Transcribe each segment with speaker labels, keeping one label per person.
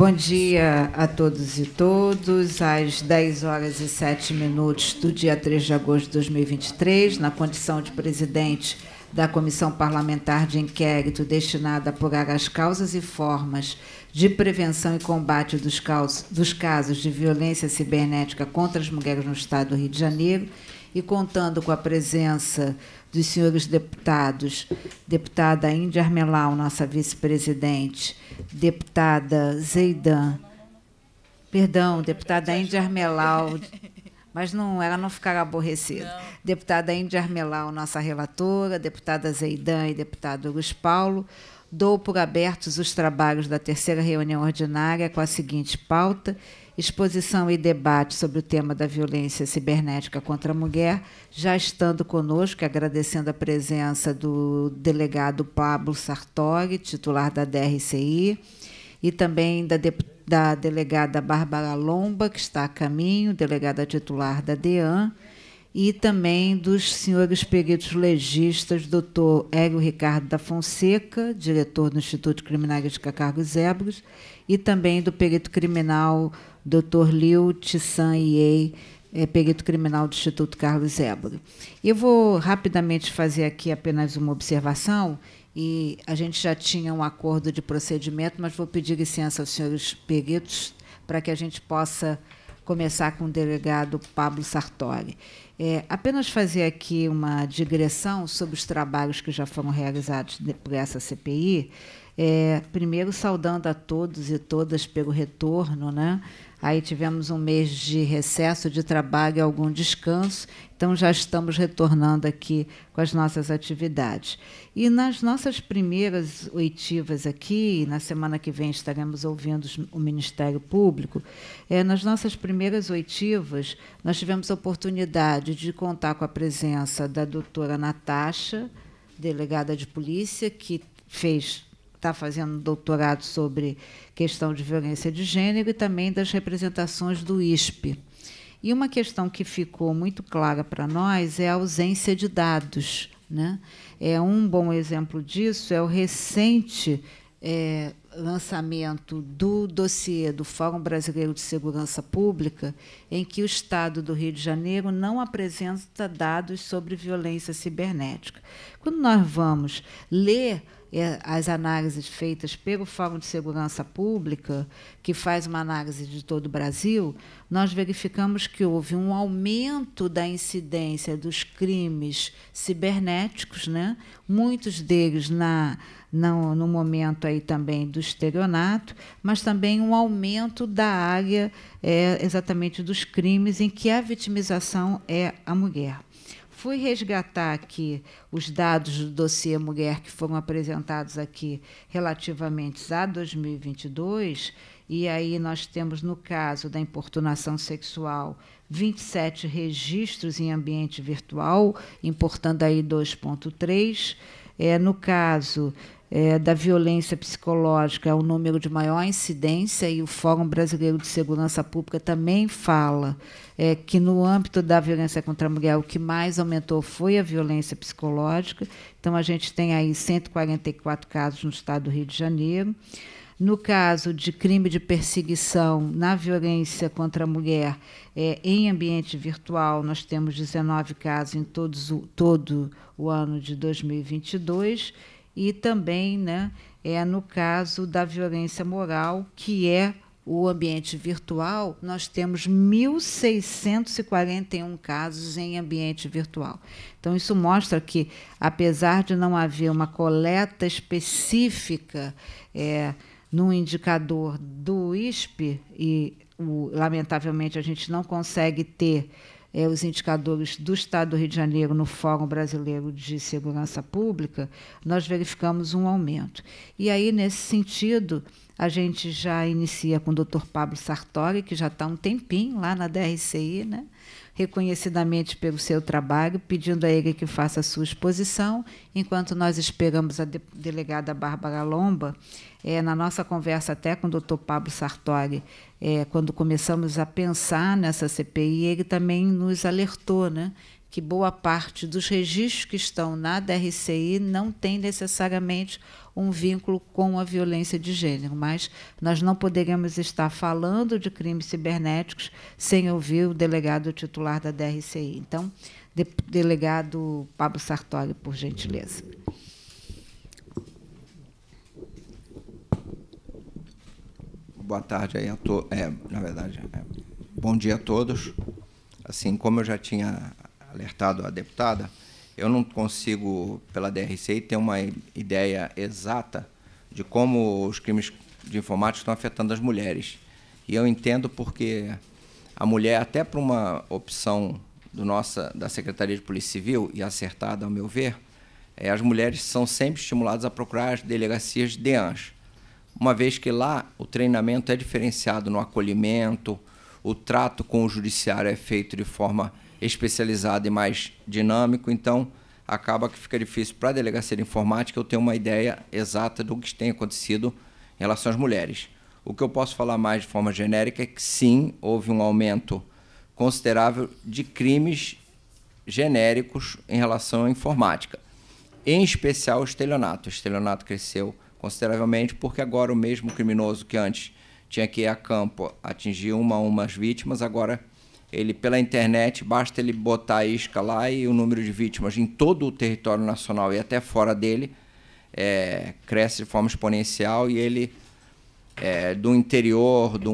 Speaker 1: Bom dia a todos e todas Às 10 horas e 7 minutos do dia 3 de agosto de 2023, na condição de presidente da Comissão Parlamentar de Inquérito destinada a apurar as causas e formas de prevenção e combate dos dos casos de violência cibernética contra as mulheres no Estado do Rio de Janeiro e contando com a presença dos senhores deputados, deputada Índia Armelau, nossa vice-presidente, deputada Zeidan, perdão, deputada Índia Armelau, mas não, ela não ficará aborrecida. Não. Deputada Índia Armelau, nossa relatora, deputada Zeidan e deputado Luiz Paulo, dou por abertos os trabalhos da terceira reunião ordinária com a seguinte pauta exposição e debate sobre o tema da violência cibernética contra a mulher, já estando conosco, agradecendo a presença do delegado Pablo Sartori, titular da DRCI, e também da, de, da delegada Bárbara Lomba, que está a caminho, delegada titular da DEAN, e também dos senhores peritos legistas, doutor Hélio Ricardo da Fonseca, diretor do Instituto Criminalística Carlos Ebros, e também do perito criminal Dr. Liu Tissan Yei, é, perito criminal do Instituto Carlos Ébola. Eu vou rapidamente fazer aqui apenas uma observação, e a gente já tinha um acordo de procedimento, mas vou pedir licença aos senhores peritos para que a gente possa começar com o delegado Pablo Sartori. É, apenas fazer aqui uma digressão sobre os trabalhos que já foram realizados por essa CPI. É, primeiro, saudando a todos e todas pelo retorno, né? Aí tivemos um mês de recesso de trabalho e algum descanso, então já estamos retornando aqui com as nossas atividades. E nas nossas primeiras oitivas aqui, na semana que vem estaremos ouvindo o Ministério Público, é, nas nossas primeiras oitivas, nós tivemos a oportunidade de contar com a presença da doutora Natasha, delegada de polícia, que fez está fazendo doutorado sobre questão de violência de gênero e também das representações do ISP. E uma questão que ficou muito clara para nós é a ausência de dados. Né? É um bom exemplo disso é o recente é, lançamento do dossiê do Fórum Brasileiro de Segurança Pública, em que o Estado do Rio de Janeiro não apresenta dados sobre violência cibernética. Quando nós vamos ler as análises feitas pelo Fórum de Segurança Pública, que faz uma análise de todo o Brasil, nós verificamos que houve um aumento da incidência dos crimes cibernéticos, né? muitos deles na, no momento aí também do estelionato, mas também um aumento da área é, exatamente dos crimes em que a vitimização é a mulher fui resgatar aqui os dados do dossiê mulher que foram apresentados aqui relativamente a 2022, e aí nós temos, no caso da importunação sexual, 27 registros em ambiente virtual, importando aí 2,3. É, no caso é, da violência psicológica é o número de maior incidência e o Fórum Brasileiro de Segurança Pública também fala é, que no âmbito da violência contra a mulher o que mais aumentou foi a violência psicológica. Então a gente tem aí 144 casos no estado do Rio de Janeiro. No caso de crime de perseguição na violência contra a mulher é, em ambiente virtual, nós temos 19 casos em todos, todo o ano de 2022 e também, né, é no caso da violência moral, que é o ambiente virtual, nós temos 1.641 casos em ambiente virtual. Então, isso mostra que, apesar de não haver uma coleta específica é, no indicador do ISP, e o, lamentavelmente a gente não consegue ter é, os indicadores do Estado do Rio de Janeiro no Fórum Brasileiro de Segurança Pública, nós verificamos um aumento. E aí, nesse sentido, a gente já inicia com o Dr. Pablo Sartori, que já está um tempinho lá na DRCI, né? reconhecidamente pelo seu trabalho, pedindo a ele que faça a sua exposição, enquanto nós esperamos a de delegada Bárbara Lomba. É, na nossa conversa até com o doutor Pablo Sartori, é, quando começamos a pensar nessa CPI, ele também nos alertou né, que boa parte dos registros que estão na DRCI não tem necessariamente um vínculo com a violência de gênero, mas nós não poderíamos estar falando de crimes cibernéticos sem ouvir o delegado titular da DRCI. Então, de delegado Pablo Sartori, por gentileza.
Speaker 2: Boa tarde aí a todos. É, na verdade, é. bom dia a todos. Assim como eu já tinha alertado a deputada, eu não consigo, pela DRCI, ter uma ideia exata de como os crimes de informática estão afetando as mulheres. E eu entendo porque a mulher, até para uma opção do nossa, da Secretaria de Polícia Civil, e acertada, ao meu ver, é, as mulheres são sempre estimuladas a procurar as delegacias de DEANS, uma vez que lá o treinamento é diferenciado no acolhimento, o trato com o judiciário é feito de forma especializado e mais dinâmico, então acaba que fica difícil para a delegacia de informática eu ter uma ideia exata do que tem acontecido em relação às mulheres. O que eu posso falar mais de forma genérica é que sim, houve um aumento considerável de crimes genéricos em relação à informática, em especial o estelionato. O estelionato cresceu consideravelmente porque agora o mesmo criminoso que antes tinha que ir a campo atingir uma a uma as vítimas, agora ele pela internet, basta ele botar a isca lá e o número de vítimas em todo o território nacional e até fora dele é, cresce de forma exponencial e ele é, do interior de,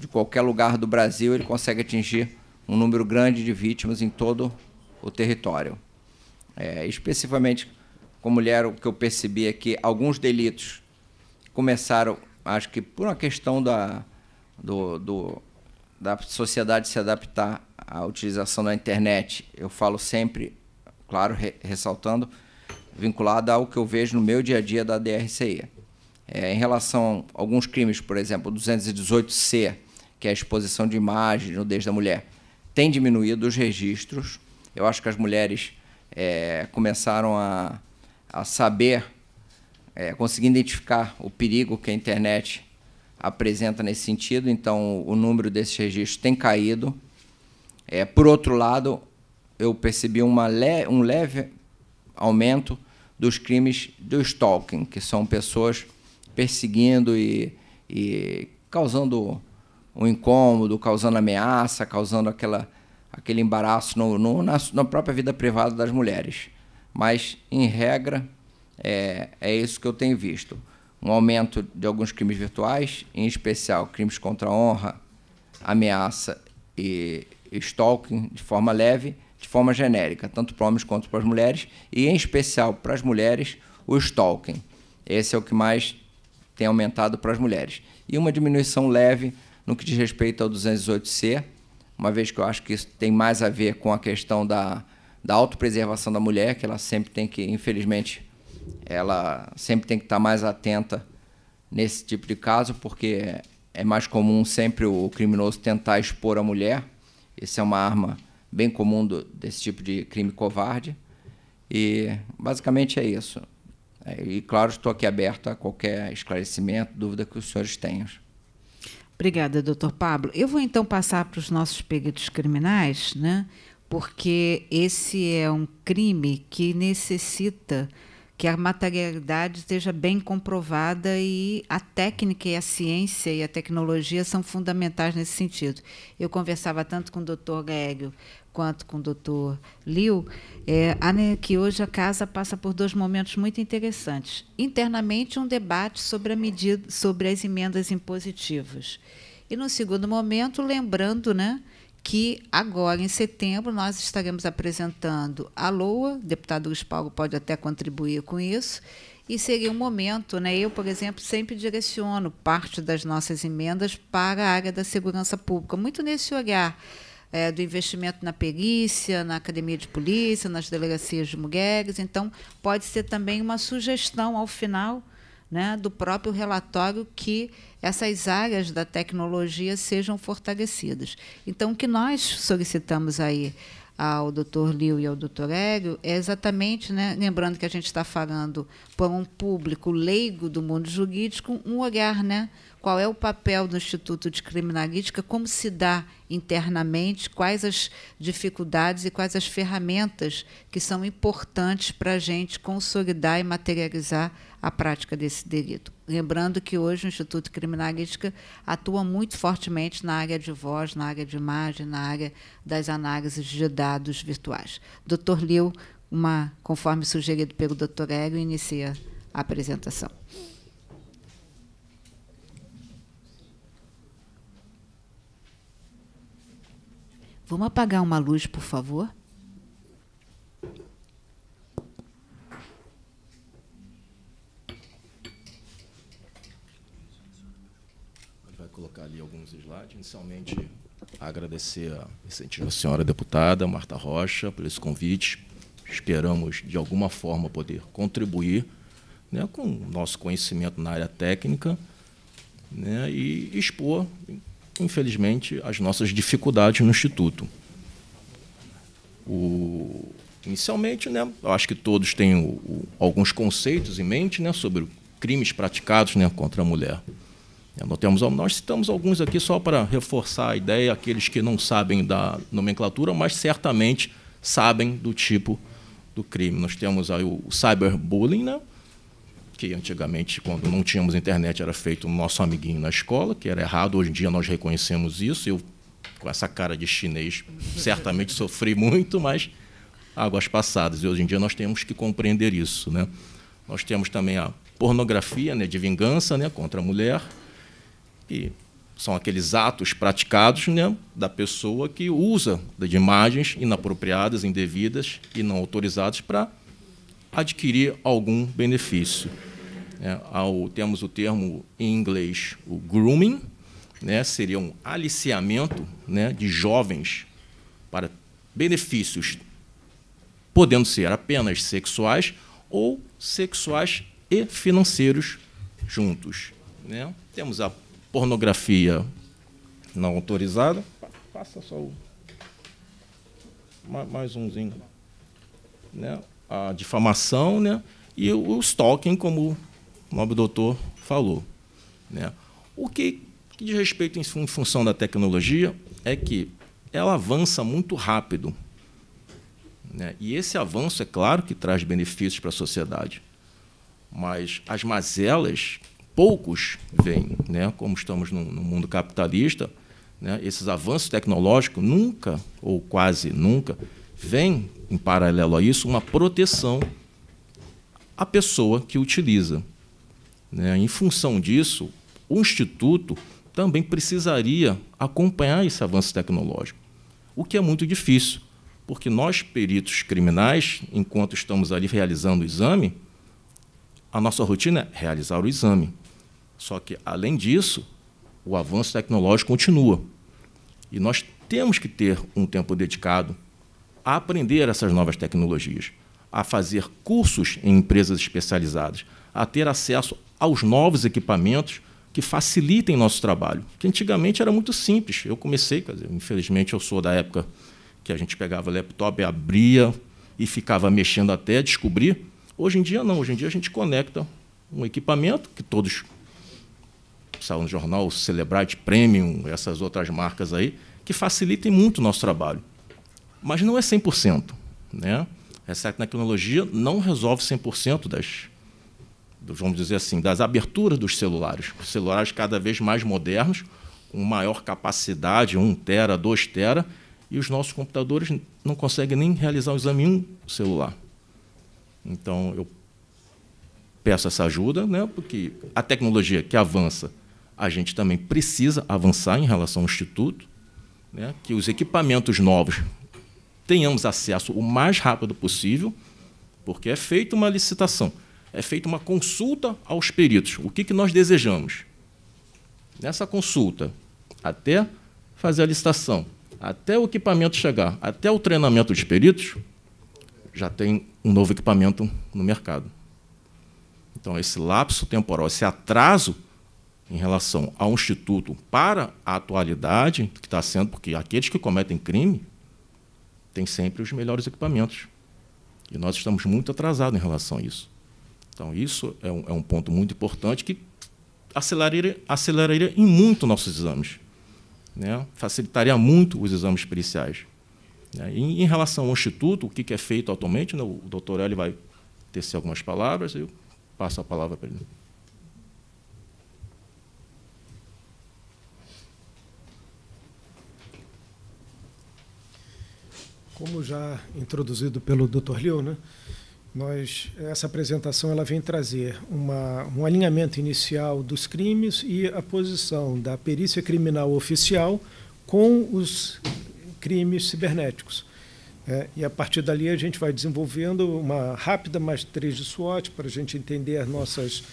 Speaker 2: de qualquer lugar do Brasil ele consegue atingir um número grande de vítimas em todo o território. É, especificamente com mulher, o que eu percebi é que alguns delitos começaram, acho que por uma questão da, do, do da sociedade se adaptar à utilização da internet, eu falo sempre, claro, re ressaltando, vinculada ao que eu vejo no meu dia a dia da DRCI. É, em relação a alguns crimes, por exemplo, 218C, que é a exposição de imagem, desde da mulher, tem diminuído os registros. Eu acho que as mulheres é, começaram a, a saber, é, conseguir identificar o perigo que a internet apresenta nesse sentido, então o número desses registros tem caído. É, por outro lado, eu percebi uma le um leve aumento dos crimes do stalking, que são pessoas perseguindo e, e causando um incômodo, causando ameaça, causando aquela, aquele embaraço no, no, na, na, própria vida privada das mulheres. Mas, em regra, é, é isso que eu tenho visto um aumento de alguns crimes virtuais, em especial crimes contra a honra, ameaça e stalking de forma leve, de forma genérica, tanto para homens quanto para as mulheres, e em especial para as mulheres, o stalking. Esse é o que mais tem aumentado para as mulheres. E uma diminuição leve no que diz respeito ao 218C, uma vez que eu acho que isso tem mais a ver com a questão da, da autopreservação da mulher, que ela sempre tem que, infelizmente, ela sempre tem que estar mais atenta nesse tipo de caso, porque é mais comum sempre o criminoso tentar expor a mulher. Isso é uma arma bem comum do, desse tipo de crime covarde. E basicamente é isso. É, e claro, estou aqui aberto a qualquer esclarecimento, dúvida que os senhores tenham.
Speaker 1: Obrigada, doutor Pablo. Eu vou então passar para os nossos peritos criminais, né? porque esse é um crime que necessita que a materialidade esteja bem comprovada e a técnica e a ciência e a tecnologia são fundamentais nesse sentido. Eu conversava tanto com o Dr. Gaegel quanto com o Dr. Liu, é, que hoje a casa passa por dois momentos muito interessantes. Internamente, um debate sobre a medida, sobre as emendas impositivas. E no segundo momento, lembrando, né, que agora, em setembro, nós estaremos apresentando a LOA, o deputado Luiz Paulo pode até contribuir com isso, e seria um momento, né? Eu, por exemplo, sempre direciono parte das nossas emendas para a área da segurança pública, muito nesse olhar é, do investimento na perícia, na academia de polícia, nas delegacias de mulheres. Então, pode ser também uma sugestão ao final né, do próprio relatório que essas áreas da tecnologia sejam fortalecidas. Então, o que nós solicitamos aí ao Dr. Liu e ao Dr. Hélio é exatamente, né, lembrando que a gente está falando para um público leigo do mundo jurídico, um olhar, né, qual é o papel do Instituto de Criminalística, como se dá internamente, quais as dificuldades e quais as ferramentas que são importantes para a gente consolidar e materializar a prática desse delito. Lembrando que hoje o Instituto de Criminalística atua muito fortemente na área de voz, na área de imagem, na área das análises de dados virtuais. Dr. Liu, uma, conforme sugerido pelo Dr. Hélio, inicia a apresentação. Vamos apagar uma luz, por favor?
Speaker 3: inicialmente agradecer a Vicentina senhora deputada Marta Rocha por esse convite. Esperamos, de alguma forma, poder contribuir né, com o nosso conhecimento na área técnica né, e expor, infelizmente, as nossas dificuldades no Instituto. O, inicialmente, né, eu acho que todos têm o, o, alguns conceitos em mente né, sobre crimes praticados né, contra a mulher. É, nós, temos, nós citamos alguns aqui só para reforçar a ideia, aqueles que não sabem da nomenclatura, mas certamente sabem do tipo do crime. Nós temos aí o cyberbullying, né? que antigamente, quando não tínhamos internet, era feito no nosso amiguinho na escola, que era errado. Hoje em dia nós reconhecemos isso. Eu, com essa cara de chinês, certamente sofri muito, mas águas passadas. E hoje em dia nós temos que compreender isso. Né? Nós temos também a pornografia né, de vingança né, contra a mulher que são aqueles atos praticados né, da pessoa que usa de imagens inapropriadas, indevidas e não autorizadas para adquirir algum benefício. É, ao, temos o termo em inglês, o grooming, né, seria um aliciamento né, de jovens para benefícios, podendo ser apenas sexuais ou sexuais e financeiros juntos. Né? Temos a pornografia não autorizada. Passa só o... mais umzinho. Né? A difamação né? e o, stalking, como o nobre doutor falou. Né? O que, que diz respeito em função da tecnologia é que ela avança muito rápido. Né? E esse avanço, é claro, que traz benefícios para a sociedade. Mas as mazelas poucos vêm, Né? Como estamos no, no mundo capitalista, né? esses avanços tecnológicos nunca, ou quase nunca, vêm, em paralelo a isso, uma proteção à pessoa que utiliza. Né? Em função disso, o Instituto também precisaria acompanhar esse avanço tecnológico, o que é muito difícil, porque nós, peritos criminais, enquanto estamos ali realizando o exame, a nossa rotina é realizar o exame. Só que, além disso, o avanço tecnológico continua. E nós temos que ter um tempo dedicado a aprender essas novas tecnologias, a fazer cursos em empresas especializadas, a ter acesso aos novos equipamentos que facilitem nosso trabalho, que antigamente era muito simples. Eu comecei, dizer, infelizmente eu sou da época que a gente pegava laptop, abria e ficava mexendo até descobrir. Hoje em dia não, hoje em dia a gente conecta um equipamento que todos saiu no jornal, Celebrite Premium, essas outras marcas aí, que facilitem muito o nosso trabalho. Mas não é 100%. Né? Essa tecnologia não resolve 100% das, vamos dizer assim, das aberturas dos celulares. Os celulares cada vez mais modernos, com maior capacidade, 1 tera, 2 tera, e os nossos computadores não conseguem nem realizar o exame em um celular. Então, eu peço essa ajuda, né? porque a tecnologia que avança a gente também precisa avançar em relação ao Instituto, né, que os equipamentos novos tenhamos acesso o mais rápido possível, porque é feita uma licitação, é feita uma consulta aos peritos. O que, que nós desejamos? Nessa consulta, até fazer a licitação, até o equipamento chegar, até o treinamento dos peritos, já tem um novo equipamento no mercado. Então, esse lapso temporal, esse atraso em relação ao Instituto para a atualidade que está sendo, porque aqueles que cometem crime têm sempre os melhores equipamentos. E nós estamos muito atrasados em relação a isso. Então, isso é um, é um ponto muito importante que aceleraria, aceleraria em muito nossos exames. Né? Facilitaria muito os exames periciais. Né? E, em relação ao Instituto, o que, é feito atualmente, né? o doutor Eli vai tecer algumas palavras, eu passo a
Speaker 4: palavra para ele. Como já introduzido pelo Dr. Liu, né, nós, essa apresentação ela vem trazer uma, um alinhamento inicial dos crimes e a posição da perícia criminal oficial com os crimes cibernéticos. É, e a partir dali a gente vai desenvolvendo uma rápida matriz de SWOT para a gente entender as nossas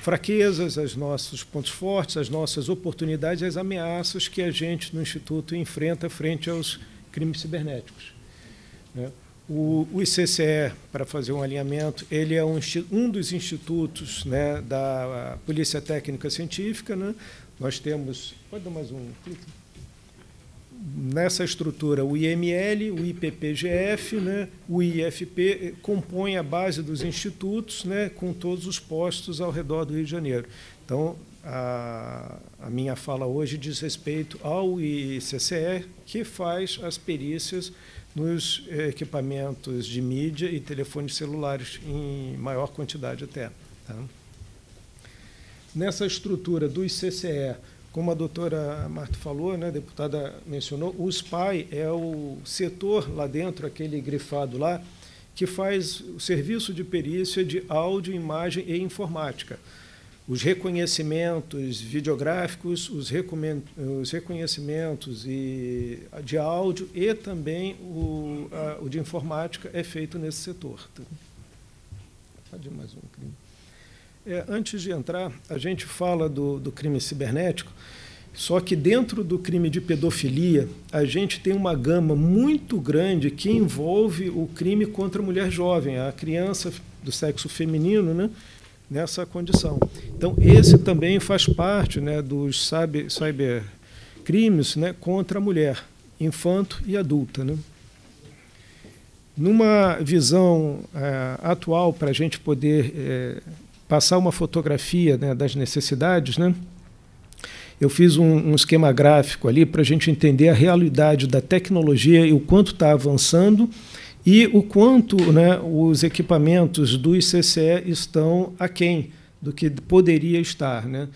Speaker 4: fraquezas, os nossos pontos fortes, as nossas oportunidades e as ameaças que a gente no Instituto enfrenta frente aos crimes cibernéticos. Né? O, o ICCE, para fazer um alinhamento, ele é um, um dos institutos né, da Polícia Técnica Científica. Né? Nós temos. Pode dar mais um clique? Nessa estrutura, o IML, o IPPGF, né, o IFP eh, compõem a base dos institutos né, com todos os postos ao redor do Rio de Janeiro. Então, a, a, minha fala hoje diz respeito ao ICCE, que faz as perícias nos equipamentos de mídia e telefones celulares em maior quantidade até. Tá? Nessa estrutura dos CCE, como a doutora Marta falou, né, a deputada mencionou, o Spai é o setor lá dentro, aquele grifado lá, que faz o serviço de perícia de áudio, imagem e informática os reconhecimentos videográficos, os, os reconhecimentos e, de áudio e também o, a, o de informática é feito nesse setor. Pode tá. mais um crime. É, antes de entrar, a gente fala do, do crime cibernético, só que dentro do crime de pedofilia, a gente tem uma gama muito grande que envolve o crime contra a mulher jovem, a criança do sexo feminino, né? nessa condição. Então, esse também faz parte né, dos cybercrimes né, contra a mulher, infanto e adulta. Né? Numa visão é, atual, para a gente poder é, passar uma fotografia né, das necessidades, né, eu fiz um, um esquema gráfico ali para a gente entender a realidade da tecnologia e o quanto está avançando e o quanto né, os equipamentos dos CCE estão aquém do que poderia estar. Né?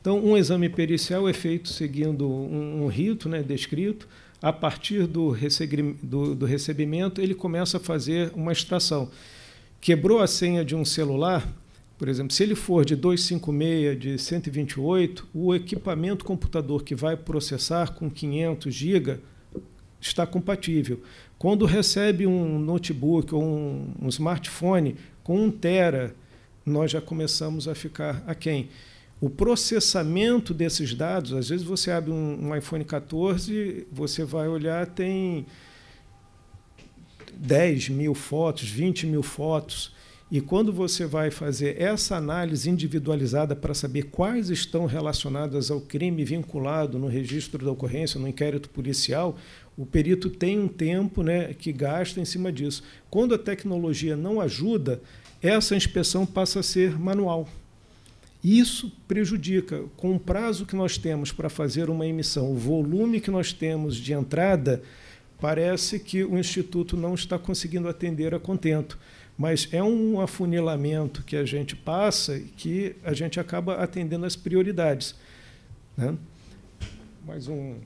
Speaker 4: Então, um exame pericial é feito seguindo um, um rito né, descrito. A partir do, do, do recebimento, ele começa a fazer uma extração. Quebrou a senha de um celular, por exemplo, se ele for de 256, de 128, o equipamento computador que vai processar com 500 GB está compatível. Quando recebe um notebook ou um, um smartphone com um tera, nós já começamos a ficar aquém. O processamento desses dados, às vezes você abre um, um iPhone 14, você vai olhar, tem 10 mil fotos, 20 mil fotos. E quando você vai fazer essa análise individualizada para saber quais estão relacionadas ao crime vinculado no registro da ocorrência, no inquérito policial, o perito tem um tempo né, que gasta em cima disso. Quando a tecnologia não ajuda, essa inspeção passa a ser manual. Isso prejudica. Com o prazo que nós temos para fazer uma emissão, o volume que nós temos de entrada, parece que o Instituto não está conseguindo atender a contento mas é um afunilamento que a gente passa e que a gente acaba atendendo às prioridades. Né? Mais um.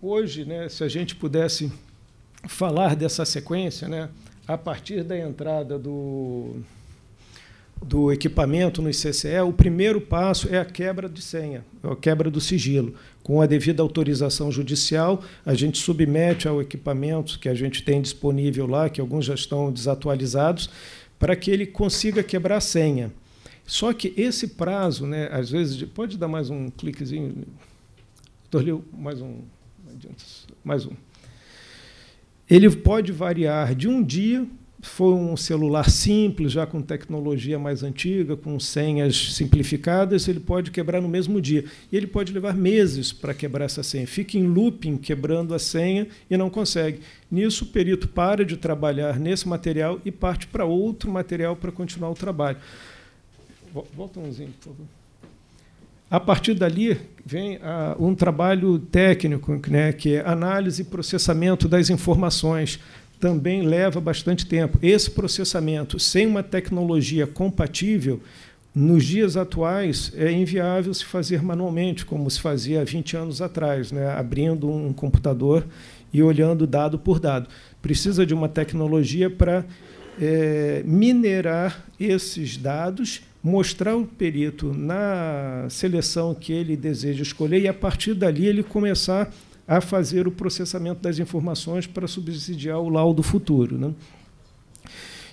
Speaker 4: Hoje, né, se a gente pudesse falar dessa sequência, né, a partir da entrada do, do equipamento no ICCE, o primeiro passo é a quebra de senha, é a quebra do sigilo com a devida autorização judicial, a gente submete ao equipamento que a gente tem disponível lá, que alguns já estão desatualizados, para que ele consiga quebrar a senha. Só que esse prazo, né, às vezes, pode dar mais um cliquezinho, Torleu, mais um, mais um. Ele pode variar de um dia foi um celular simples, já com tecnologia mais antiga, com senhas simplificadas, ele pode quebrar no mesmo dia. E ele pode levar meses para quebrar essa senha. Fica em looping quebrando a senha e não consegue. Nisso, o perito para de trabalhar nesse material e parte para outro material para continuar o trabalho. Volta umzinho, por favor. A partir dali vem uh, um trabalho técnico, né, que é análise e processamento das informações também leva bastante tempo. Esse processamento, sem uma tecnologia compatível, nos dias atuais é inviável se fazer manualmente, como se fazia 20 anos atrás, né? abrindo um computador e olhando dado por dado. Precisa de uma tecnologia para é, minerar esses dados, mostrar o perito na seleção que ele deseja escolher e, a partir dali, ele começar a a fazer o processamento das informações para subsidiar o laudo futuro. Né?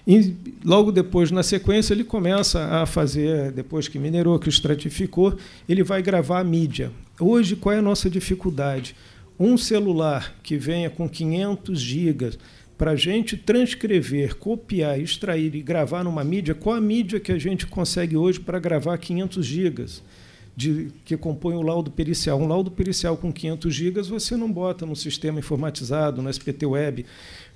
Speaker 4: E logo depois, na sequência, ele começa a fazer, depois que minerou, que estratificou, ele vai gravar a mídia. Hoje, qual é a nossa dificuldade? Um celular que venha com 500 gigas para a gente transcrever, copiar, extrair e gravar numa mídia, qual a mídia que a gente consegue hoje para gravar 500 gigas? de, que compõe o laudo pericial. Um laudo pericial com 500 gigas você não bota no sistema informatizado, no SPT Web.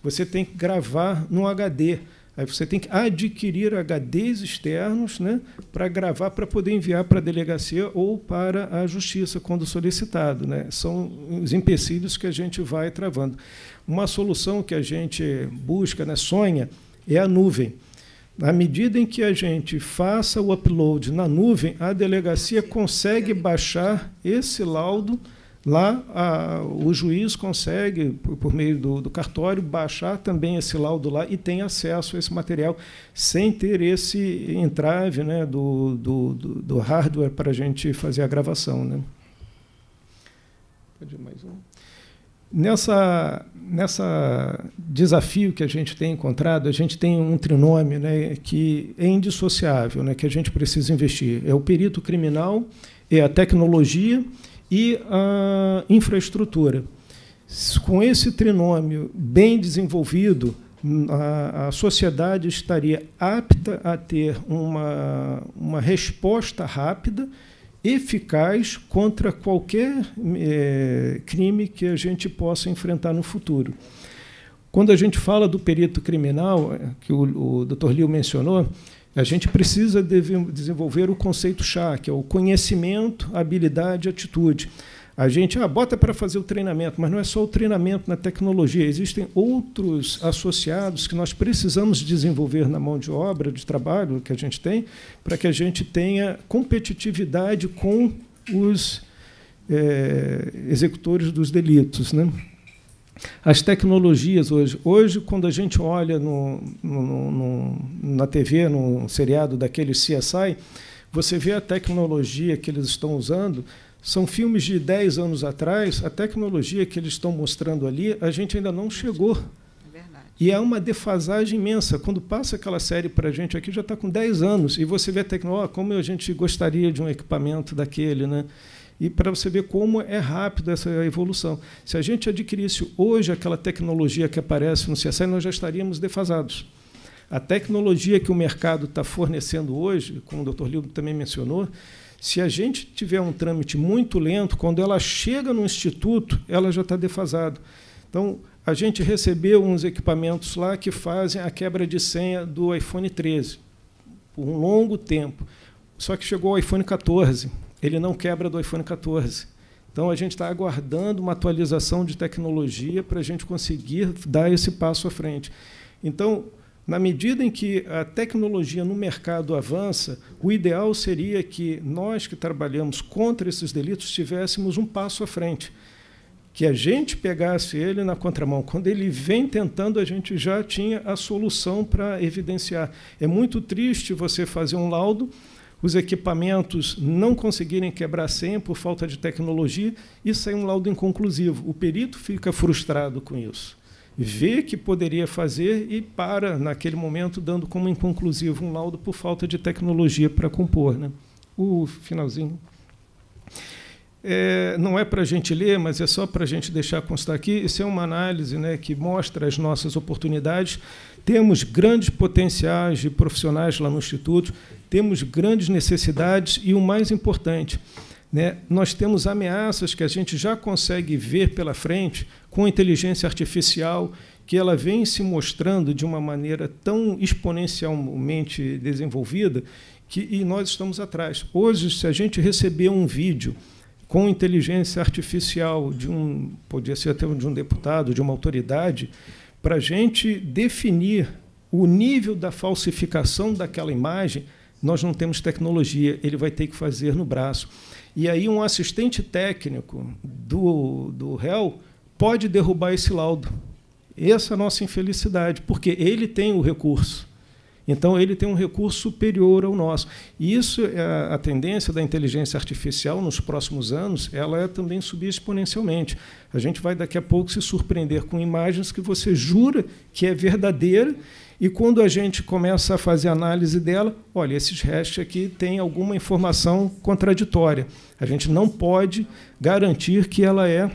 Speaker 4: Você tem que gravar no HD. Aí você tem que adquirir HDs externos né, para gravar, para poder enviar para a delegacia ou para a justiça, quando solicitado. Né? São os empecilhos que a gente vai travando. Uma solução que a gente busca, né, sonha, é a nuvem. À medida em que a gente faça o upload na nuvem, a delegacia consegue baixar esse laudo. Lá, a, o juiz consegue, por, por meio do, do, cartório, baixar também esse laudo lá e tem acesso a esse material sem ter esse entrave né, do, do, do hardware para a gente fazer a gravação. Né? Pode ir mais um. Nessa nessa desafio que a gente tem encontrado, a gente tem um trinômio né, que é indissociável, né, que a gente precisa investir. É o perito criminal, é a tecnologia e a infraestrutura. Com esse trinômio bem desenvolvido, a, a sociedade estaria apta a ter uma, uma resposta rápida eficaz contra qualquer é, crime que a gente possa enfrentar no futuro. Quando a gente fala do perito criminal, eh, que o, o Dr. Liu mencionou, a gente precisa deve, desenvolver o conceito chá, que é o conhecimento, habilidade, atitude. A gente ah, bota para fazer o treinamento, mas não é só o treinamento na tecnologia, existem outros associados que nós precisamos desenvolver na mão de obra, de trabalho que a gente tem, para que a gente tenha competitividade com os é, executores dos delitos. Né? As tecnologias hoje. Hoje, quando a gente olha no, no, no, na TV, no seriado daquele CSI, você vê a tecnologia que eles estão usando são filmes de 10 anos atrás, a tecnologia que eles estão mostrando ali, a gente ainda não chegou. É e é uma defasagem imensa. Quando passa aquela série para a gente aqui, já está com 10 anos. E você vê a tecnologia, como a gente gostaria de um equipamento daquele. Né? e para você ver como é rápida essa evolução. Se a gente adquirisse hoje aquela tecnologia que aparece no CSI, nós já estaríamos defasados. A tecnologia que o mercado está fornecendo hoje, como o Dr. Lildo também mencionou, se a gente tiver um trâmite muito lento, quando ela chega no instituto, ela já está defasada. Então, a gente recebeu uns equipamentos lá que fazem a quebra de senha do iPhone 13 por um longo tempo. Só que chegou o iPhone 14, ele não quebra do iPhone 14. Então a gente está aguardando uma atualização de tecnologia para a gente conseguir dar esse passo à frente. Então na medida em que a tecnologia no mercado avança, o ideal seria que nós que trabalhamos contra esses delitos tivéssemos um passo à frente, que a gente pegasse ele na contramão. Quando ele vem tentando, a gente já tinha a solução para evidenciar. É muito triste você fazer um laudo, os equipamentos não conseguirem quebrar senha por falta de tecnologia e sair é um laudo inconclusivo. O perito fica frustrado com isso vê que poderia fazer e para, naquele momento, dando como inconclusivo um laudo por falta de tecnologia para compor. Né? O finalzinho. É, não é para a gente ler, mas é só para a gente deixar constar aqui. Isso é uma análise né, que mostra as nossas oportunidades. Temos grandes potenciais de profissionais lá no Instituto, temos grandes necessidades e o mais importante, né, nós temos ameaças que a gente já consegue ver pela frente, com inteligência artificial, que ela vem se mostrando de uma maneira tão exponencialmente desenvolvida que, e nós estamos atrás. Hoje, se a gente receber um vídeo com inteligência artificial de um, podia ser até de um deputado, de uma autoridade, para a gente definir o nível da falsificação daquela imagem, nós não temos tecnologia, ele vai ter que fazer no braço. E aí um assistente técnico do, do réu pode derrubar esse laudo. Essa é a nossa infelicidade, porque ele tem o recurso. Então, ele tem um recurso superior ao nosso. E isso, é a tendência da inteligência artificial nos próximos anos, ela é também subir exponencialmente. A gente vai, daqui a pouco, se surpreender com imagens que você jura que é verdadeira, e quando a gente começa a fazer análise dela, olha, esses restos aqui têm alguma informação contraditória. A gente não pode garantir que ela é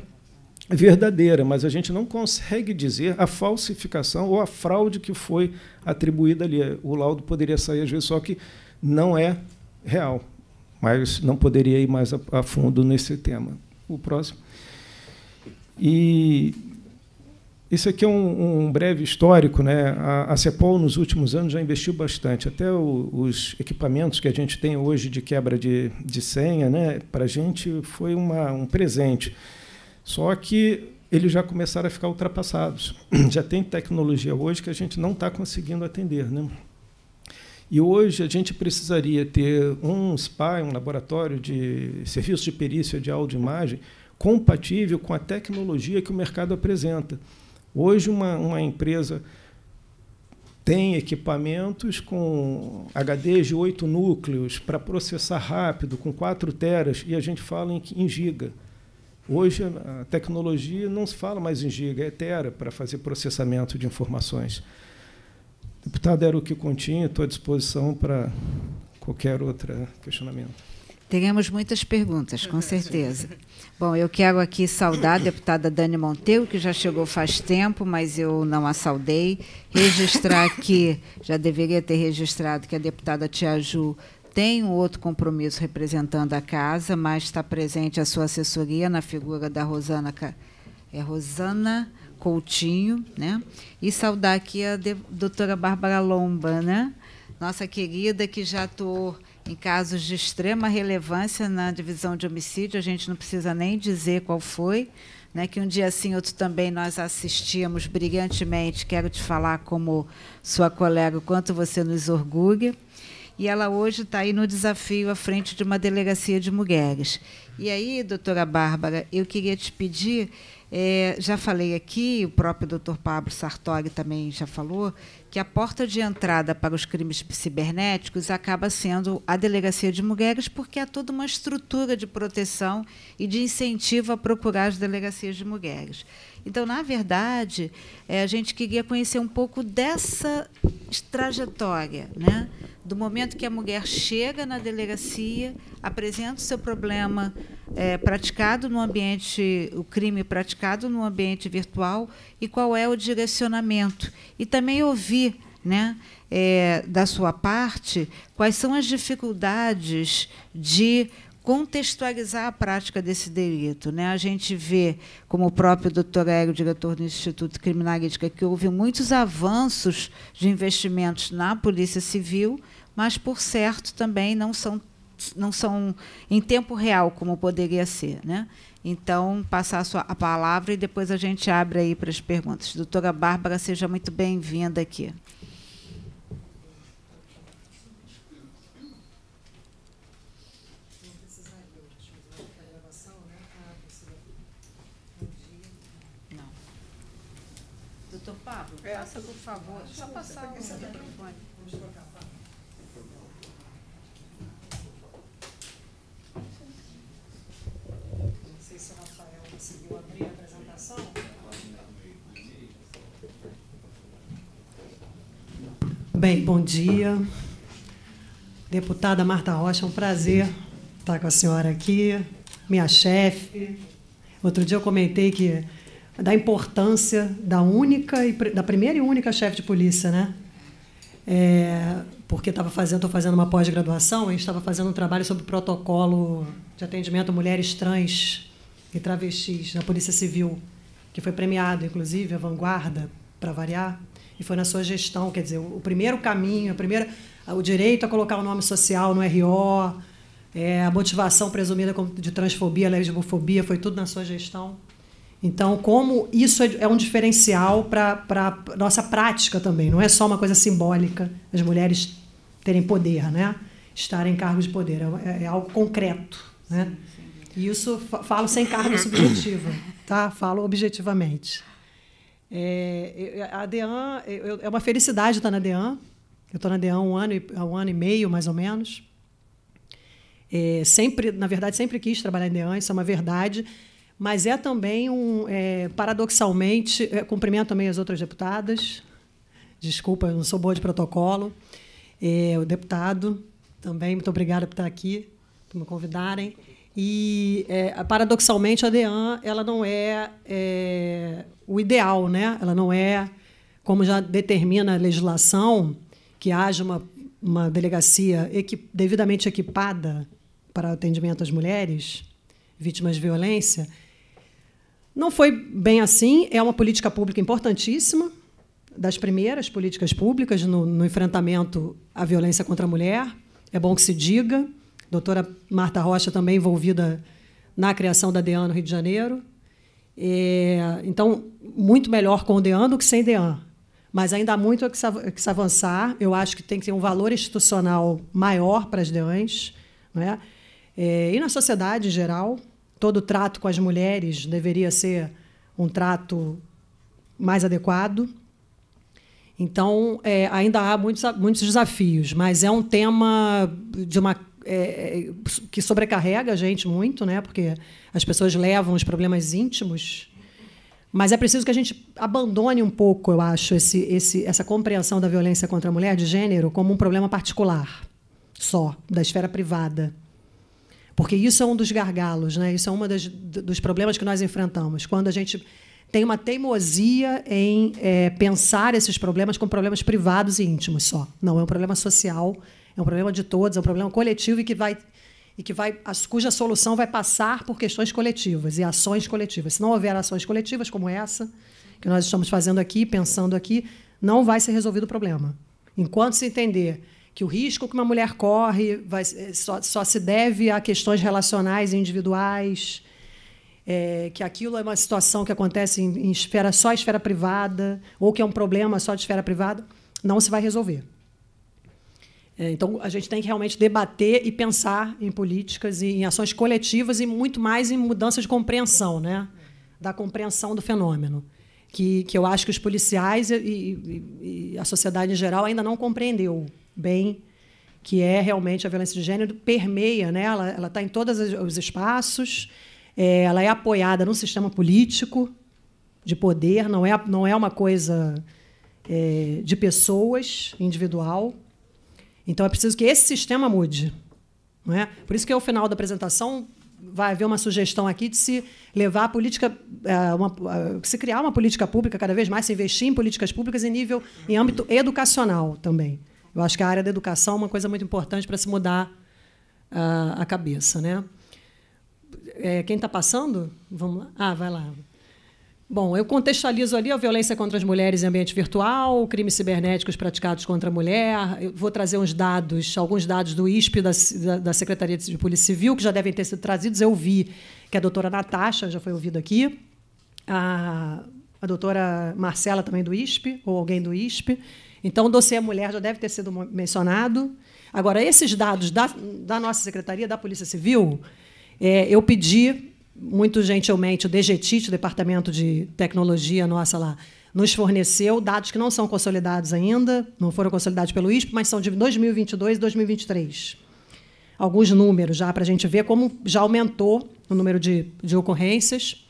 Speaker 4: verdadeira, mas a gente não consegue dizer a falsificação ou a fraude que foi atribuída ali. O laudo poderia sair às vezes, só que não é real. Mas não poderia ir mais a, a fundo nesse tema. O próximo. E isso aqui é um, um, breve histórico. Né? A, a CEPOL, nos últimos anos, já investiu bastante. Até o, os equipamentos que a gente tem hoje de quebra de, de senha, né? para a gente foi uma, um presente. Só que eles já começaram a ficar ultrapassados. Já tem tecnologia hoje que a gente não está conseguindo atender. Né? E hoje a gente precisaria ter um SPA, um laboratório de serviço de perícia de áudio e imagem compatível com a tecnologia que o mercado apresenta. Hoje uma, uma empresa tem equipamentos com HD de oito núcleos para processar rápido, com 4 teras, e a gente fala em, em giga. Hoje a tecnologia não se fala mais em giga, é tera para fazer processamento de informações. Deputado, era o que continha, estou à disposição para qualquer outro questionamento. Teremos muitas perguntas, com certeza. Bom, eu quero
Speaker 1: aqui saudar a deputada Dani Monteiro, que já chegou faz tempo, mas eu não a saudei. Registrar aqui, já deveria ter registrado que a deputada Tia Ju tem um outro compromisso representando a casa, mas está presente a sua assessoria na figura da Rosana, é, Rosana Coutinho, né? E saudar aqui a doutora Bárbara Lomba, né? Nossa querida que já atuou em casos de extrema relevância na divisão de homicídio, a gente não precisa nem dizer qual foi, né? Que um dia assim, outro também nós assistíamos brilhantemente. Quero te falar como sua colega, o quanto você nos orgulha e ela hoje está aí no desafio à frente de uma delegacia de mulheres. E aí, doutora Bárbara, eu queria te pedir, é, já falei aqui, o próprio doutor Pablo Sartori também já falou, que a porta de entrada para os crimes cibernéticos acaba sendo a delegacia de mulheres, porque há toda uma estrutura de proteção e de incentivo a procurar as delegacias de mulheres. Então, na verdade, é, a gente queria conhecer um pouco dessa trajetória, né? do momento que a mulher chega na delegacia, apresenta o seu problema é, praticado no ambiente, o crime praticado no ambiente virtual e qual é o direcionamento. E também ouvir né, é, da sua parte quais são as dificuldades de contextualizar a prática desse delito. Né? A gente vê, como o próprio doutor Hélio, diretor do Instituto Criminalística, que houve muitos avanços de investimentos na Polícia Civil, mas por certo também não são não são em tempo real como poderia ser, né? Então, passar a, sua, a palavra e depois a gente abre aí para as perguntas. Doutora Bárbara, seja muito bem-vinda aqui. Doutor Pablo, passa, é, por favor. Só passar.
Speaker 5: Bem, bom dia. Deputada Marta Rocha, é um prazer estar com a senhora aqui, minha chefe. Outro dia eu comentei que da importância da única e da primeira e única chefe de polícia, né? É, porque estava fazendo, estou fazendo uma pós-graduação, a gente estava fazendo um trabalho sobre protocolo de atendimento a mulheres trans e travestis na Polícia Civil, que foi premiado, inclusive, a vanguarda, para variar e foi na sua gestão, quer dizer, o primeiro caminho, a primeira, o direito a colocar o nome social no RO, é, a motivação presumida de transfobia, lesbofobia, foi tudo na sua gestão. Então, como isso é, é um diferencial para a nossa prática também, não é só uma coisa simbólica as mulheres terem poder, né? estar em cargos de poder, é, é algo concreto. Né? E isso falo sem cargo subjetivo, tá? falo objetivamente. É, a DEAN, é uma felicidade estar na DEAN. Eu estou na DEAN há um ano, um ano e meio, mais ou menos. É, sempre, na verdade, sempre quis trabalhar em DEAN, isso é uma verdade. Mas é também um, é, paradoxalmente, é, cumprimento também as outras deputadas. Desculpa, eu não sou boa de protocolo. É, o deputado também, muito obrigada por estar aqui, por me convidarem. E, é, paradoxalmente, a DEAN ela não é, é, o ideal, né? ela não é, como já determina a legislação, que haja uma, uma delegacia equi devidamente equipada para atendimento às mulheres vítimas de violência. Não foi bem assim, é uma política pública importantíssima, das primeiras políticas públicas no, no enfrentamento à violência contra a mulher, é bom que se diga doutora Marta Rocha também envolvida na criação da DEAN no Rio de Janeiro. É, então, muito melhor com o DEAN do que sem DEAN. Mas ainda há muito a que se avançar. Eu acho que tem que ter um valor institucional maior para as DEANs. Né? É, e na sociedade em geral, todo trato com as mulheres deveria ser um trato mais adequado. Então, é, ainda há muitos, muitos desafios, mas é um tema de uma é, é, que sobrecarrega a gente muito, né? Porque as pessoas levam os problemas íntimos. Mas é preciso que a gente abandone um pouco, eu acho, esse, esse, essa compreensão da violência contra a mulher de gênero como um problema particular, só, da esfera privada. Porque isso é um dos gargalos, né? isso é um dos problemas que nós enfrentamos. Quando a gente tem uma teimosia em é, pensar esses problemas como problemas privados e íntimos só. Não, é um problema social é um problema de todos, é um problema coletivo e que vai e que vai, cuja solução vai passar por questões coletivas e ações coletivas. Se não houver ações coletivas como essa que nós estamos fazendo aqui, pensando aqui, não vai ser resolvido o problema. Enquanto se entender que o risco que uma mulher corre vai, eh, só, só, se deve a questões relacionais e individuais, é, que aquilo é uma situação que acontece em, em esfera, só esfera privada, ou que é um problema só de esfera privada, não se vai resolver. É, então, a gente tem que realmente debater e pensar em políticas e em ações coletivas e muito mais em mudança de compreensão, né? da compreensão do fenômeno, que, que eu acho que os policiais e, e, e a sociedade em geral ainda não compreendeu bem que é realmente a violência de gênero, permeia, né? ela está em todos os espaços, é, ela é apoiada num sistema político de poder, não é, não é uma coisa é, de pessoas individual, então é preciso que esse sistema mude. Não é? Por isso que ao final da apresentação vai haver uma sugestão aqui de se levar a política, é, uma, é, se criar uma política pública cada vez mais, se investir em políticas públicas em nível, em âmbito educacional também. Eu acho que a área da educação é uma coisa muito importante para se mudar ah, a, cabeça, né? É, quem está passando? Vamos lá. Ah, vai lá. Bom, eu contextualizo ali a violência contra as mulheres em ambiente virtual, crimes cibernéticos praticados contra a mulher. Eu vou trazer uns dados, alguns dados do ISP da, da Secretaria de Polícia Civil, que já devem ter sido trazidos. Eu vi que a doutora Natasha já foi ouvida aqui, a, a doutora Marcela também do ISP, ou alguém do ISP. Então, o dossiê mulher já deve ter sido mencionado. Agora, esses dados da, da nossa Secretaria da Polícia Civil, é, eu pedi muito gentilmente, o DGTIT, o Departamento de Tecnologia nossa lá, nos forneceu dados que não são consolidados ainda, não foram consolidados pelo ISP, mas são de 2022 e 2023. Alguns números já para a gente ver como já aumentou o número de, de ocorrências.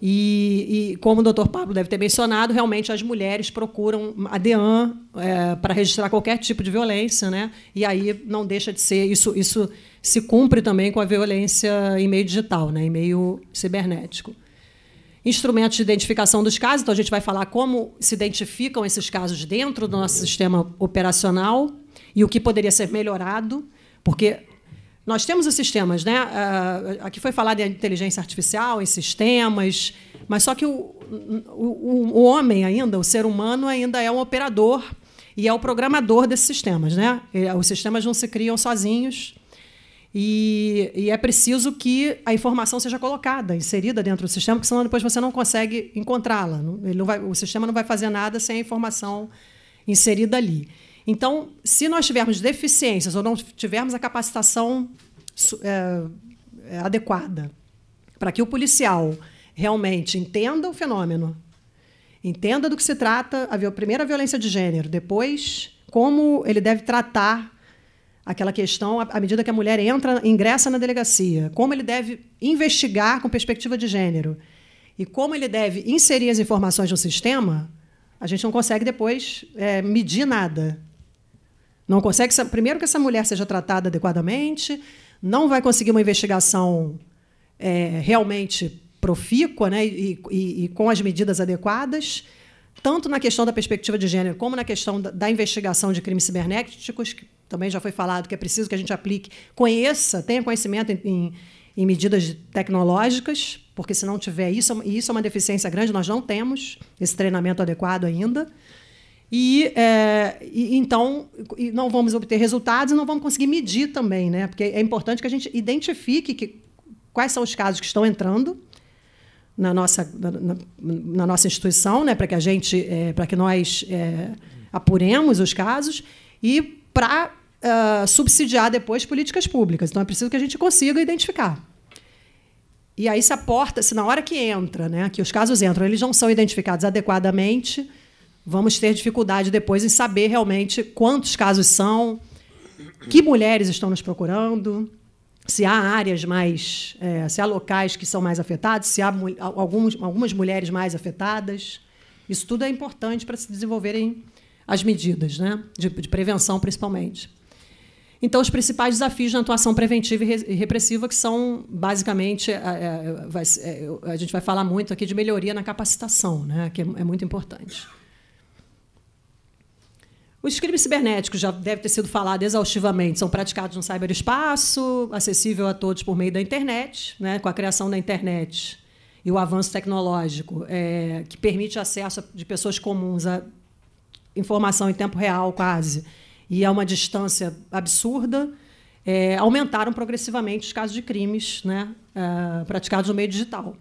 Speaker 5: E, e, como o doutor Pablo deve ter mencionado, realmente as mulheres procuram a DEAN é, eh, para registrar qualquer tipo de violência, né? E aí não deixa de ser isso. Isso se cumpre também com a violência em meio digital, né, em meio cibernético. Instrumentos de identificação dos casos, então a gente vai falar como se identificam esses casos dentro do nosso sistema operacional e o que poderia ser melhorado, porque nós temos os sistemas, né? Ah, aqui foi falado de inteligência artificial, em sistemas, mas só que o, o, o, homem ainda, o ser humano ainda é um operador e é o programador desses sistemas, né? Os sistemas não se criam sozinhos, e, e, é preciso que a informação seja colocada, inserida dentro do sistema, porque senão depois você não consegue encontrá-la. O sistema não vai fazer nada sem a informação inserida ali. Então, se nós tivermos deficiências ou não tivermos a capacitação é, é, adequada para que o policial realmente entenda o fenômeno, entenda do que se trata a primeira violência de gênero, depois como ele deve tratar aquela questão à medida que a mulher entra, ingressa na delegacia, como ele deve investigar com perspectiva de gênero e como ele deve inserir as informações no sistema, a gente não consegue depois é, medir nada. Não consegue, primeiro, que essa mulher seja tratada adequadamente, não vai conseguir uma investigação é, realmente profícua né, e, e, e, com as medidas adequadas, tanto na questão da perspectiva de gênero como na questão da, da investigação de crimes cibernéticos, também já foi falado que é preciso que a gente aplique, conheça, tenha conhecimento em, em, em medidas tecnológicas, porque se não tiver isso, e é isso é uma deficiência grande, nós não temos esse treinamento adequado ainda. E, é, e então e não vamos obter resultados e não vamos conseguir medir também, né? Porque é importante que a gente identifique que, quais são os casos que estão entrando na nossa, na, na, na nossa instituição, né? Para que a gente, é, para que nós é, apuremos os casos e para ah, subsidiar depois políticas públicas. Então é preciso que a gente consiga identificar. E aí se a porta, se na hora que entra, né, que os casos entram, eles não são identificados adequadamente, vamos ter dificuldade depois em saber realmente quantos casos são, que mulheres estão nos procurando, se há áreas mais, é, se há locais que são mais afetados, se há alguns, algumas mulheres mais afetadas. Isso tudo é importante para se desenvolverem as medidas, né, de, de prevenção principalmente. Então, os principais desafios na atuação preventiva e repressiva, que são basicamente, é, é, a, é, a gente vai falar muito aqui de melhoria na capacitação, né? que é, é muito importante. Os crimes cibernéticos já deve ter sido falado exaustivamente, são praticados no ciberespaço, acessível a todos por meio da internet, né? com a criação da internet e o avanço tecnológico, é, que permite acesso de pessoas comuns a informação em tempo real, quase e a uma distância absurda, é, aumentaram progressivamente os casos de crimes né, uh, praticados no meio digital.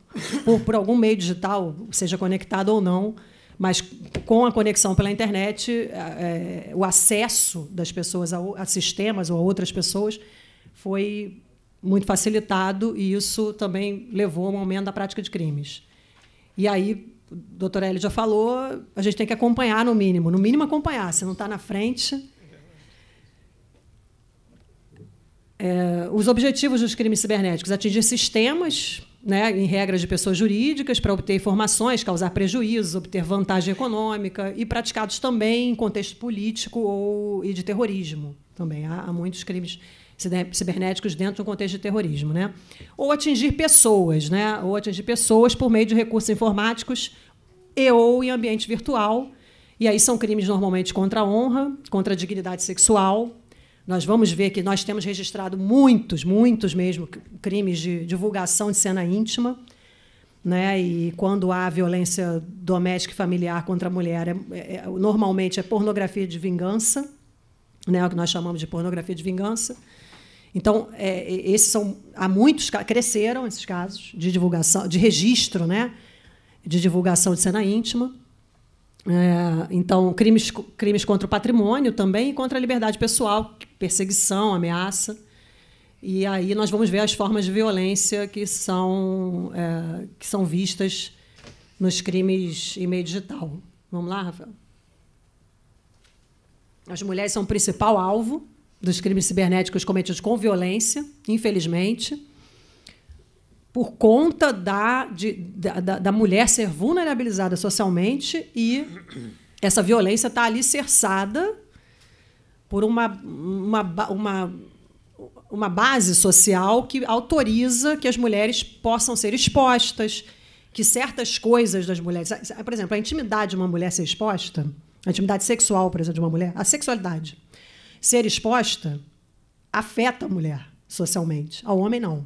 Speaker 5: Por, por algum meio digital, seja conectado ou não, mas com a conexão pela internet, é, é o acesso das pessoas a, a, sistemas ou a outras pessoas foi muito facilitado e isso também levou a um aumento da prática de crimes. E aí, o doutor Eli já falou, a gente tem que acompanhar no mínimo, no mínimo acompanhar, se não está na frente É, os objetivos dos crimes cibernéticos: atingir sistemas, né, em regras de pessoas jurídicas, para obter informações, causar prejuízos, obter vantagem econômica, e praticados também em contexto político ou, e de terrorismo. Também há, há muitos crimes cibernéticos dentro do contexto de terrorismo, né? Ou atingir pessoas, né? Ou atingir pessoas por meio de recursos informáticos e ou em ambiente virtual. E aí são crimes normalmente contra a honra, contra a dignidade sexual, nós vamos ver que nós temos registrado muitos, muitos mesmo, crimes de divulgação de cena íntima. Né? E quando há violência doméstica e familiar contra a mulher, é, é, é normalmente é pornografia de vingança, né? É o que nós chamamos de pornografia de vingança. Então, é, é esses são há muitos cresceram esses casos de divulgação, de registro, né? De divulgação de cena íntima. então, crimes, crimes contra o patrimônio também e contra a liberdade pessoal, perseguição, ameaça. E aí nós vamos ver as formas de violência que são, é, que são vistas nos crimes em meio digital. Vamos lá, Rafael? As mulheres são o principal alvo dos crimes cibernéticos cometidos com violência, infelizmente, por conta da, de, da, da mulher ser vulnerabilizada socialmente e essa violência está alicerçada por uma, uma, uma, uma base social que autoriza que as mulheres possam ser expostas, que certas coisas das mulheres. Por exemplo, a intimidade de uma mulher ser exposta, a intimidade sexual, por exemplo, de uma mulher, a sexualidade ser exposta afeta a mulher socialmente, ao homem não.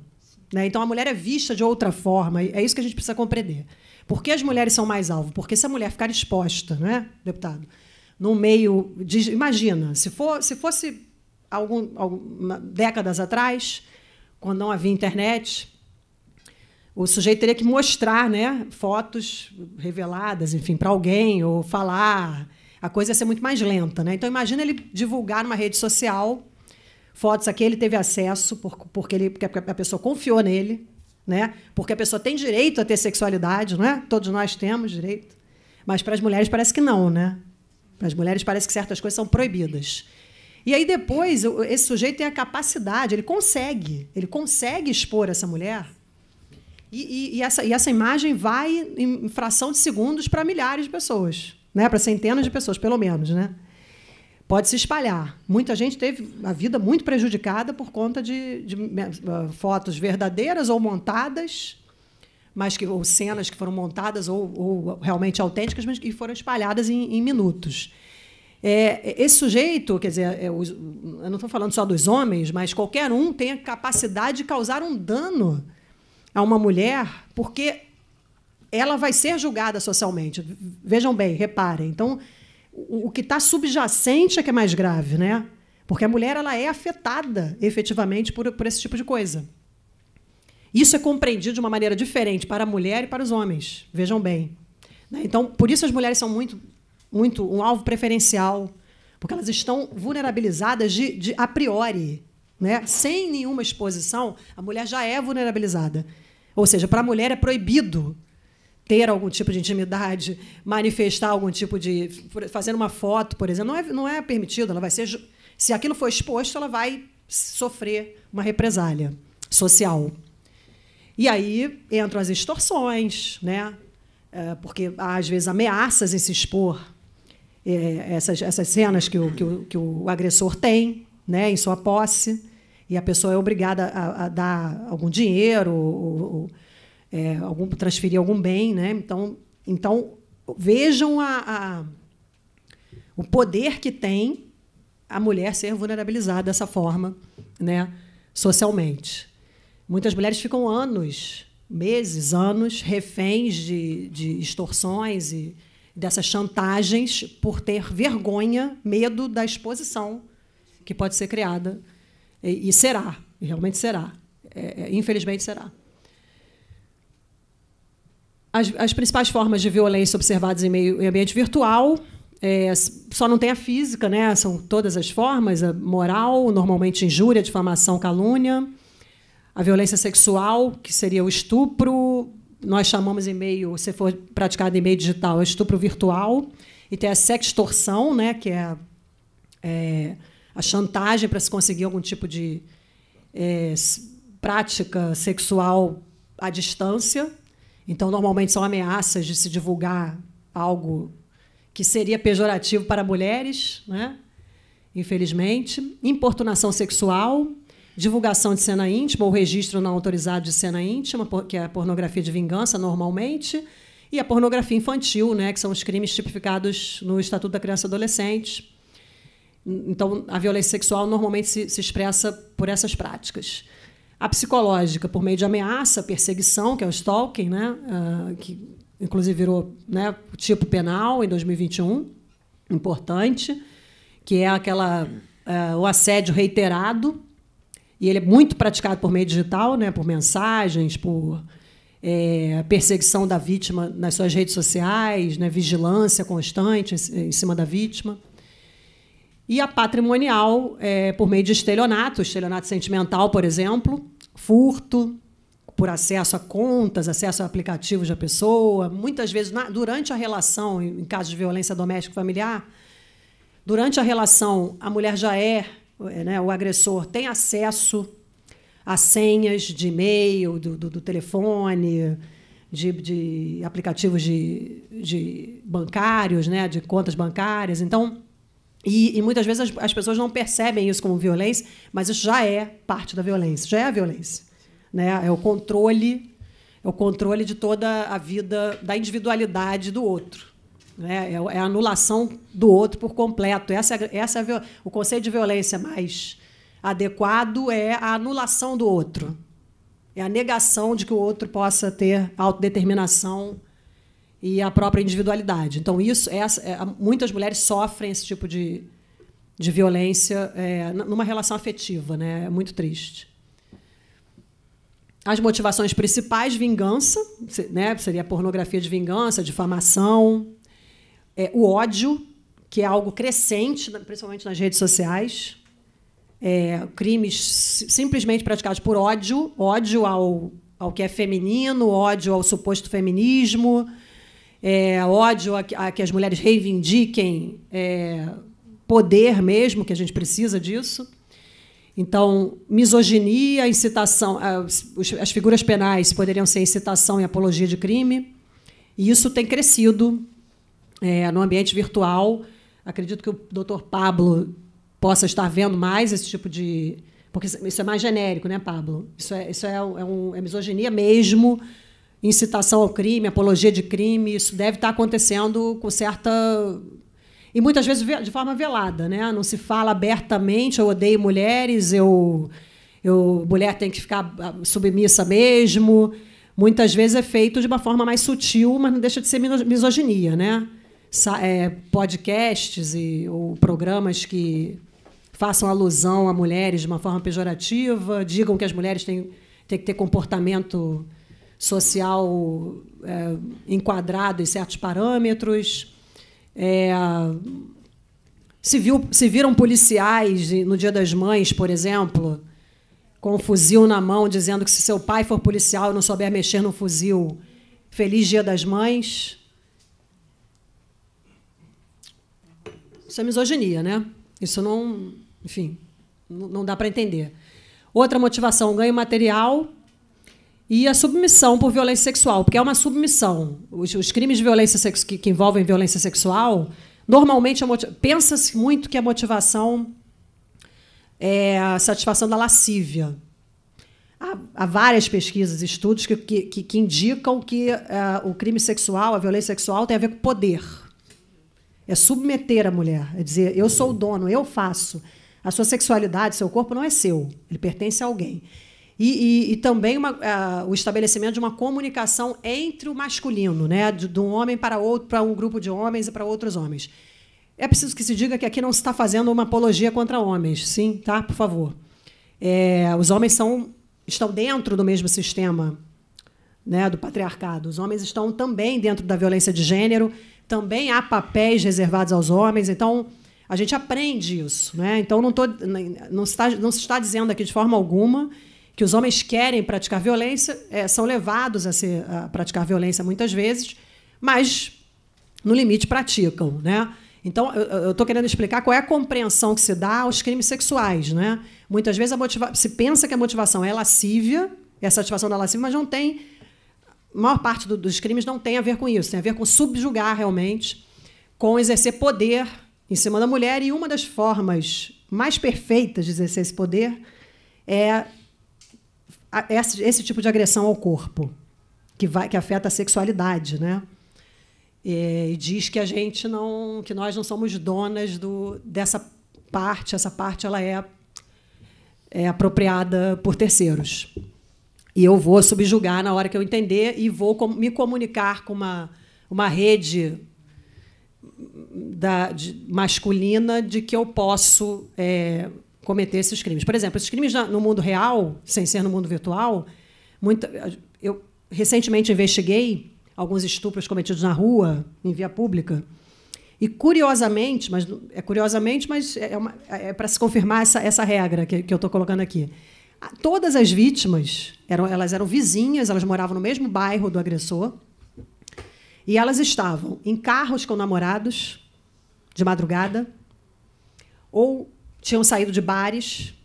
Speaker 5: Né? Então a mulher é vista de outra forma, é isso que a gente precisa compreender. Por que as mulheres são mais alvo? Porque se a mulher ficar exposta, né, deputado? no meio. De, imagina, se, for, se fosse algum, décadas atrás, quando não havia internet, o sujeito teria que mostrar né, fotos reveladas, enfim, para alguém, ou falar. A coisa ia ser muito mais lenta. Né? Então, imagina ele divulgar numa rede social fotos a que ele teve acesso, por, porque, ele, porque a pessoa confiou nele, né? porque a pessoa tem direito a ter sexualidade, não é? Todos nós temos direito. Mas para as mulheres parece que não, né? Para as mulheres parece que certas coisas são proibidas. E aí depois esse sujeito tem a capacidade, ele consegue, ele consegue expor essa mulher. E, e, e essa, e essa imagem vai em fração de segundos para milhares de pessoas, né? Para centenas de pessoas, pelo menos, né? Pode se espalhar. Muita gente teve a vida muito prejudicada por conta de, de, de eh, fotos verdadeiras ou montadas mas que ou cenas que foram montadas ou, ou realmente autênticas, mas que foram espalhadas em, em minutos. É, esse sujeito, quer dizer, é, os, eu não estou falando só dos homens, mas qualquer um tem a capacidade de causar um dano a uma mulher, porque ela vai ser julgada socialmente. Vejam bem, reparem. Então, o, o que está subjacente é que é mais grave, né? Porque a mulher ela é afetada efetivamente por, por esse tipo de coisa. Isso é compreendido de uma maneira diferente para a mulher e para os homens. Vejam bem. Né? Então, por isso as mulheres são muito, muito um alvo preferencial, porque elas estão vulnerabilizadas de, de a priori, né? Sem nenhuma exposição, a mulher já é vulnerabilizada. Ou seja, para a mulher é proibido ter algum tipo de intimidade, manifestar algum tipo de fazer uma foto, por exemplo, não é, não é permitido. Ela vai ser se aquilo for exposto, ela vai sofrer uma represália social. E aí entram as extorsões, né? É, porque há, às vezes, ameaças em se expor. É, essas, essas cenas que o, que o, que o agressor tem né, em sua posse, e a pessoa é obrigada a, a dar algum dinheiro, ou, ou é, algum, transferir algum bem. Né? Então, então, vejam a, a, o poder que tem a mulher ser vulnerabilizada dessa forma né, socialmente. Muitas mulheres ficam anos, meses, anos, reféns de, de extorsões e dessas chantagens por ter vergonha, medo da exposição que pode ser criada. E, e será, realmente será. É, é, infelizmente será. As, as, principais formas de violência observadas em, meio, em ambiente virtual é, só não tem a física, né? são todas as formas: a moral, normalmente injúria, difamação, calúnia a violência sexual, que seria o estupro, nós chamamos em meio, se for praticado em meio digital, é estupro virtual, e tem a sextorção, né, que é, é a chantagem para se conseguir algum tipo de é, prática sexual à distância. Então, normalmente são ameaças de se divulgar algo que seria pejorativo para mulheres, né? infelizmente. Importunação sexual, divulgação de cena íntima ou registro não autorizado de cena íntima, que é a pornografia de vingança, normalmente, e a pornografia infantil, né, que são os crimes tipificados no Estatuto da Criança e Adolescente. Então, a violência sexual normalmente se, se expressa por essas práticas. A psicológica, por meio de ameaça, perseguição, que é o stalking, né, uh, que inclusive virou né, tipo penal em 2021, importante, que é aquela uh, o assédio reiterado e ele é muito praticado por meio digital, né, por mensagens, por é, perseguição da vítima nas suas redes sociais, né, vigilância constante em cima da vítima. E a patrimonial, é, por meio de estelionato, estelionato sentimental, por exemplo, furto, por acesso a contas, acesso a aplicativos da pessoa. Muitas vezes, na, durante a relação, em caso de violência doméstica familiar, durante a relação, a mulher já é é, né, o agressor tem acesso a senhas de e-mail, do, do, do telefone, de, de aplicativos de, de, bancários, né, de contas bancárias. Então, e, e muitas vezes as, as, pessoas não percebem isso como violência, mas isso já é parte da violência, já é a violência. Né? É o controle, é o controle de toda a vida da individualidade do outro. Né? É, é a anulação do outro por completo. Essa, é essa é o conceito de violência mais adequado é a anulação do outro. É a negação de que o outro possa ter autodeterminação e a própria individualidade. Então, isso, essa, é, muitas mulheres sofrem esse tipo de, de violência é, numa relação afetiva, né? É muito triste. As motivações principais, vingança, né? seria pornografia de vingança, difamação, é, o ódio, que é algo crescente, principalmente nas redes sociais, é, crimes simplesmente praticados por ódio, ódio ao, ao que é feminino, ódio ao suposto feminismo, é, ódio a que, a que, as mulheres reivindiquem é, poder mesmo, que a gente precisa disso. Então, misoginia, incitação, as, as figuras penais poderiam ser incitação e apologia de crime, e isso tem crescido é, no ambiente virtual. Acredito que o doutor Pablo possa estar vendo mais esse tipo de. Porque isso é, é mais genérico, né, Pablo? Isso é, isso é, é, um, é misoginia mesmo, incitação ao crime, apologia de crime. Isso deve estar acontecendo com certa. E muitas vezes de forma velada, né? Não se fala abertamente, eu odeio mulheres, eu, eu mulher tem que ficar ah, submissa mesmo. Muitas vezes é feito de uma forma mais sutil, mas não deixa de ser misoginia, né? é, podcasts e, ou programas que façam alusão a mulheres de uma forma pejorativa, digam que as mulheres têm, têm que ter comportamento social é, enquadrado em certos parâmetros. É, se, viu, se viram policiais no Dia das Mães, por exemplo, com o um fuzil na mão, dizendo que se seu pai for policial e não souber mexer no fuzil, feliz Dia das Mães. Isso é misoginia, né? Isso não, enfim, não dá para entender. Outra motivação, ganho material e a submissão por violência sexual, porque é uma submissão. Os, os crimes de violência que, que, envolvem violência sexual, normalmente pensa-se muito que a motivação é a satisfação da lascívia. Há, há várias pesquisas, estudos que, que, que indicam que uh, o crime sexual, a violência sexual, tem a ver com poder é submeter a mulher, é dizer, eu sou o dono, eu faço. A sua sexualidade, seu corpo não é seu, ele pertence a alguém. E, e, e também uma, uh, o estabelecimento de uma comunicação entre o masculino, né? de, de um homem para outro, para um grupo de homens e para outros homens. É preciso que se diga que aqui não se está fazendo uma apologia contra homens, sim, tá? Por favor. É, os homens são, estão dentro do mesmo sistema né, do patriarcado. Os homens estão também dentro da violência de gênero também há papéis reservados aos homens. Então, a gente aprende isso. Né? Então, não, tô, não, está, não se está dizendo aqui de forma alguma que os homens querem praticar violência, é, são levados a, ser, a praticar violência muitas vezes, mas, no limite, praticam. Né? Então, eu estou querendo explicar qual é a compreensão que se dá aos crimes sexuais. Né? Muitas vezes a motiva se pensa que a motivação é lascívia, é a satisfação da lascívia, mas não tem a maior parte do, dos crimes não tem a ver com isso, tem a ver com subjugar realmente, com exercer poder em cima da mulher. E uma das formas mais perfeitas de exercer esse poder é esse, esse tipo de agressão ao corpo, que, vai, que afeta a sexualidade, né? E, e diz que a gente não, que nós não somos donas do, dessa parte, essa parte ela é, é apropriada por terceiros. E eu vou subjugar na hora que eu entender e vou com, me comunicar com uma, uma rede da, de, masculina de que eu posso é, cometer esses crimes. Por exemplo, esses crimes no mundo real, sem ser no mundo virtual, muita, eu recentemente investiguei alguns estupros cometidos na rua, em via pública. E curiosamente, mas é curiosamente, mas é, é, é para se confirmar essa, essa regra que, que eu estou colocando aqui. Todas as vítimas, eram, elas eram vizinhas, elas moravam no mesmo bairro do agressor. E elas estavam em carros com namorados, de madrugada, ou tinham saído de bares.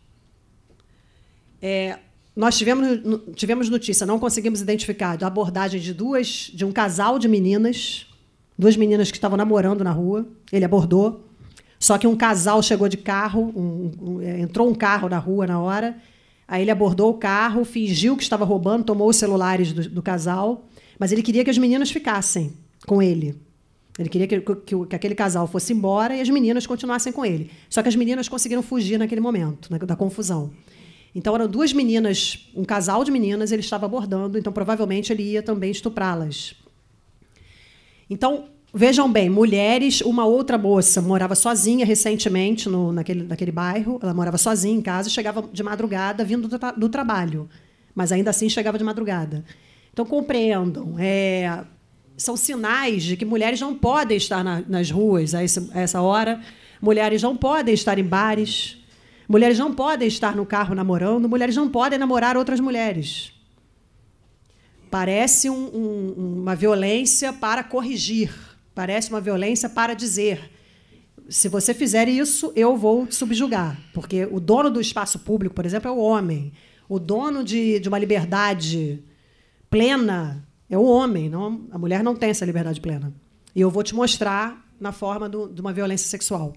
Speaker 5: É, nós tivemos, tivemos notícia, não conseguimos identificar, da abordagem de duas, de um casal de meninas, duas meninas que estavam namorando na rua. Ele abordou. Só que um casal chegou de carro, um, um, é, entrou um carro na rua na hora Aí ele abordou o carro, fingiu que estava roubando, tomou os celulares do, do casal, mas ele queria que as meninas ficassem com ele. Ele queria que, que, que, aquele casal fosse embora e as meninas continuassem com ele. Só que as meninas conseguiram fugir naquele momento, na, da confusão. Então eram duas meninas, um casal de meninas, ele estava abordando, então provavelmente ele ia também estuprá-las. Então Vejam bem, mulheres, uma outra moça morava sozinha recentemente no, naquele, naquele bairro, ela morava sozinha em casa e chegava de madrugada vindo do, do, trabalho, mas ainda assim chegava de madrugada. Então, compreendam, é, são sinais de que mulheres não podem estar na, nas ruas a, esse, a essa hora, mulheres não podem estar em bares, mulheres não podem estar no carro namorando, mulheres não podem namorar outras mulheres. Parece um, um, uma violência para corrigir Parece uma violência para dizer: se você fizer isso, eu vou te subjugar. Porque o dono do espaço público, por exemplo, é o homem. O dono de, de uma liberdade plena é o homem. Não, a mulher não tem essa liberdade plena. E eu vou te mostrar na forma do, de uma violência sexual.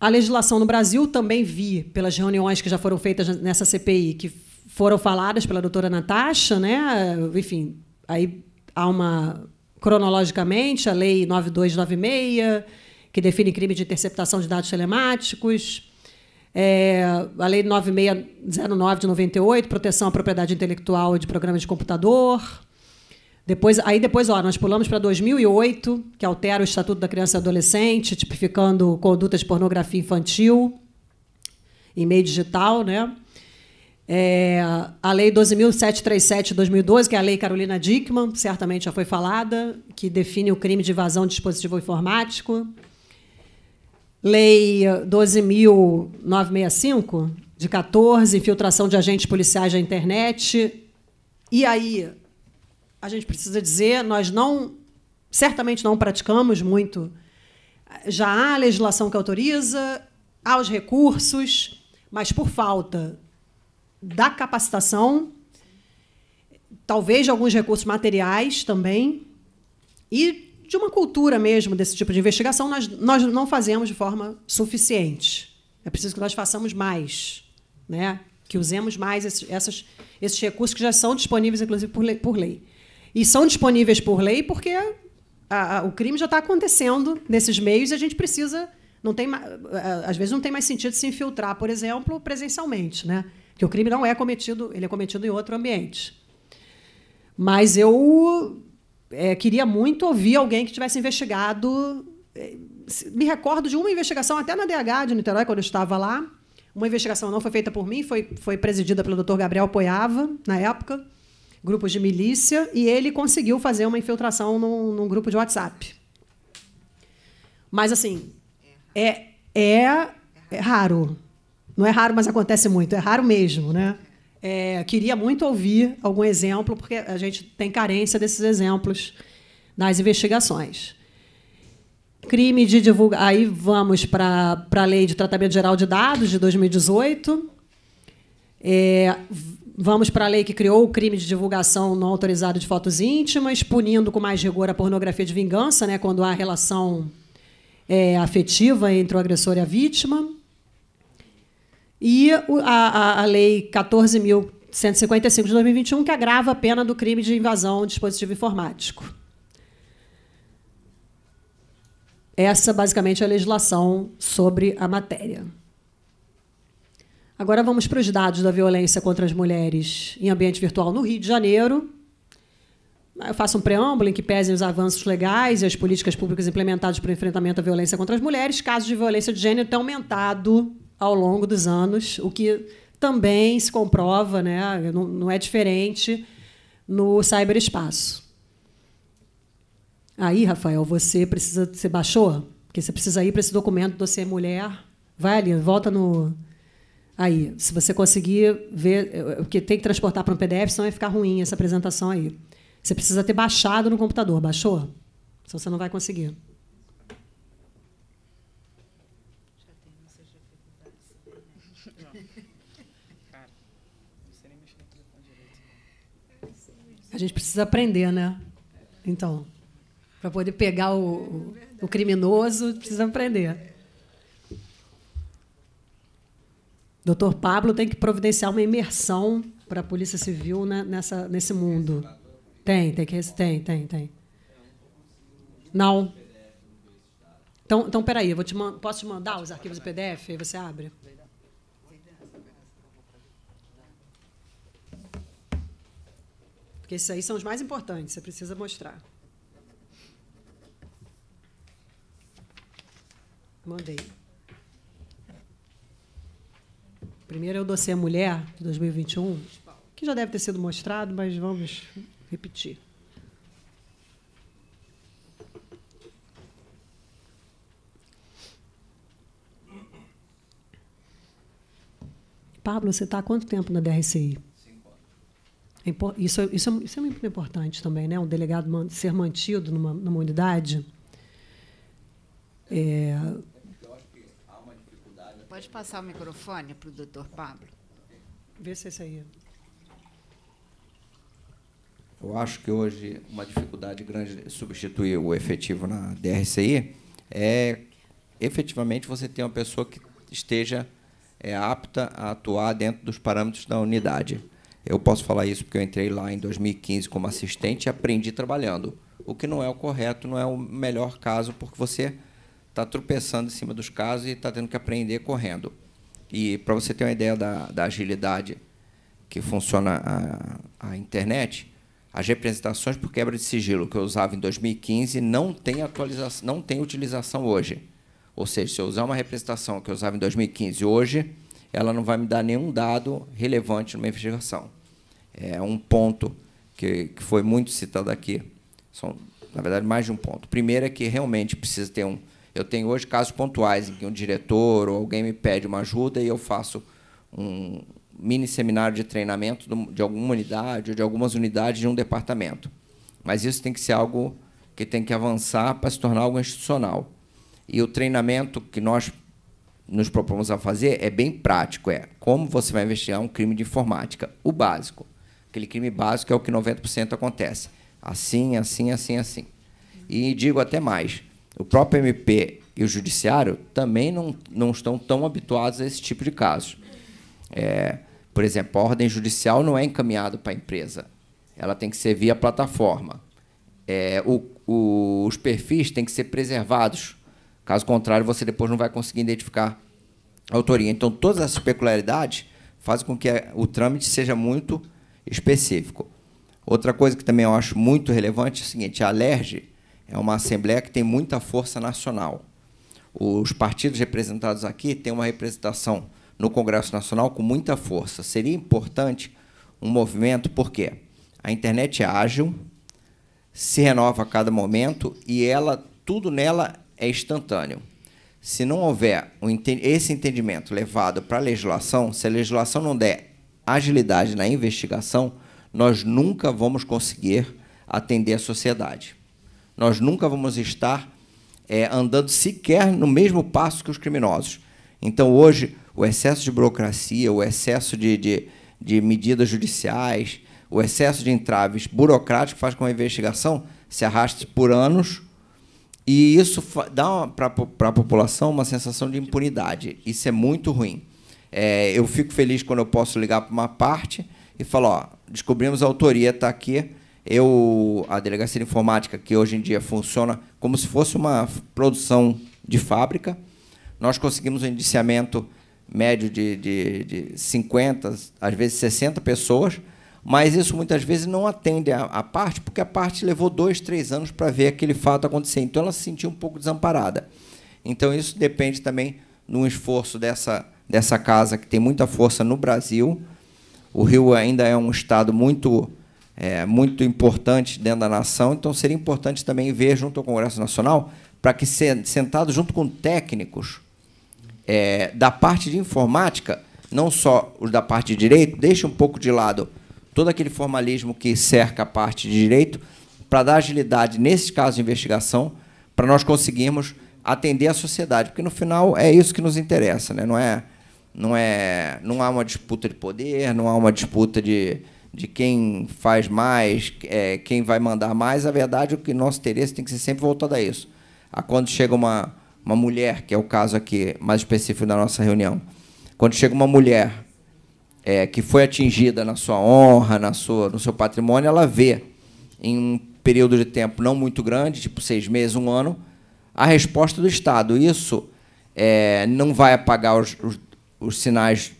Speaker 5: A legislação no Brasil também vi pelas reuniões que já foram feitas nessa CPI, que foram faladas pela doutora Natasha, né? Enfim, aí há uma cronologicamente a lei 9296, que define crime de interceptação de dados telemáticos. É, a Lei 9609 de 98, proteção à propriedade intelectual de programas de computador. Depois, aí depois, ó, nós pulamos para 2008, que altera o Estatuto da Criança e Adolescente, tipificando condutas de pornografia infantil em meio digital, né? É, a Lei 12.737 de 2012, que é a Lei Carolina Dickman, certamente já foi falada, que define o crime de invasão de dispositivo informático. Lei 12.965, de 14, infiltração de agentes policiais na internet. E aí, a gente precisa dizer, nós não, certamente não praticamos muito. Já há legislação que autoriza, há os recursos, mas por falta da capacitação, talvez de alguns recursos materiais também, e de uma cultura mesmo desse tipo de investigação, nós, nós não fazemos de forma suficiente. É preciso que nós façamos mais, né? que usemos mais esses, essas, esses recursos que já são disponíveis, inclusive, por lei. Por lei. E são disponíveis por lei porque a, a, o crime já está acontecendo nesses meios e a gente precisa. Não tem, às vezes não tem mais sentido se infiltrar, por exemplo, presencialmente. Né? Que o crime não é cometido, ele é cometido em outro ambiente. Mas eu é, queria muito ouvir alguém que tivesse investigado. É, me recordo de uma investigação, até na DH de Niterói, quando eu estava lá. Uma investigação não foi feita por mim, foi, foi presidida pelo Dr. Gabriel Poiava, na época, grupos de milícia, e ele conseguiu fazer uma infiltração num, num grupo de WhatsApp. Mas, assim, é, é, é raro. Não é raro, mas acontece muito. É raro mesmo, né? É, queria muito ouvir algum exemplo, porque a gente tem carência desses exemplos nas investigações. Crime de divulgação. Aí vamos para a Lei de Tratamento Geral de Dados de 2018. É, vamos para a lei que criou o crime de divulgação não autorizada de fotos íntimas, punindo com mais rigor a pornografia de vingança, né, quando há relação é, afetiva entre o agressor e a vítima e a, a, a lei 14.155 de 2021, que agrava a pena do crime de invasão de dispositivo informático. Essa, basicamente, é a legislação sobre a matéria. Agora vamos para os dados da violência contra as mulheres em ambiente virtual no Rio de Janeiro. Eu faço um preâmbulo em que pesem os avanços legais e as políticas públicas implementadas para o enfrentamento à violência contra as mulheres. Casos de violência de gênero têm aumentado ao longo dos anos, o que também se comprova, né? não, não é diferente no cyberespaço. Aí, Rafael, você precisa. Você baixou? Porque você precisa ir para esse documento do ser é Mulher. Vai ali, volta no. Aí, se você conseguir ver. Eh, eh, porque tem que transportar para um PDF, senão vai ficar ruim essa apresentação aí. Você precisa ter baixado no computador. Baixou? Senão você não vai conseguir. A gente precisa aprender, né? Então, para poder pegar o, o criminoso, precisa aprender. Doutor Pablo tem que providenciar uma imersão para a Polícia Civil né, nessa, nesse mundo. Tem, tem que tem, tem, tem. Não. Então, então peraí, eu vou te posso te mandar os arquivos do PDF aí você abre? Porque esses aí são os mais importantes, você precisa mostrar. Mandei. Primeiro é o a mulher, 2021, que já deve ter sido mostrado, mas vamos repetir. Pablo, você está há quanto tempo na DRCI? É isso, é, isso, é, isso é muito importante também, né? Um delegado man, ser mantido numa, numa unidade. É...
Speaker 1: Pode passar o microfone para o doutor Pablo. Vê se é isso aí.
Speaker 2: Eu acho que hoje uma dificuldade grande de substituir o efetivo na DRCI é efetivamente você ter uma pessoa que esteja é, apta a atuar dentro dos parâmetros da unidade. Eu posso falar isso porque eu entrei lá em 2015 como assistente e aprendi trabalhando. O que não é o correto, não é o melhor caso, porque você está tropeçando em cima dos casos e está tendo que aprender correndo. E para você ter uma ideia da, da agilidade que funciona a, a, internet, as representações por quebra de sigilo que eu usava em 2015 não tem atualização, não tem utilização hoje. Ou seja, se eu usar uma representação que eu usava em 2015 hoje, ela não vai me dar nenhum dado relevante numa investigação. É um ponto que, que foi muito citado aqui. São, na verdade, mais de um ponto. primeiro é que realmente precisa ter um. Eu tenho hoje casos pontuais em que um diretor ou alguém me pede uma ajuda e eu faço um mini seminário de treinamento de alguma unidade ou de algumas unidades de um departamento. Mas isso tem que ser algo que tem que avançar para se tornar algo institucional. E o treinamento que nós nos propomos a fazer é bem prático, é como você vai investigar um crime de informática, o básico. Aquele crime básico é o que 90% acontece. Assim, assim, assim, assim. E digo até mais, o próprio MP e o judiciário também não, não estão tão habituados a esse tipo de casos. É, por exemplo, a ordem judicial não é encaminhada para a empresa. Ela tem que ser via plataforma. É, o, o, os perfis têm que ser preservados Caso contrário, você depois não vai conseguir identificar a autoria. Então, todas essas peculiaridades fazem com que o trâmite seja muito específico. Outra coisa que também eu acho muito relevante é o seguinte: a LERJ é uma assembleia que tem muita força nacional. Os partidos representados aqui têm uma representação no Congresso Nacional com muita força. Seria importante um movimento, porque a internet é ágil, se renova a cada momento e ela tudo nela é instantâneo. Se não houver esse entendimento levado para a legislação, se a legislação não der agilidade na investigação, nós nunca vamos conseguir atender a sociedade. Nós nunca vamos estar é, andando sequer no mesmo passo que os criminosos. Então, hoje, o excesso de burocracia, o excesso de, de, de medidas judiciais, o excesso de entraves burocráticos faz com que a investigação se arraste por anos e isso dá para a população uma sensação de impunidade. Isso é muito ruim. É, eu fico feliz quando eu posso ligar para uma parte e falar: ó, descobrimos a autoria, está aqui. Eu, a delegacia de informática, que hoje em dia funciona como se fosse uma produção de fábrica, nós conseguimos um indiciamento médio de, de, de 50, às vezes 60 pessoas mas isso muitas vezes não atende a, a parte, porque a parte levou dois, três anos para ver aquele fato acontecer. Então ela se sentiu um pouco desamparada. Então isso depende também de um esforço dessa, dessa casa, que tem muita força no Brasil. O Rio ainda é um estado muito, é, muito importante dentro da nação, então seria importante também ver junto ao Congresso Nacional para que, sentado junto com técnicos é, da parte de informática, não só os da parte de direito, deixe um pouco de lado todo aquele formalismo que cerca a parte de direito, para dar agilidade, nesses casos de investigação, para nós conseguirmos atender a sociedade, porque no final é isso que nos interessa, né? não é não é não há uma disputa de poder, não há uma disputa de, de quem faz mais, é, quem vai mandar mais. A verdade é que nosso interesse tem que ser sempre voltado a isso. A quando chega uma, uma mulher, que é o caso aqui mais específico da nossa reunião, quando chega uma mulher é, que foi atingida na sua honra, na sua, no seu patrimônio, ela vê em um período de tempo não muito grande, tipo seis meses, um ano, a resposta do Estado. Isso é, não vai apagar os, os, os sinais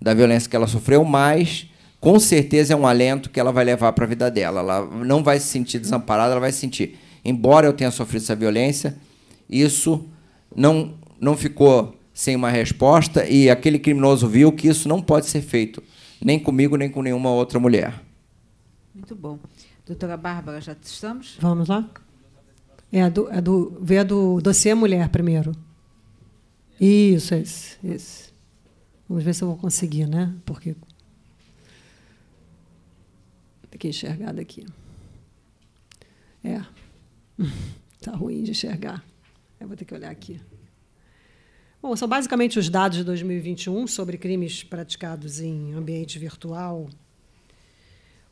Speaker 2: da violência que ela sofreu, mas com certeza é um alento que ela vai levar para a vida dela. Ela não vai se sentir desamparada, ela vai sentir. Embora eu tenha sofrido essa violência, isso não, não ficou sem uma resposta e aquele criminoso viu que isso não pode ser feito, nem comigo, nem com nenhuma outra mulher.
Speaker 1: Muito bom. Doutora Bárbara, já estamos?
Speaker 5: Vamos lá? É a do, a do, vê a do dossiê mulher primeiro. Isso, esse, esse. Vamos ver se eu vou conseguir, né? Porque tem que enxergar daqui. É. Tá ruim de enxergar. Eu vou ter que olhar aqui. Bom, são basicamente os dados de 2021 sobre crimes praticados em ambiente virtual.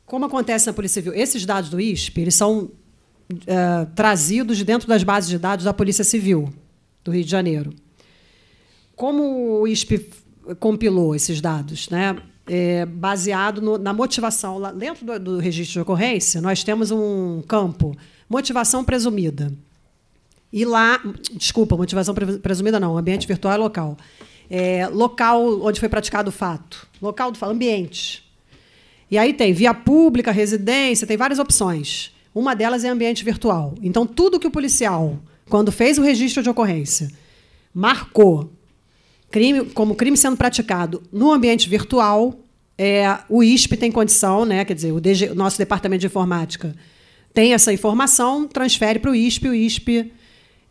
Speaker 5: Como acontece na Polícia Civil? Esses dados do ISP eles são é, trazidos dentro das bases de dados da Polícia Civil do Rio de Janeiro. Como o ISP compilou esses dados? Né? É, baseado no, na motivação. Lá dentro do, do registro de ocorrência, nós temos um campo, motivação presumida. E lá, desculpa, motivação presumida não, ambiente virtual é local. É, local onde foi praticado o fato. Local do fato, ambiente. E aí tem via pública, residência, tem várias opções. Uma delas é ambiente virtual. Então, tudo que o policial, quando fez o registro de ocorrência, marcou crime, como crime sendo praticado no ambiente virtual, é, o ISP tem condição, né? Quer dizer, o DG, nosso departamento de informática tem essa informação, transfere para o ISP, o ISP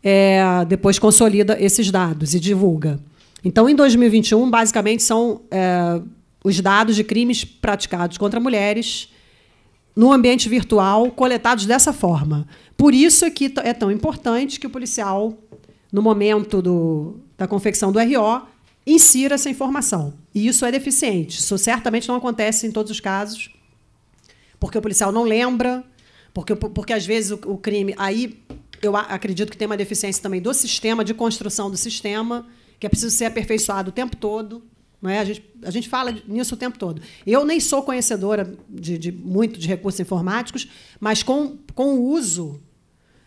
Speaker 5: é, depois consolida esses dados e divulga. Então, em 2021, basicamente, são é, os dados de crimes praticados contra mulheres no ambiente virtual, coletados dessa forma. Por isso é que é tão importante que o policial, no momento do, da confecção do RO, insira essa informação. E isso é deficiente. Isso certamente não acontece em todos os casos, porque o policial não lembra, porque, porque às vezes o, o crime. Aí eu acredito que tem uma deficiência também do sistema, de construção do sistema, que é preciso ser aperfeiçoado o tempo todo. Não é? a, gente, a gente fala nisso o tempo todo. Eu nem sou conhecedora de, de muito de recursos informáticos, mas com, com o uso,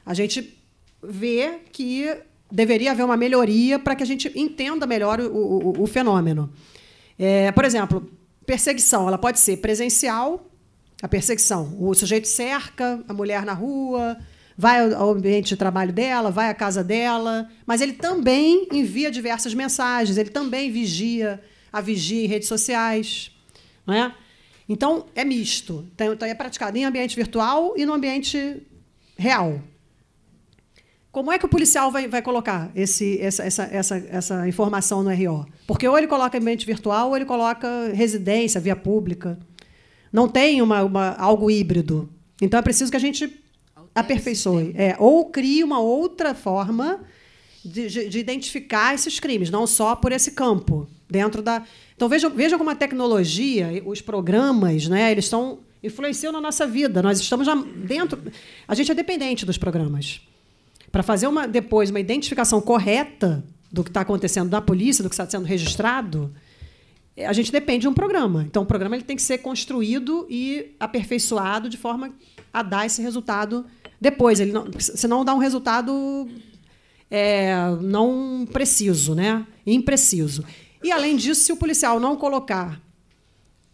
Speaker 5: a gente vê que deveria haver uma melhoria para que a gente entenda melhor o, o, o fenômeno. É, por exemplo, perseguição, ela pode ser presencial, a perseguição. O sujeito cerca a mulher na rua, vai ao ambiente de trabalho dela, vai à casa dela, mas ele também envia diversas mensagens, ele também vigia, a vigia em redes sociais, não é? Então é misto, então, então é praticado em ambiente virtual e no ambiente real. Como é que o policial vai, vai colocar esse, essa, essa, essa, essa informação no RO? Porque ou ele coloca ambiente virtual ou ele coloca residência, via pública. Não tem uma, uma algo híbrido. Então é preciso que a gente aperfeiçoe. É, ou crie uma outra forma de, de, de, identificar esses crimes, não só por esse campo. dentro da. Então vejam, vejam como a tecnologia, os programas, né, eles estão influenciam na nossa vida. Nós estamos já dentro. A gente é dependente dos programas. Para fazer uma, depois uma identificação correta do que está acontecendo na polícia, do que está sendo registrado, é, a gente depende de um programa. Então, o programa ele tem que ser construído e aperfeiçoado de forma a dar esse resultado depois, ele não, senão dá um resultado é, não preciso, né? Impreciso. E além disso, se o policial não colocar,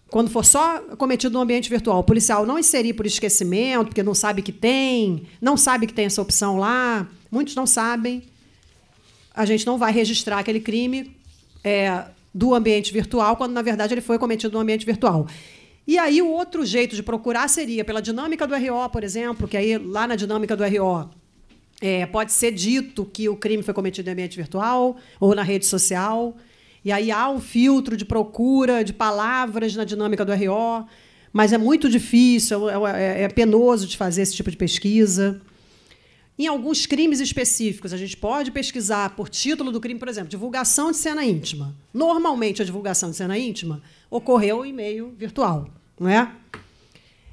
Speaker 5: quando for só cometido no ambiente virtual, o policial não inserir por esquecimento, porque não sabe que tem, não sabe que tem essa opção lá, muitos não sabem, a gente não vai registrar aquele crime é, do ambiente virtual, quando na verdade ele foi cometido no ambiente virtual. E aí o outro jeito de procurar seria pela dinâmica do RO, por exemplo, que aí lá na dinâmica do RO é, pode ser dito que o crime foi cometido em ambiente virtual ou na rede social. E aí há um filtro de procura de palavras na dinâmica do RO, mas é muito difícil, é, é, é penoso de fazer esse tipo de pesquisa. Em alguns crimes específicos, a gente pode pesquisar por título do crime, por exemplo, divulgação de cena íntima. Normalmente, a divulgação de cena íntima ocorreu em meio virtual não é?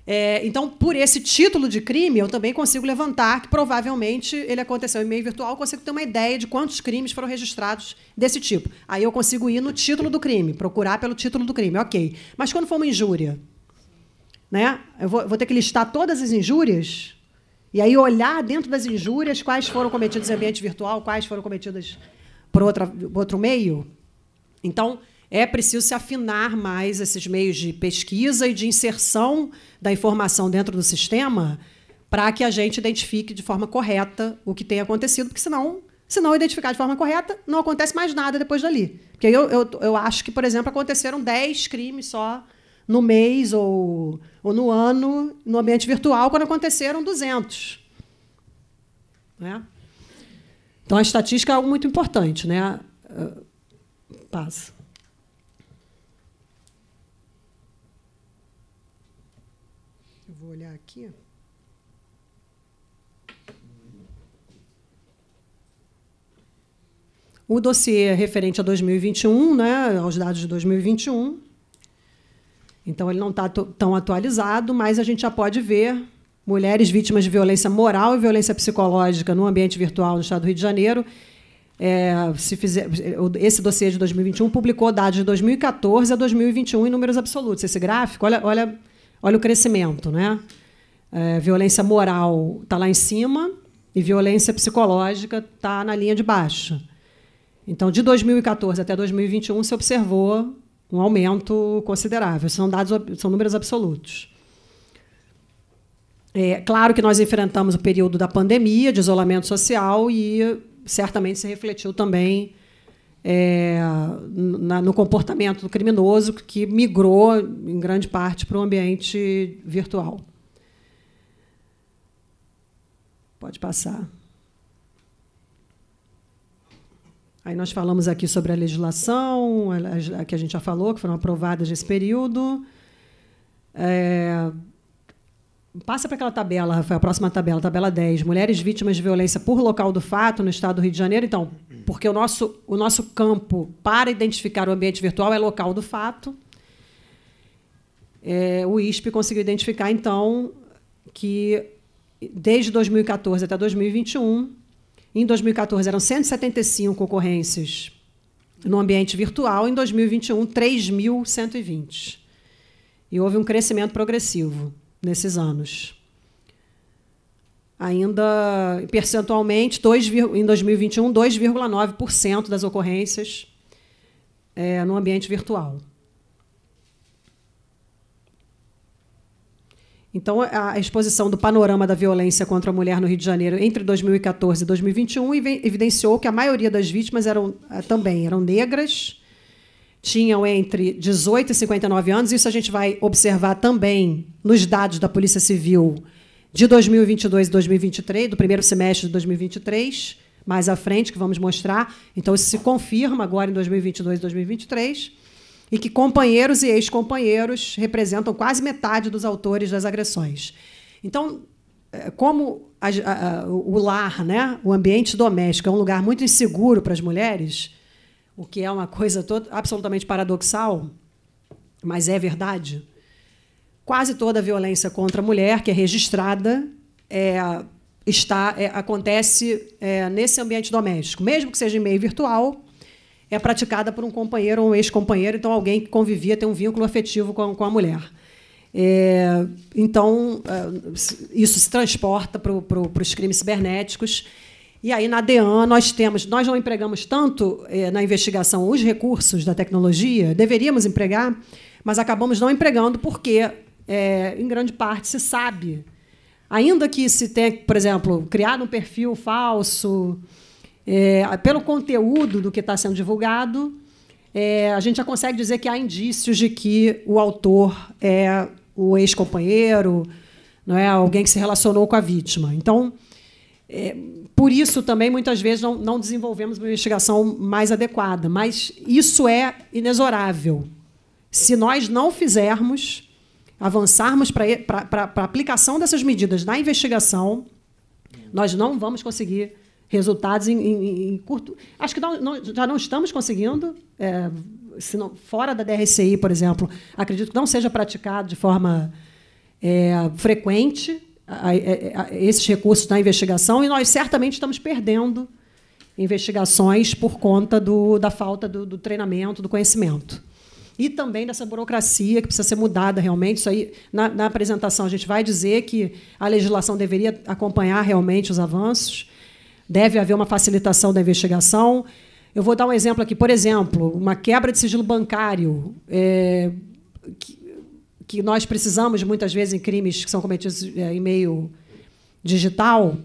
Speaker 5: É, então, por esse título de crime, eu também consigo levantar que provavelmente ele aconteceu em meio virtual, eu consigo ter uma ideia de quantos crimes foram registrados desse tipo. Aí eu consigo ir no título do crime, procurar pelo título do crime, ok. Mas quando for uma injúria, né? Eu vou, vou ter que listar todas as injúrias e aí olhar dentro das injúrias quais foram cometidas em ambiente virtual, quais foram cometidas por outra, outro meio. Então, é preciso se afinar mais esses meios de pesquisa e de inserção da informação dentro do sistema para que a gente identifique de forma correta o que tem acontecido, porque senão, se não identificar de forma correta, não acontece mais nada depois dali. Porque eu, eu, eu acho que, por exemplo, aconteceram 10 crimes só no mês ou, ou no ano no ambiente virtual, quando aconteceram 200. Né? Então, a estatística é algo muito importante. Né? Ah, passa. olhar aqui. O dossiê é referente a 2021, né, aos dados de 2021. Então, ele não está tão atualizado, mas a gente já pode ver mulheres vítimas de violência moral e violência psicológica no ambiente virtual no estado do Rio de Janeiro. É, se fizer, esse dossiê de 2021 publicou dados de 2014 a 2021 em números absolutos. Esse gráfico, olha, olha Olha o crescimento, né? É, violência moral está lá em cima e violência psicológica está na linha de baixo. Então, de 2014 até 2021, se observou um aumento considerável. São dados, são números absolutos. É claro que nós enfrentamos o período da pandemia, de isolamento social, e certamente se refletiu também é, na, no comportamento do criminoso que migrou, em grande parte, para o ambiente virtual. Pode passar. Aí nós falamos aqui sobre a legislação, a, a que a gente já falou, que foram aprovadas nesse período. É, Passa para aquela tabela, Rafael, a próxima tabela, tabela 10. Mulheres vítimas de violência por local do fato no estado do Rio de Janeiro. Então, porque o nosso, o nosso campo para identificar o ambiente virtual é local do fato. É, o ISP conseguiu identificar, então, que desde 2014 até 2021, em 2014 eram 175 ocorrências no ambiente virtual, em 2021, 3.120. E houve um crescimento progressivo nesses anos. Ainda percentualmente, dois, em 2021, 2,9% das ocorrências é, no ambiente virtual. Então, a exposição do panorama da violência contra a mulher no Rio de Janeiro entre 2014 e 2021 evidenciou que a maioria das vítimas eram eh, também eram negras tinham entre 18 e 59 anos, isso a gente vai observar também nos dados da Polícia Civil de 2022 e 2023, do primeiro semestre de 2023, mais à frente, que vamos mostrar. Então, isso se confirma agora em 2022 e 2023, e que companheiros e ex-companheiros representam quase metade dos autores das agressões. Então, é, como a, a, o lar, né, o ambiente doméstico, é um lugar muito inseguro para as mulheres o que é uma coisa absolutamente paradoxal, mas é verdade. Quase toda a violência contra a mulher que é registrada é, está, é, acontece é, nesse ambiente doméstico, mesmo que seja em meio virtual, é praticada por um companheiro ou um ex-companheiro, então alguém que convivia tem um vínculo afetivo com, com a mulher. É, então, é, isso se transporta para os crimes cibernéticos e aí, na DEAN, nós temos, nós não empregamos tanto eh, na investigação os recursos da tecnologia, deveríamos empregar, mas acabamos não empregando porque, eh, em grande parte, se sabe. Ainda que se tenha, por exemplo, criado um perfil falso, eh, pelo conteúdo do que está sendo divulgado, eh, a gente já consegue dizer que há indícios de que o autor é o ex-companheiro, não é alguém que se relacionou com a vítima. Então, é, por isso também, muitas vezes, não, não, desenvolvemos uma investigação mais adequada. Mas isso é inexorável. Se nós não fizermos, avançarmos para a aplicação dessas medidas na investigação, nós não vamos conseguir resultados em, em, em curto. Acho que não, não, já não estamos conseguindo. É, não, fora da DRCI, por exemplo, acredito que não seja praticado de forma é, frequente a, a, a esses recursos na investigação e nós certamente estamos perdendo investigações por conta do, da falta do, do, treinamento, do conhecimento. E também dessa burocracia que precisa ser mudada realmente. Isso aí, na, na apresentação, a gente vai dizer que a legislação deveria acompanhar realmente os avanços, deve haver uma facilitação da investigação. Eu vou dar um exemplo aqui, por exemplo, uma quebra de sigilo bancário. É, que, que nós precisamos muitas vezes em crimes que são cometidos é, em meio digital,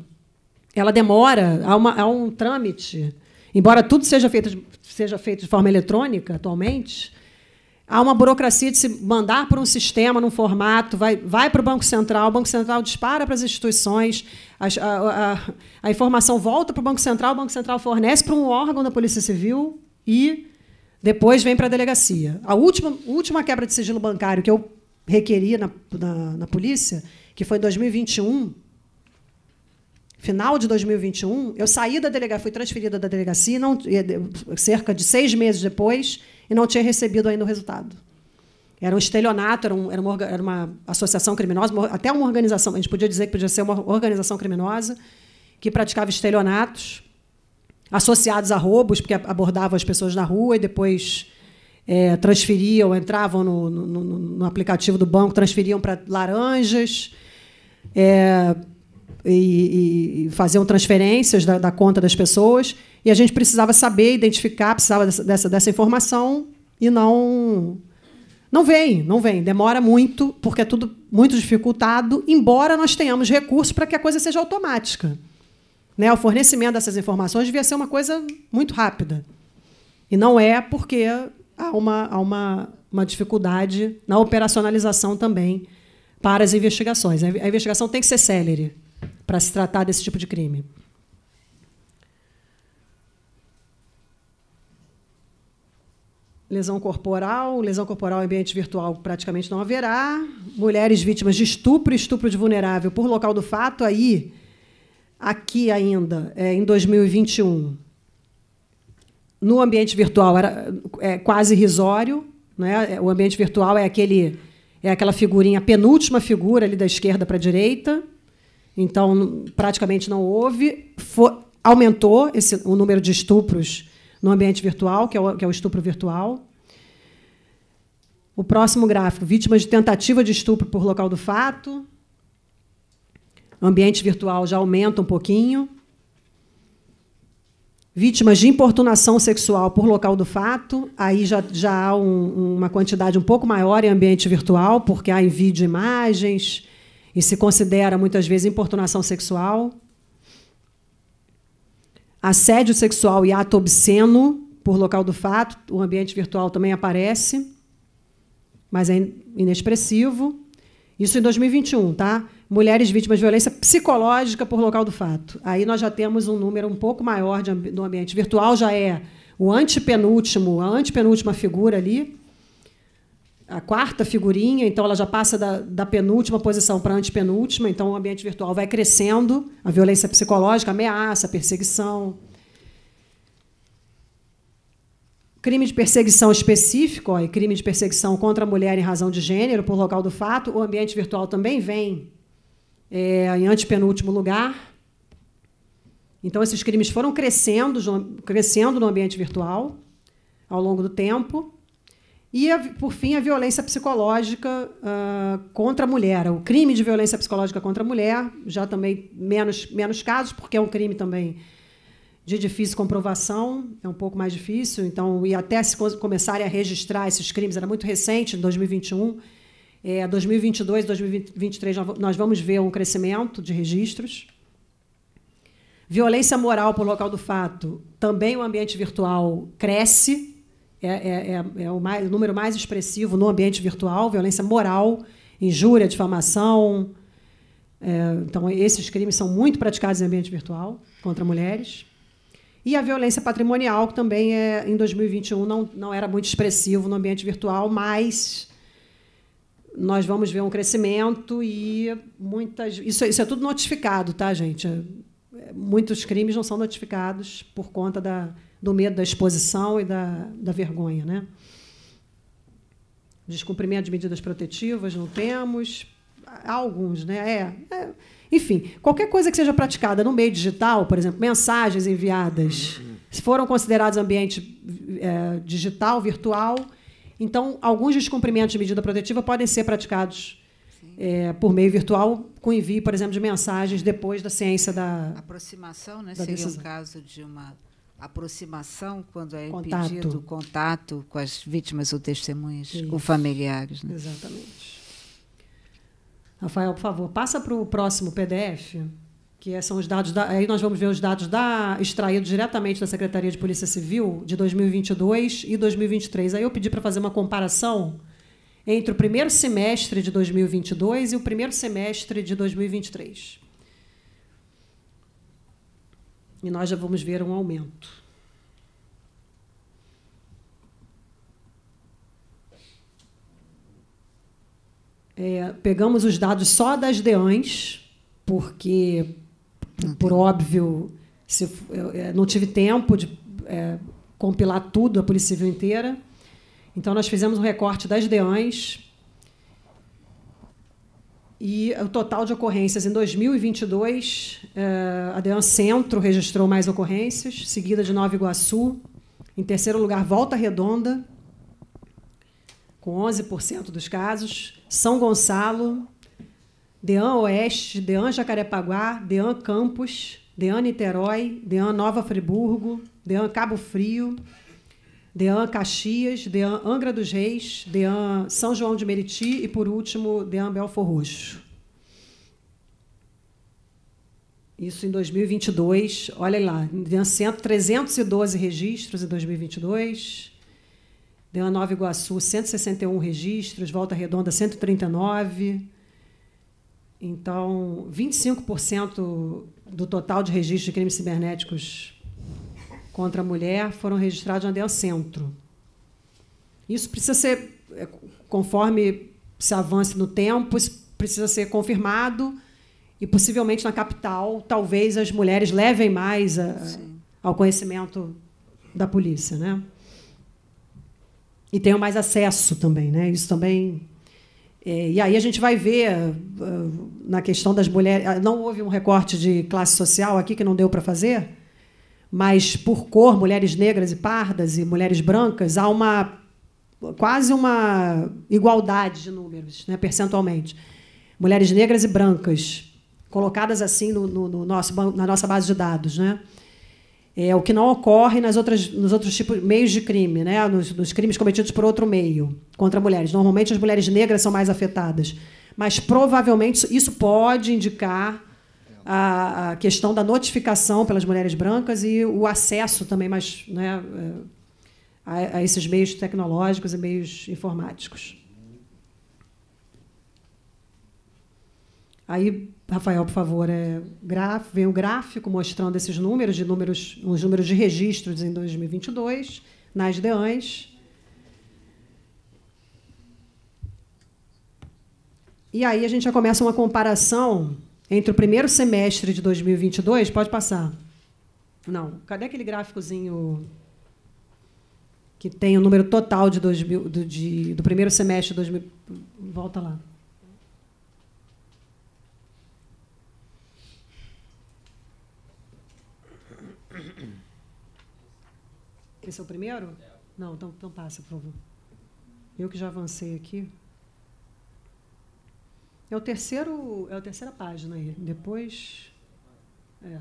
Speaker 5: ela demora, há, uma, há um trâmite. Embora tudo seja feito, de, seja feito de forma eletrônica atualmente, há uma burocracia de se mandar para um sistema, num formato, vai, vai para o Banco Central, o Banco Central dispara para as instituições, a, a, a, a informação volta para o Banco Central, o Banco Central fornece para um órgão da Polícia Civil e depois vem para a delegacia. A última, última quebra de sigilo bancário que eu requeria na, na, na polícia, que foi em 2021, final de 2021, eu saí da delegacia, fui transferida da delegacia não, eh, cerca de seis meses depois e não tinha recebido ainda o resultado. Era um estelionato, era, um, era, uma, era uma, associação criminosa, até uma organização, a gente podia dizer que podia ser uma organização criminosa que praticava estelionatos associados a roubos, porque abordava as pessoas na rua e depois é, transferiam, entravam no, no, no, aplicativo do banco, transferiam para laranjas é, e, e, faziam transferências da, da, conta das pessoas. E a gente precisava saber, identificar, precisava dessa, dessa, dessa informação e não. Não vem, não vem. Demora muito, porque é tudo muito dificultado, embora nós tenhamos recursos para que a coisa seja automática. Né? O fornecimento dessas informações devia ser uma coisa muito rápida. E não é porque há uma, há uma, uma dificuldade na operacionalização também para as investigações. A investigação tem que ser célere para se tratar desse tipo de crime. lesão corporal, lesão corporal em ambiente virtual praticamente não haverá. Mulheres vítimas de estupro, estupro de vulnerável por local do fato, aí, aqui ainda, é, em 2021, no ambiente virtual era é, quase irrisório. Né? É, o ambiente virtual é aquele é aquela figurinha, a penúltima figura ali da esquerda para a direita. Então, praticamente não houve. For, aumentou esse, o número de estupros no ambiente virtual, que é o, que é o estupro virtual. O próximo gráfico: vítimas de tentativa de estupro por local do fato. Ambiente virtual já aumenta um pouquinho vítimas de importunação sexual por local do fato, aí já, já há um, uma quantidade um pouco maior em ambiente virtual, porque há em vídeo, imagens e se considera muitas vezes importunação sexual. Assédio sexual e ato obsceno por local do fato, o ambiente virtual também aparece, mas é inexpressivo. Isso em 2021, tá? mulheres vítimas de violência psicológica por local do fato. Aí nós já temos um número um pouco maior de, do ambiente virtual, já é o antepenúltimo, a antepenúltima figura ali, a quarta figurinha, então ela já passa da, da penúltima posição para a antepenúltima, então o ambiente virtual vai crescendo, a violência psicológica, a ameaça, a perseguição. Crime de perseguição específico ó, e crime de perseguição contra a mulher em razão de gênero, por local do fato, o ambiente virtual também vem é, em antepenúltimo lugar. Então, esses crimes foram crescendo, crescendo no ambiente virtual ao longo do tempo. E, por fim, a violência psicológica uh, contra a mulher. O crime de violência psicológica contra a mulher, já também menos, menos casos, porque é um crime também de difícil comprovação, é um pouco mais difícil. Então, e até se começarem a registrar esses crimes, era muito recente, em 2021 é, 2022, 2023, nós vamos ver um crescimento de registros. Violência moral por local do fato, também o ambiente virtual cresce, é, é, é, é o, mais, o, número mais expressivo no ambiente virtual, violência moral, injúria, difamação. É, então, esses crimes são muito praticados em ambiente virtual contra mulheres. E a violência patrimonial, que também é, em 2021 não, não era muito expressivo no ambiente virtual, mas nós vamos ver um crescimento e muitas. Isso, é, isso é tudo notificado, tá, gente? É, é, muitos crimes não são notificados por conta da, do medo da exposição e da, da vergonha. Né? Descumprimento de medidas protetivas não temos. Há alguns, né? É, é, Enfim, qualquer coisa que seja praticada no meio digital, por exemplo, mensagens enviadas, se foram consideradas ambiente é, digital, virtual, então, alguns descumprimentos de medida protetiva podem ser praticados é, por meio virtual, com envio, por exemplo, de mensagens depois da ciência da. Aproximação, né? Da Seria o um
Speaker 1: caso de uma aproximação quando é contato. impedido o contato com as vítimas ou testemunhas, Isso. ou familiares. Né? Exatamente. Rafael, por favor, passa
Speaker 5: para o próximo PDF que é, são os dados da, aí nós vamos ver os dados da extraídos diretamente da Secretaria de Polícia Civil de 2022 e 2023. Aí eu pedi para fazer uma comparação entre o primeiro semestre de 2022 e o primeiro semestre de 2023. E nós já vamos ver um aumento. É, pegamos os dados só das DEANs, porque não por tem. óbvio, se, eu, eu, eh, não tive tempo de é, compilar tudo, a Polícia Civil inteira. Então, nós fizemos um recorte das DEANs e o total de ocorrências em 2022, eh, a DEAN Centro registrou mais ocorrências, seguida de Nova Iguaçu. Em terceiro lugar, Volta Redonda, com 11% dos casos. São Gonçalo, Dean Oeste, Dean Jacarepaguá, Dean Campos, Dean Niterói, Dean Nova Friburgo, Dean Cabo Frio, Dean Caxias, Dean Angra dos Reis, Dean São João de Meriti e, por último, Dean Belfor Roxo. Isso em 2022. Olha lá, Dean Centro, 312 registros em 2022. Dean Nova Iguaçu, 161 registros. Volta Redonda, 139. Então, 25% do total de registros de crimes cibernéticos contra a mulher foram registrados na DEL Centro. Isso precisa ser, é, conforme se avance no tempo, precisa ser confirmado e possivelmente na capital, talvez as mulheres levem mais a, ao conhecimento da polícia, né? E tenham mais acesso também, né? Isso também é, e aí a gente vai ver ah, na questão das mulheres. Ah, não houve um recorte de classe social aqui que não deu para fazer, mas por cor, mulheres negras e pardas e mulheres brancas, há uma quase uma igualdade de números, né, percentualmente. Mulheres negras e brancas, colocadas assim no, no, no nosso, na nossa base de dados. Né? É, o que não ocorre nas outras, nos outros tipos, meios de crime, né? Nos, nos, crimes cometidos por outro meio contra mulheres. Normalmente as mulheres negras são mais afetadas. Mas provavelmente isso pode indicar a, a questão da notificação pelas mulheres brancas e o acesso também mais né, a, a esses meios tecnológicos e meios informáticos. Aí Rafael, por favor, é, vem o gráfico mostrando esses números, de números, os números de registros em 2022 nas DEANs. E aí a gente já começa uma comparação entre o primeiro semestre de 2022, pode passar. Não, cadê aquele gráficozinho que tem o número total de, 2000, do, de, do primeiro semestre de 2000? Volta lá. esse é o primeiro? Não, então, então passa, por favor. Eu que já avancei aqui. É o terceiro, é a terceira página aí. Depois é.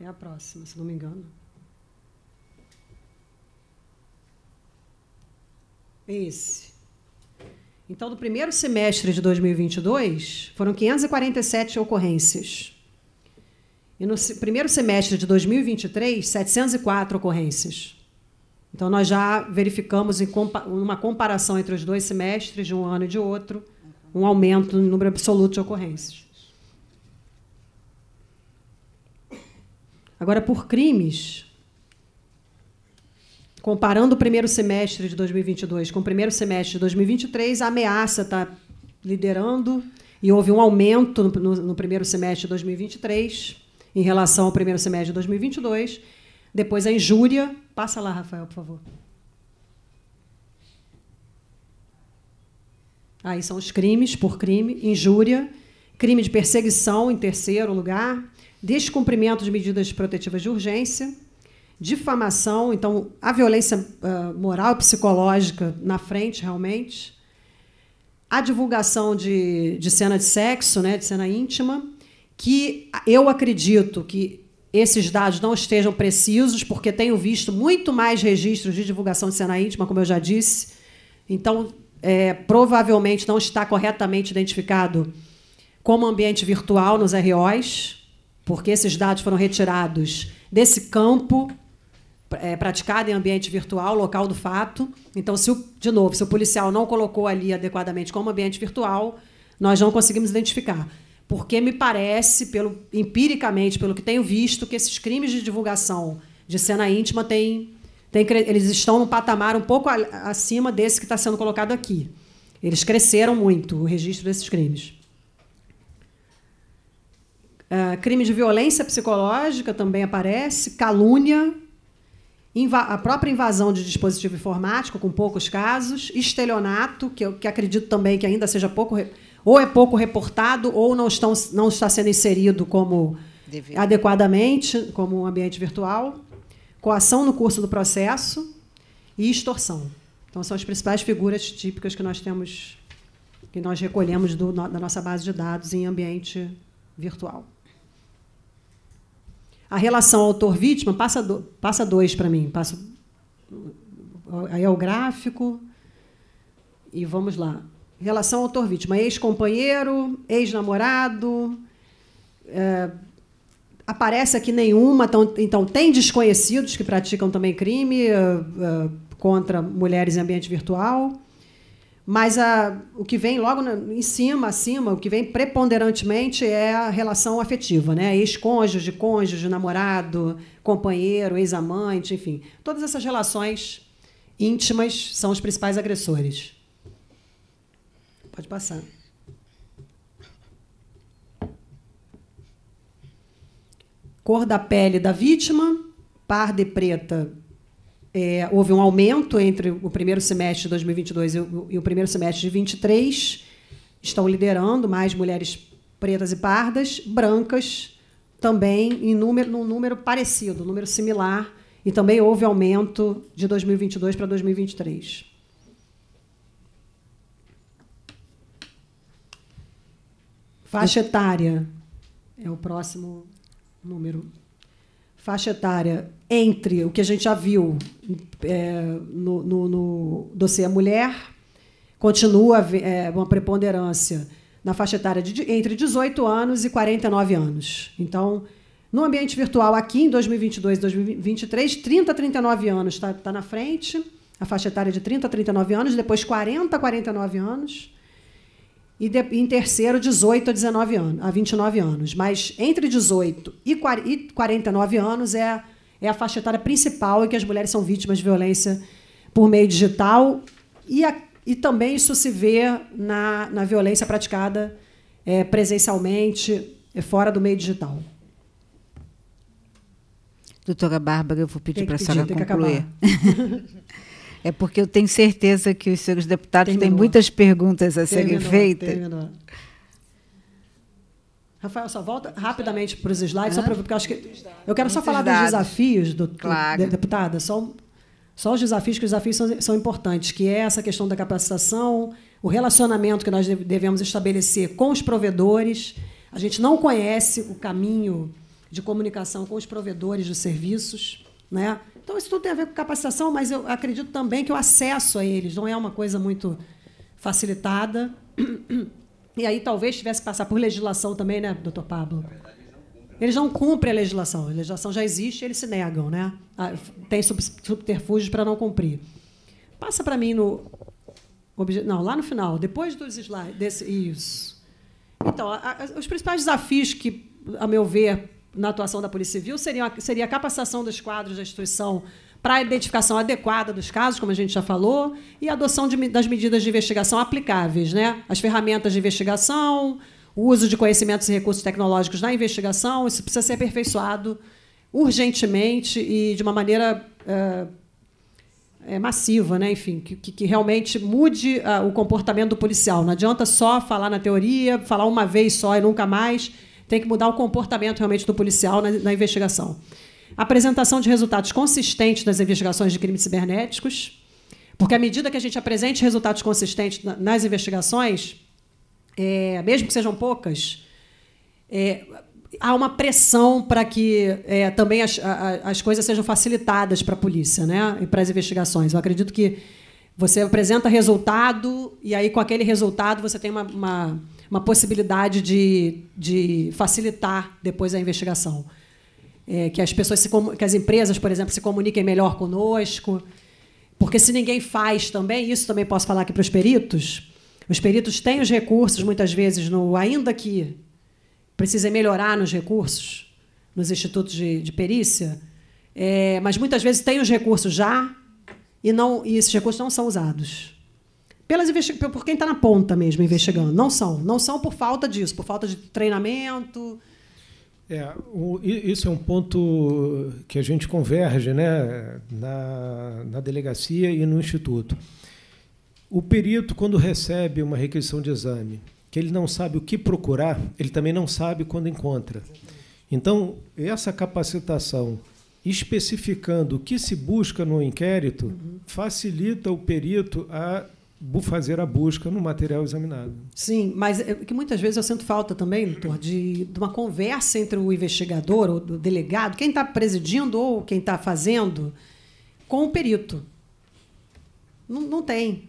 Speaker 5: É a próxima, se não me engano. É esse. Então, do primeiro semestre de 2022, foram 547 ocorrências. E no primeiro semestre de 2023, 704 ocorrências. Então, nós já verificamos uma comparação entre os dois semestres, de um ano e de outro, um aumento no número absoluto de ocorrências. Agora, por crimes, comparando o primeiro semestre de 2022 com o primeiro semestre de 2023, a ameaça está liderando e houve um aumento no, no, no primeiro semestre de 2023 em relação ao primeiro semestre de 2022. Depois a injúria. Passa lá, Rafael, por favor. Aí são os crimes por crime, injúria, crime de perseguição em terceiro lugar, descumprimento de medidas protetivas de urgência, difamação, então a violência uh, moral e psicológica na frente realmente, a divulgação de, de cena de sexo, né, de cena íntima, que eu acredito que esses dados não estejam precisos, porque tenho visto muito mais registros de divulgação de cena íntima, como eu já disse. Então, é, provavelmente não está corretamente identificado como ambiente virtual nos ROs, porque esses dados foram retirados desse campo é, praticado em ambiente virtual, local do fato. Então, se o, de novo, se o policial não colocou ali adequadamente como ambiente virtual, nós não conseguimos identificar porque me parece, pelo, empiricamente, pelo que tenho visto, que esses crimes de divulgação de cena íntima têm, eles estão num patamar um pouco a, acima desse que está sendo colocado aqui. Eles cresceram muito, o registro desses crimes. Uh, crime de violência psicológica também aparece, calúnia, a própria invasão de dispositivo informático, com poucos casos, estelionato, que, eu, que acredito também que ainda seja pouco ou é pouco reportado ou não, estão, não está sendo inserido como Devido. adequadamente como um ambiente virtual, coação no curso do processo e extorsão. Então são as principais figuras típicas que nós temos que nós recolhemos do, da nossa base de dados em ambiente virtual. A relação autor-vítima passa, do, passa dois para mim. Passa, aí é o gráfico. E vamos lá. Em relação ao autor vítima, ex-companheiro, ex-namorado. É, aparece aqui nenhuma, então, então, tem desconhecidos que praticam também crime é, é, contra mulheres em ambiente virtual. Mas a, o que vem logo na, em cima, acima, o que vem preponderantemente é a relação afetiva, né? Ex-cônjuge, cônjuge, namorado, companheiro, ex-amante, enfim. Todas essas relações íntimas são os principais agressores. Pode passar. Cor da pele da vítima, parda e preta. É, houve um aumento entre o primeiro semestre de 2022 e o, e o primeiro semestre de 2023. Estão liderando mais mulheres pretas e pardas, brancas também em número, num número parecido, número similar, e também houve aumento de 2022 para 2023. Faixa etária é o próximo número. Faixa etária entre o que a gente já viu é, no, no, no dossiê mulher, continua é, uma preponderância na faixa etária de entre 18 anos e 49 anos. Então, no ambiente virtual aqui em 2022 2023, 30 a 39 anos está tá na frente, a faixa etária é de 30 a 39 anos, depois 40 a 49 anos, e de, em terceiro, 18 a, 19 anos, a 29 anos. Mas entre 18 e, 40, e 49 anos é, é a faixa etária principal em que as mulheres são vítimas de violência por meio digital. E, a, e também isso se vê na, na violência praticada é, presencialmente, é, fora do meio digital.
Speaker 1: Doutora Bárbara, eu vou pedir para a senhora concluir. É porque eu tenho certeza que os senhores deputados Terminou. têm muitas perguntas a serem feitas. Terminou.
Speaker 5: Rafael, só volta rapidamente para os slides, só para, porque eu acho que. Eu quero só falar dos desafios, do, claro. do, deputada, só, só os desafios, que os desafios são, são importantes, que é essa questão da capacitação, o relacionamento que nós devemos estabelecer com os provedores. A gente não conhece o caminho de comunicação com os provedores de serviços. Né? Então, isso tudo tem a ver com capacitação, mas eu acredito também que o acesso a eles não é uma coisa muito facilitada. E aí talvez tivesse que passar por legislação também, né, doutor Pablo? Eles não cumprem a legislação. A legislação já existe, eles se negam, né? Ah, tem subterfúgios para não cumprir. Passa para mim no. Não, lá no final, depois dos slides. Desse, isso. Então, os principais desafios que, a meu ver, na atuação da Polícia Civil seria, seria a capacitação dos quadros da instituição para a identificação adequada dos casos, como a gente já falou, e a adoção de, das medidas de investigação aplicáveis, né? As ferramentas de investigação, o uso de conhecimentos e recursos tecnológicos na investigação, isso precisa ser aperfeiçoado urgentemente e de uma maneira é, é, massiva, né? Enfim, que, que realmente mude ah, o comportamento do policial. Não adianta só falar na teoria, falar uma vez só e nunca mais tem que mudar o comportamento realmente do policial na, na investigação. Apresentação de resultados consistentes das investigações de crimes cibernéticos, porque à medida que a gente apresente resultados consistentes na, nas investigações, é, mesmo que sejam poucas, é, há uma pressão para que é, também as, a, as coisas sejam facilitadas para a polícia né? e para as investigações. Eu acredito que você apresenta resultado e aí, com aquele resultado, você tem uma, uma uma possibilidade de, de facilitar depois a investigação. É, que as pessoas se, que as empresas, por exemplo, se comuniquem melhor conosco. Porque se ninguém faz também, isso também posso falar aqui para os peritos. Os peritos têm os recursos, muitas vezes, no, ainda que precisem melhorar nos recursos, nos institutos de, de perícia, é, mas muitas vezes têm os recursos já e, não, e esses recursos não são usados pelas por quem está na ponta mesmo investigando. Sim. Não são. Não são por falta disso, por falta de treinamento.
Speaker 4: É, o, isso é um ponto que a gente converge né, na, na delegacia e no instituto. O perito, quando recebe uma requisição de exame, que ele não sabe o que procurar, ele também não sabe quando encontra. Então, essa capacitação especificando o que se busca no inquérito facilita o perito a fazer a busca no material examinado. Sim, mas é, que muitas
Speaker 5: vezes eu sinto falta também, doutor, de, de uma conversa entre o investigador ou o delegado, quem está presidindo ou quem está fazendo, com o perito. Não, não tem.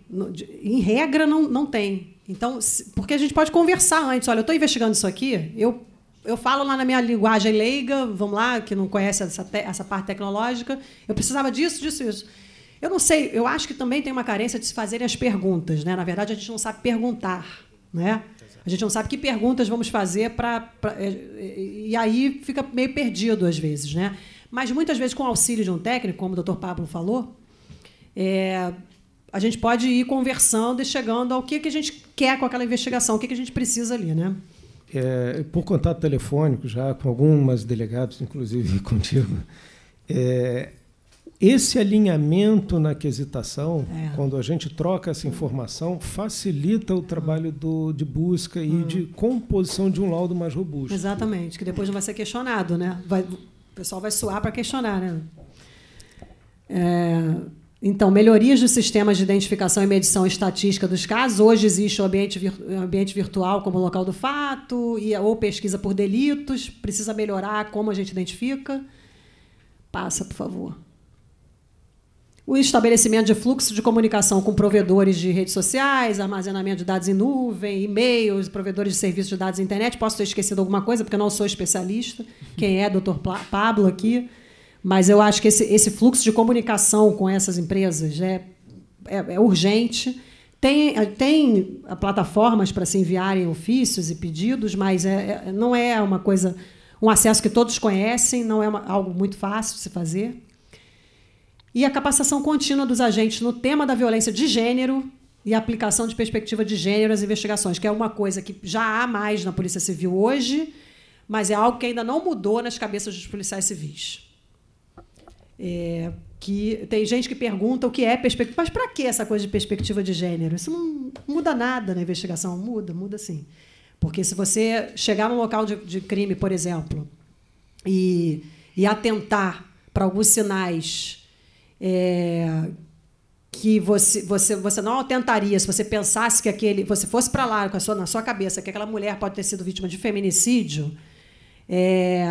Speaker 5: Em regra, não, não tem. Então, porque a gente pode conversar antes. Olha, eu estou investigando isso aqui, eu, eu falo lá na minha linguagem leiga, vamos lá, que não conhece essa, essa parte tecnológica, eu precisava disso, disso, isso. Eu não sei, eu acho que também tem uma carência de se fazerem as perguntas. Né? Na verdade, a gente não sabe perguntar. Né? A gente não sabe que perguntas vamos fazer para. É, é, e aí fica meio perdido às vezes. Né? Mas muitas vezes, com o auxílio de um técnico, como o Dr. Pablo falou, é, a gente pode ir conversando e chegando ao que, que a gente quer com aquela investigação, o que, que a gente precisa ali.
Speaker 4: Né? É, por contato telefônico já com algumas delegados, inclusive contigo, é, esse alinhamento na quesitação, é. quando a gente troca essa informação, facilita o trabalho do, de busca e hum. de composição de um laudo mais robusto.
Speaker 5: Exatamente, que depois não vai ser questionado, né? Vai, o pessoal vai suar para questionar, né? É, então, melhorias dos sistemas de identificação e medição estatística dos casos. Hoje existe o ambiente, vir, ambiente virtual como local do fato, e, ou pesquisa por delitos. Precisa melhorar como a gente identifica. Passa, por favor o estabelecimento de fluxo de comunicação com provedores de redes sociais, armazenamento de dados em nuvem, e-mails, provedores de serviços de dados na internet. Posso ter esquecido alguma coisa, porque eu não sou especialista. Quem é, doutor Pablo, aqui. Mas eu acho que esse, esse fluxo de comunicação com essas empresas é, é, é urgente. Tem, tem plataformas para se enviarem ofícios e pedidos, mas é, é, não é uma coisa, um acesso que todos conhecem, não é uma, algo muito fácil de se fazer e a capacitação contínua dos agentes no tema da violência de gênero e aplicação de perspectiva de gênero às investigações, que é uma coisa que já há mais na Polícia Civil hoje, mas é algo que ainda não mudou nas cabeças dos policiais civis. É, que tem gente que pergunta o que é perspectiva, mas para que essa coisa de perspectiva de gênero? Isso não muda nada na investigação, muda, muda sim. Porque se você chegar num local de, de crime, por exemplo, e, e atentar para alguns sinais é, que você, você, você não tentaria se você pensasse que aquele. Você fosse para lá com a sua, na sua cabeça que aquela mulher pode ter sido vítima de feminicídio. É,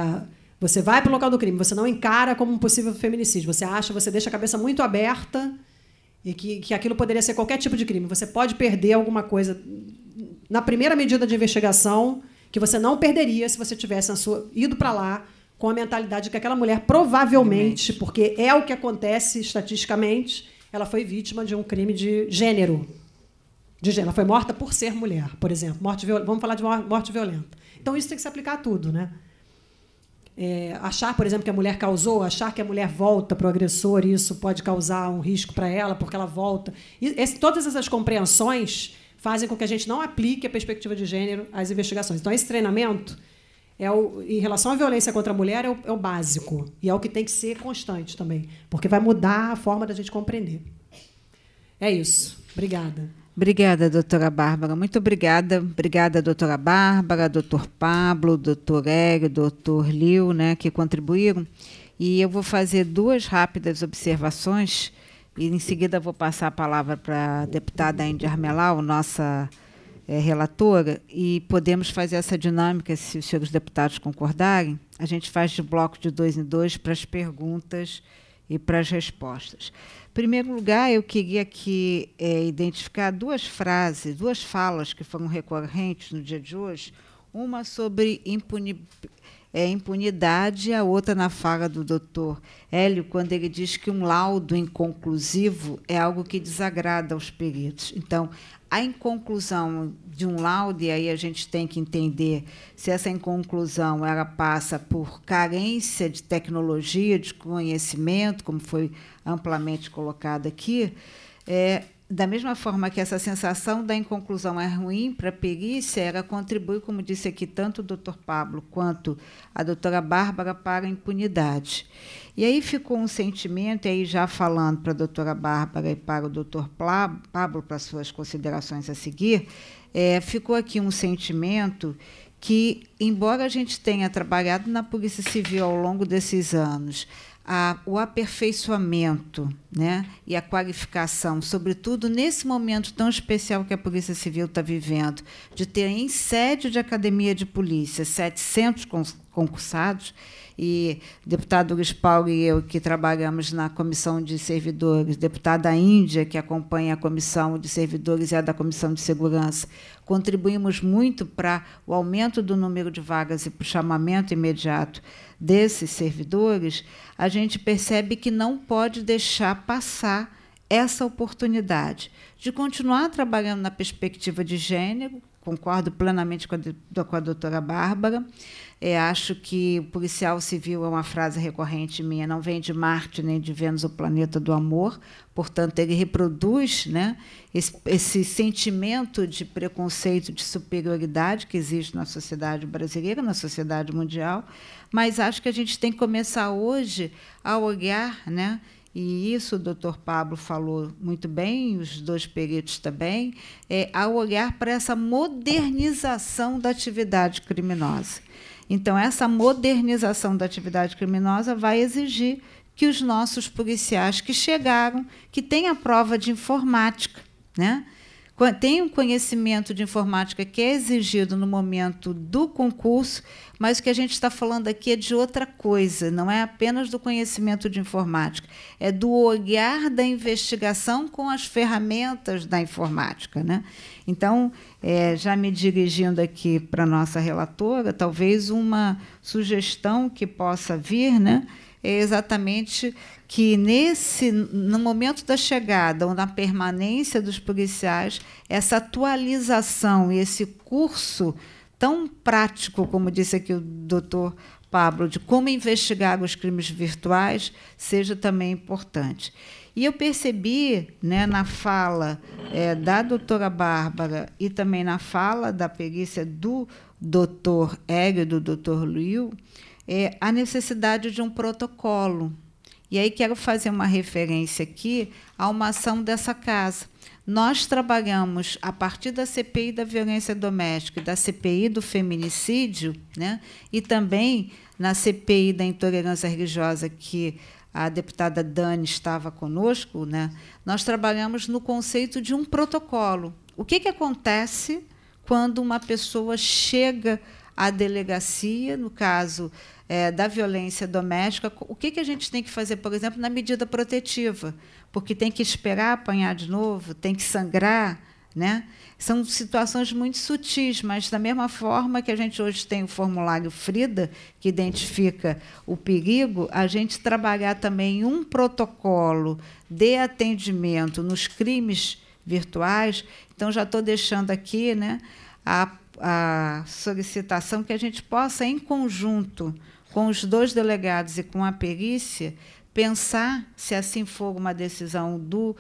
Speaker 5: você vai para o local do crime, você não encara como um possível feminicídio. Você acha, você deixa a cabeça muito aberta e que, que aquilo poderia ser qualquer tipo de crime. Você pode perder alguma coisa na primeira medida de investigação que você não perderia se você tivesse sua, ido para lá com a mentalidade de que aquela mulher provavelmente, porque é o que acontece estatisticamente, ela foi vítima de um crime de gênero. De gênero. Ela foi morta por ser mulher, por exemplo. Morte viol... Vamos falar de morte violenta. Então isso tem que se aplicar a tudo, né? É, achar, por exemplo, que a mulher causou, achar que a mulher volta para o agressor, isso pode causar um risco para ela, porque ela volta. Esse, todas essas compreensões fazem com que a gente não aplique a perspectiva de gênero às investigações. Então, esse treinamento é o, em relação à violência contra a mulher, é o, é o básico. E é o que tem que ser constante também, porque vai mudar a forma da gente compreender. É isso. Obrigada.
Speaker 1: Obrigada, doutora Bárbara. Muito obrigada. Obrigada, doutora Bárbara, doutor Pablo, doutor Hélio, doutor Liu, né, que contribuíram. E eu vou fazer duas rápidas observações e, em seguida, vou passar a palavra para a deputada Índia Armelau, nossa é, relatora, e podemos fazer essa dinâmica, se os senhores deputados concordarem. A gente faz de bloco de dois em dois para as perguntas e para as respostas. Em primeiro lugar, eu queria aqui é, identificar duas frases, duas falas que foram recorrentes no dia de hoje, uma sobre é, impunidade e a outra na fala do doutor Hélio, quando ele diz que um laudo inconclusivo é algo que desagrada aos peritos. Então, a inconclusão de um laudo, e aí a gente tem que entender se essa inconclusão ela passa por carência de tecnologia, de conhecimento, como foi amplamente colocado aqui, é, da mesma forma que essa sensação da inconclusão é ruim para a perícia, ela contribui, como disse aqui tanto o Dr. Pablo quanto a doutora Bárbara, para a impunidade. E aí ficou um sentimento, e aí já falando para a doutora Bárbara e para o doutor Pablo, para suas considerações a seguir, é, ficou aqui um sentimento que, embora a gente tenha trabalhado na Polícia Civil ao longo desses anos, a, o aperfeiçoamento né, e a qualificação, sobretudo nesse momento tão especial que a Polícia Civil está vivendo, de ter em sede de academia de polícia 700 concursados, e deputado Luiz Paulo e eu, que trabalhamos na comissão de servidores, deputada Índia, que acompanha a comissão de servidores e a é da comissão de segurança, contribuímos muito para o aumento do número de vagas e para o chamamento imediato desses servidores, a gente percebe que não pode deixar passar essa oportunidade de continuar trabalhando na perspectiva de gênero, concordo plenamente com a, com a doutora Bárbara. É, acho que o policial civil é uma frase recorrente minha, não vem de Marte nem de Vênus, o planeta do amor. Portanto, ele reproduz né, esse, esse sentimento de preconceito, de superioridade que existe na sociedade brasileira, na sociedade mundial. Mas acho que a gente tem que começar hoje a olhar, né? e isso o doutor Pablo falou muito bem, os dois peritos também, é, a olhar para essa modernização da atividade criminosa. Então, essa modernização da atividade criminosa vai exigir que os nossos policiais que chegaram, que têm a prova de informática, né? tem um conhecimento de informática que é exigido no momento do concurso, mas o que a gente está falando aqui é de outra coisa, não é apenas do conhecimento de informática, é do olhar da investigação com as ferramentas da informática. Né? Então, é, já me dirigindo aqui para a nossa relatora, talvez uma sugestão que possa vir né, é exatamente que nesse no momento da chegada ou na permanência dos policiais, essa atualização e esse curso tão prático, como disse aqui o doutor Pablo, de como investigar os crimes virtuais, seja também importante. E eu percebi né, na fala é, da doutora Bárbara e também na fala da perícia do doutor Hélio do doutor Luiu, é, a necessidade de um protocolo e aí quero fazer uma referência aqui a uma ação dessa casa. Nós trabalhamos a partir da CPI da violência doméstica, da CPI do feminicídio, né? e também na CPI da intolerância religiosa que a deputada Dani estava conosco, né? nós trabalhamos no conceito de um protocolo. O que, que acontece quando uma pessoa chega à delegacia, no caso é, da violência doméstica, o que, que a gente tem que fazer, por exemplo, na medida protetiva? Porque tem que esperar apanhar de novo, tem que sangrar. Né? São situações muito sutis, mas da mesma forma que a gente hoje tem o formulário Frida, que identifica o perigo, a gente trabalhar também um protocolo de atendimento nos crimes virtuais. Então, já estou deixando aqui né, a, a solicitação que a gente possa, em conjunto, com os dois delegados e com a perícia, pensar, se assim for uma decisão do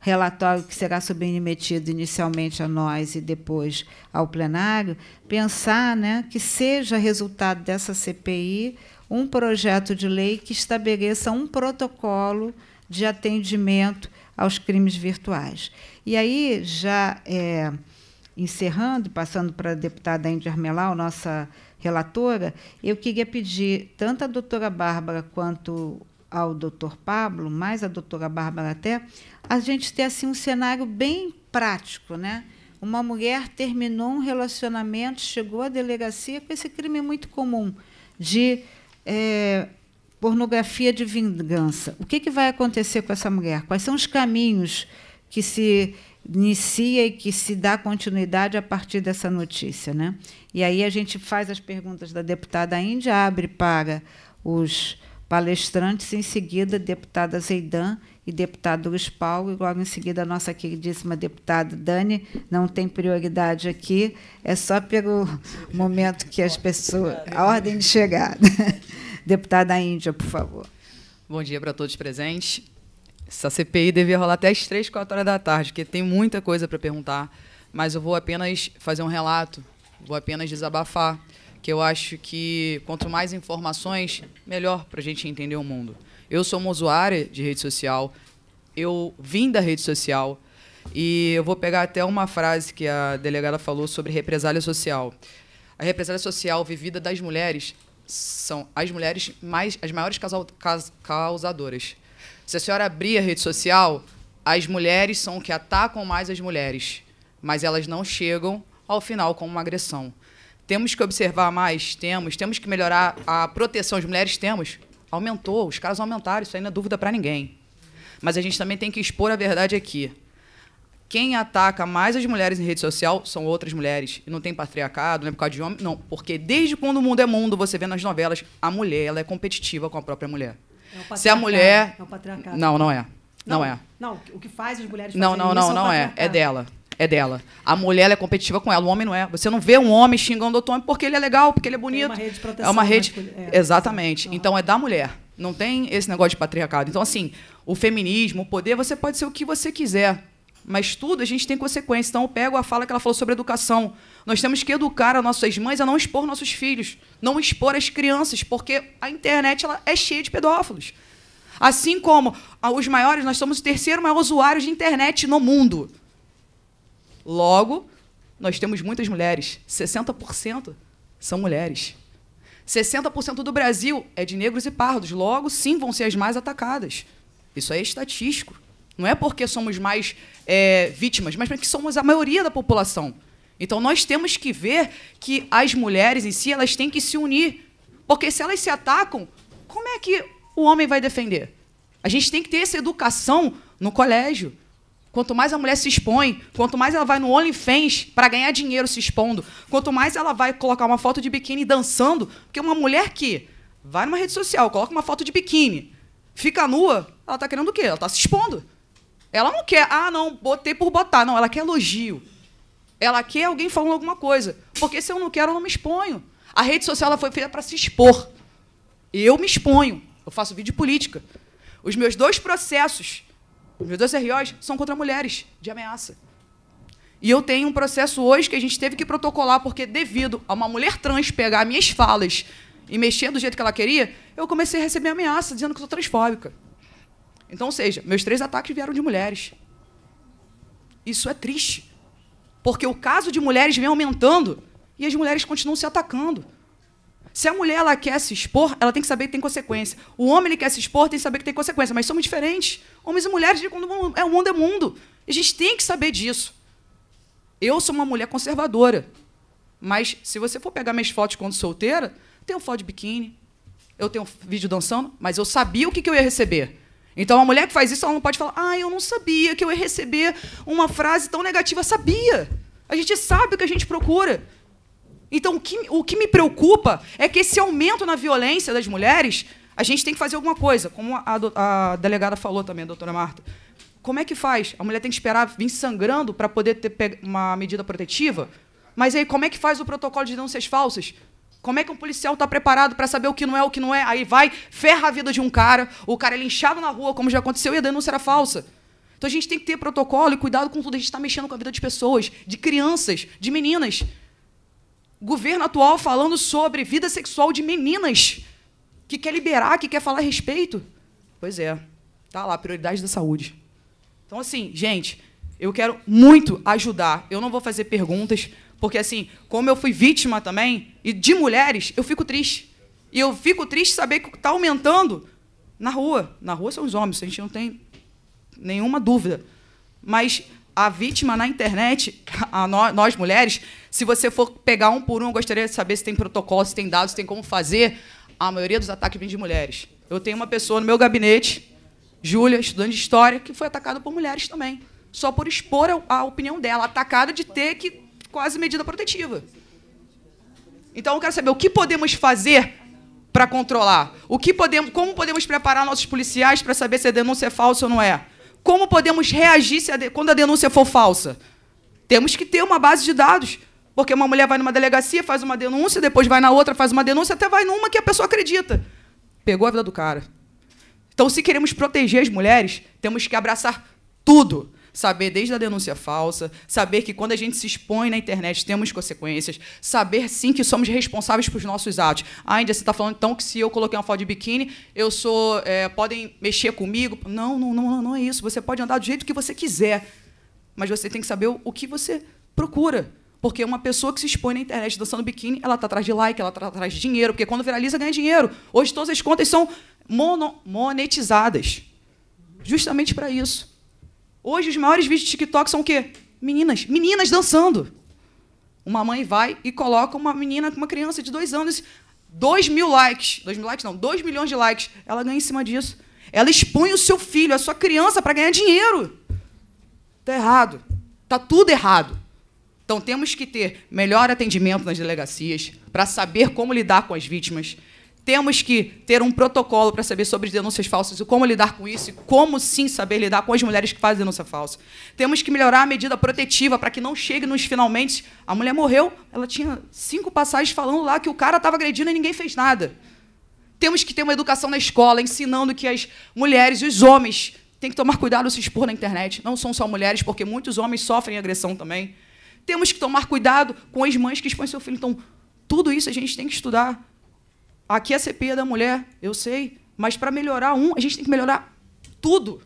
Speaker 1: relatório que será submetido inicialmente a nós e depois ao plenário, pensar né, que seja resultado dessa CPI um projeto de lei que estabeleça um protocolo de atendimento aos crimes virtuais. E aí, já é, encerrando, passando para a deputada Índia Armelau, nossa relatora, eu queria pedir tanto à doutora Bárbara quanto ao doutor Pablo, mais à doutora Bárbara até, a gente ter assim, um cenário bem prático, né? Uma mulher terminou um relacionamento, chegou à delegacia com esse crime muito comum de é, pornografia de vingança. O que, que vai acontecer com essa mulher? Quais são os caminhos que se inicia e que se dá continuidade a partir dessa notícia. Né? E aí a gente faz as perguntas da deputada Índia, abre para os palestrantes, em seguida, deputada Zeidan e deputado Luiz Paulo, e logo em seguida a nossa queridíssima deputada Dani, não tem prioridade aqui, é só pelo momento que as pessoas. a ordem de chegada. deputada Índia, por favor.
Speaker 6: Bom dia para todos presentes. Essa CPI devia rolar até as 3, 4 horas da tarde, porque tem muita coisa para perguntar. Mas eu vou apenas fazer um relato, vou apenas desabafar, que eu acho que quanto mais informações, melhor para a gente entender o mundo. Eu sou uma usuária de rede social, eu vim da rede social, e eu vou pegar até uma frase que a delegada falou sobre represália social. A represália social vivida das mulheres são as mulheres mais as maiores causadoras. Se a senhora abrir a rede social, as mulheres são que atacam mais as mulheres, mas elas não chegam ao final com uma agressão. Temos que observar mais, temos, temos que melhorar a proteção das mulheres, temos. Aumentou, os casos aumentaram, isso aí não é dúvida para ninguém. Mas a gente também tem que expor a verdade aqui. Quem ataca mais as mulheres em rede social são outras mulheres. E não tem patriarcado, não é por causa de homem, não. Porque desde quando o mundo é mundo, você vê nas novelas, a mulher ela é competitiva com a própria mulher.
Speaker 5: É Se a mulher. É o patriarcado. Não, não é. Não, não é. Não, o que faz as mulheres Não, não, não, é não é. É dela.
Speaker 6: É dela. A mulher é competitiva com ela, o homem não é. Você não vê um homem xingando outro homem porque ele é legal, porque ele é bonito. Tem uma rede de proteção. É uma rede. É, Exatamente. Uhum. Então é da mulher. Não tem esse negócio de patriarcado. Então, assim, o feminismo, o poder, você pode ser o que você quiser. Mas tudo a gente tem consequência. Então eu pego a fala que ela falou sobre educação. Nós temos que educar as nossas mães a não expor nossos filhos, não expor as crianças, porque a internet ela é cheia de pedófilos. Assim como ah, os maiores, nós somos o terceiro maior usuário de internet no mundo. Logo, nós temos muitas mulheres. 60% são mulheres. 60% do Brasil é de negros e pardos. Logo, sim, vão ser as mais atacadas. Isso é estatístico. Não é porque somos mais é, vítimas, mas porque somos a maioria da população. Então nós temos que ver que as mulheres em si elas têm que se unir, porque se elas se atacam, como é que o homem vai defender? A gente tem que ter essa educação no colégio. Quanto mais a mulher se expõe, quanto mais ela vai no OnlyFans para ganhar dinheiro se expondo, quanto mais ela vai colocar uma foto de biquíni dançando, porque uma mulher que vai numa rede social, coloca uma foto de biquíni, fica nua, ela está querendo o quê? Ela está se expondo. Ela não quer, ah, não, botei por botar. Não, ela quer elogio. Ela quer alguém falando alguma coisa. Porque se eu não quero, eu não me exponho. A rede social ela foi feita para se expor. Eu me exponho. Eu faço vídeo de política. Os meus dois processos, os meus dois ROs, são contra mulheres, de ameaça. E eu tenho um processo hoje que a gente teve que protocolar, porque devido a uma mulher trans pegar minhas falas e mexer do jeito que ela queria, eu comecei a receber ameaça dizendo que sou transfóbica. Então, ou seja, meus três ataques vieram de mulheres. Isso é triste. Porque o caso de mulheres vem aumentando e as mulheres continuam se atacando. Se a mulher ela quer se expor, ela tem que saber que tem consequência. O homem ele quer se expor, tem que saber que tem consequência. Mas somos diferentes. Homens e mulheres, é o mundo é mundo. A gente tem que saber disso. Eu sou uma mulher conservadora. Mas se você for pegar minhas fotos quando solteira, tenho foto de biquíni, eu tenho vídeo dançando, mas eu sabia o que, que eu ia receber. Então, a mulher que faz isso, ela não pode falar, ah, eu não sabia que eu ia receber uma frase tão negativa. Sabia! A gente sabe o que a gente procura. Então, o que, o que me preocupa é que esse aumento na violência das mulheres, a gente tem que fazer alguma coisa. Como a, a, a delegada falou também, a doutora Marta. Como é que faz? A mulher tem que esperar vir sangrando para poder ter uma medida protetiva? Mas aí, como é que faz o protocolo de denúncias falsas? Como é que um policial está preparado para saber o que não é, o que não é? Aí vai, ferra a vida de um cara, o cara é linchado na rua, como já aconteceu, e a denúncia era falsa. Então a gente tem que ter protocolo e cuidado com tudo. A gente está mexendo com a vida de pessoas, de crianças, de meninas. Governo atual falando sobre vida sexual de meninas, que quer liberar, que quer falar a respeito. Pois é, tá lá, prioridade da saúde. Então, assim, gente, eu quero muito ajudar. Eu não vou fazer perguntas, porque, assim, como eu fui vítima também, e de mulheres, eu fico triste. E eu fico triste saber que está aumentando na rua. Na rua são os homens, a gente não tem nenhuma dúvida. Mas a vítima na internet, nós mulheres, se você for pegar um por um, eu gostaria de saber se tem protocolo, se tem dados, se tem como fazer. A maioria dos ataques vem de mulheres. Eu tenho uma pessoa no meu gabinete, Júlia, estudante de história, que foi atacada por mulheres também. Só por expor a opinião dela, atacada de ter que quase medida protetiva. Então eu quero saber o que podemos fazer para controlar? O que podemos, como podemos preparar nossos policiais para saber se a denúncia é falsa ou não é? Como podemos reagir a de, quando a denúncia for falsa? Temos que ter uma base de dados. Porque uma mulher vai numa delegacia, faz uma denúncia, depois vai na outra, faz uma denúncia, até vai numa que a pessoa acredita. Pegou a vida do cara. Então, se queremos proteger as mulheres, temos que abraçar tudo saber desde a denúncia falsa, saber que quando a gente se expõe na internet temos consequências, saber sim que somos responsáveis pelos nossos atos. Ah, ainda você está falando então que se eu coloquei uma foto de biquíni, eu sou. É, podem mexer comigo. Não, não, não, não é isso. Você pode andar do jeito que você quiser. Mas você tem que saber o, o que você procura. Porque uma pessoa que se expõe na internet dançando biquíni, ela está atrás de like, ela está atrás de dinheiro, porque quando viraliza, ganha dinheiro. Hoje todas as contas são monetizadas. Justamente para isso. Hoje os maiores vídeos de TikTok são o quê? Meninas. Meninas dançando. Uma mãe vai e coloca uma menina, uma criança de dois anos, dois mil likes. Dois mil likes não, dois milhões de likes. Ela ganha em cima disso. Ela expõe o seu filho, a sua criança, para ganhar dinheiro. Tá errado. Tá tudo errado. Então temos que ter melhor atendimento nas delegacias para saber como lidar com as vítimas. Temos que ter um protocolo para saber sobre denúncias falsas e como lidar com isso, e como sim saber lidar com as mulheres que fazem denúncia falsa. Temos que melhorar a medida protetiva para que não chegue nos finalmente. A mulher morreu, ela tinha cinco passagens falando lá que o cara estava agredindo e ninguém fez nada. Temos que ter uma educação na escola, ensinando que as mulheres e os homens têm que tomar cuidado se expor na internet. Não são só mulheres, porque muitos homens sofrem agressão também. Temos que tomar cuidado com as mães que expõem seu filho. Então, tudo isso a gente tem que estudar. Aqui é a CPI da mulher, eu sei, mas para melhorar um, a gente tem que melhorar tudo.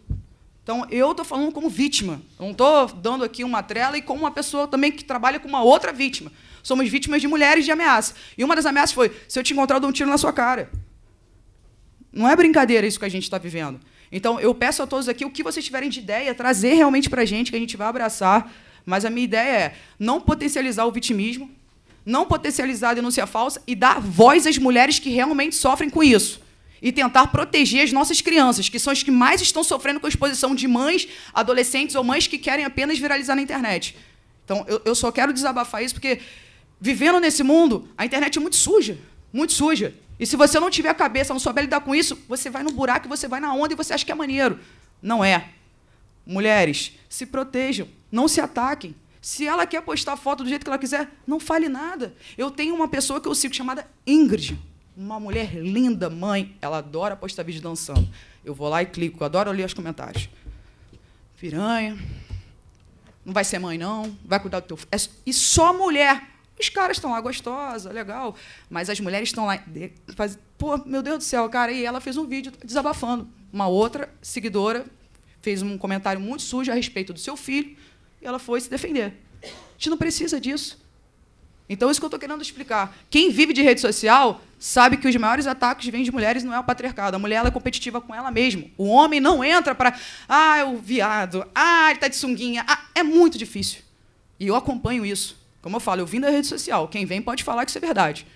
Speaker 6: Então, eu estou falando como vítima. não estou dando aqui uma trela e como uma pessoa também que trabalha com uma outra vítima. Somos vítimas de mulheres de ameaça. E uma das ameaças foi: se eu te encontrar, eu dou um tiro na sua cara. Não é brincadeira isso que a gente está vivendo. Então, eu peço a todos aqui o que vocês tiverem de ideia, trazer realmente para a gente, que a gente vai abraçar. Mas a minha ideia é não potencializar o vitimismo, não potencializar a denúncia falsa e dar voz às mulheres que realmente sofrem com isso. E tentar proteger as nossas crianças, que são as que mais estão sofrendo com a exposição de mães, adolescentes ou mães que querem apenas viralizar na internet. Então, eu, eu só quero desabafar isso, porque vivendo nesse mundo, a internet é muito suja. Muito suja. E se você não tiver a cabeça, não souber lidar com isso, você vai no buraco, você vai na onda e você acha que é maneiro. Não é. Mulheres, se protejam, não se ataquem. Se ela quer postar foto do jeito que ela quiser, não fale nada. Eu tenho uma pessoa que eu sigo chamada Ingrid. Uma mulher linda, mãe. Ela adora postar vídeo dançando. Eu vou lá e clico. adoro ler os comentários. Piranha. Não vai ser mãe, não. Vai cuidar do teu filho. É e só mulher. Os caras estão lá gostosa, legal. Mas as mulheres estão lá. Faz... Pô, meu Deus do céu, cara. E ela fez um vídeo desabafando. Uma outra seguidora fez um comentário muito sujo a respeito do seu filho e ela foi se defender. A gente não precisa disso. Então, isso que eu estou querendo explicar. Quem vive de rede social sabe que os maiores ataques vêm de mulheres não é o patriarcado. A mulher é competitiva com ela mesma. O homem não entra para. Ah, é o viado. Ah, ele está de sunguinha. Ah, é muito difícil. E eu acompanho isso. Como eu falo, eu vim da rede social. Quem vem pode falar que isso é verdade.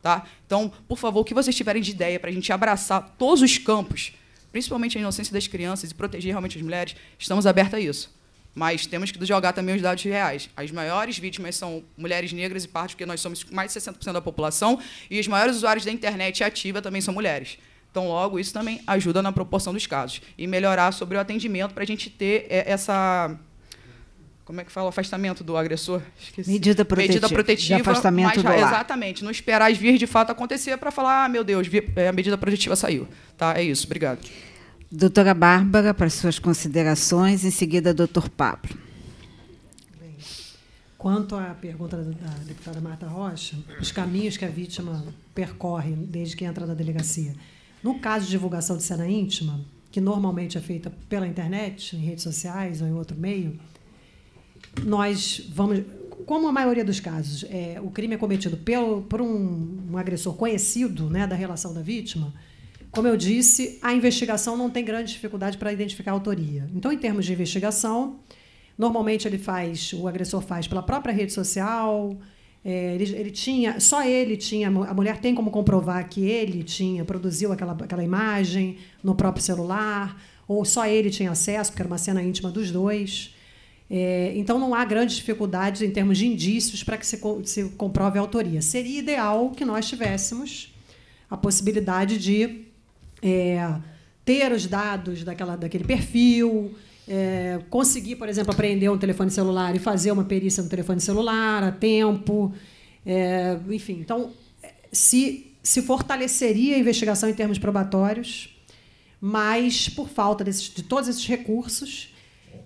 Speaker 6: Tá? Então, por favor, o que vocês tiverem de ideia para a gente abraçar todos os campos, principalmente a inocência das crianças e proteger realmente as mulheres, estamos abertos a isso mas temos que jogar também os dados reais. As maiores vítimas são mulheres negras e partes, porque nós somos mais de 60% da população, e os maiores usuários da internet ativa também são mulheres. Então, logo, isso também ajuda na proporção dos casos. E melhorar sobre o atendimento para a gente ter é, essa como é que fala? afastamento do agressor? Esqueci. Medida protetiva. Medida protetiva. afastamento mais, do Exatamente. Não esperar as vias de fato acontecer para falar, ah, meu Deus, é, a medida protetiva saiu. Tá, é isso. Obrigado.
Speaker 1: Doutora Bárbara, para suas considerações, em seguida, doutor Pablo.
Speaker 5: Bem, quanto à pergunta da, deputada Marta Rocha, os caminhos que a vítima percorre desde que entra na delegacia. No caso de divulgação de cena íntima, que normalmente é feita pela internet, em redes sociais ou em outro meio, nós vamos. Como a maioria dos casos, é, o crime é cometido pelo, por um, um agressor conhecido né, da relação da vítima, como eu disse, a investigação não tem grande dificuldade para identificar a autoria. Então, em termos de investigação, normalmente ele faz, o agressor faz pela própria rede social. É, ele, ele, tinha, só ele tinha, a mulher tem como comprovar que ele tinha, produziu aquela, aquela imagem no próprio celular, ou só ele tinha acesso, porque era uma cena íntima dos dois. É, então não há grandes dificuldades em termos de indícios para que se, se comprove a autoria. Seria ideal que nós tivéssemos a possibilidade de é, ter os dados daquela, daquele perfil, é, conseguir, por exemplo, apreender um telefone celular e fazer uma perícia no telefone celular a tempo. É, enfim, então, se, se fortaleceria a investigação em termos probatórios, mas por falta desses, de todos esses recursos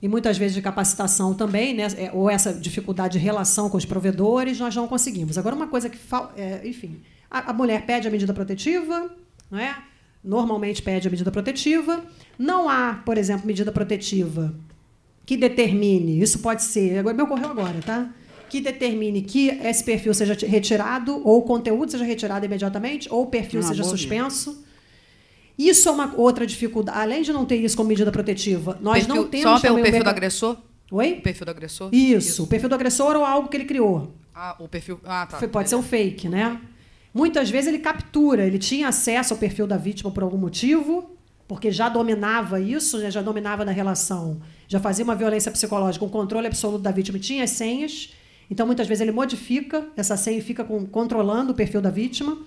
Speaker 5: e muitas vezes de capacitação também, né, é, ou essa dificuldade de relação com os provedores, nós não conseguimos. Agora, uma coisa que. É, enfim, a, a mulher pede a medida protetiva, não é? normalmente pede a medida protetiva. Não há, por exemplo, medida protetiva que determine, isso pode ser, agora me ocorreu agora, tá? Que determine que esse perfil seja retirado, ou o conteúdo seja retirado imediatamente, ou o perfil não, ah, seja suspenso. Vida. Isso é uma outra dificuldade. Além de não ter isso como medida protetiva, nós perfil, não temos. Só pelo perfil do agressor?
Speaker 6: Oi? O perfil do agressor? Isso, isso, o perfil
Speaker 5: do agressor ou algo que ele criou.
Speaker 6: Ah, o perfil. Ah, tá. Pode ser
Speaker 5: um fake, né? Muitas vezes ele captura, ele tinha acesso ao perfil da vítima por algum motivo, porque já dominava isso, né, já dominava na relação, já fazia uma violência psicológica, um controle absoluto da vítima, tinha as senhas. Então, muitas vezes ele modifica essa senha e fica com, controlando o perfil da vítima.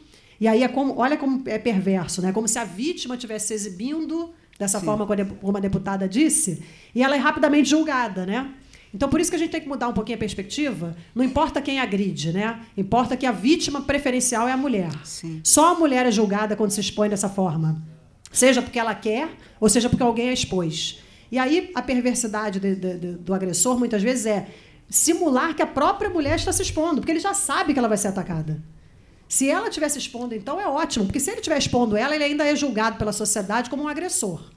Speaker 5: E aí é como, olha como é perverso, né? Como se a vítima estivesse se exibindo dessa Sim. forma como a deputada disse, e ela é rapidamente julgada, né? Então, por isso que a gente tem que mudar um pouquinho a perspectiva. Não importa quem agride, né? Importa que a vítima preferencial é a mulher. Sim. Só a mulher é julgada quando se expõe dessa forma. Seja porque ela quer, ou seja porque alguém a expôs. E aí, a perversidade do, do agressor, muitas vezes, é simular que a própria mulher está se expondo, porque ele já sabe que ela vai ser atacada. Se ela estiver se expondo, então é ótimo, porque se ele estiver expondo ela, ele ainda é julgado pela sociedade como um agressor.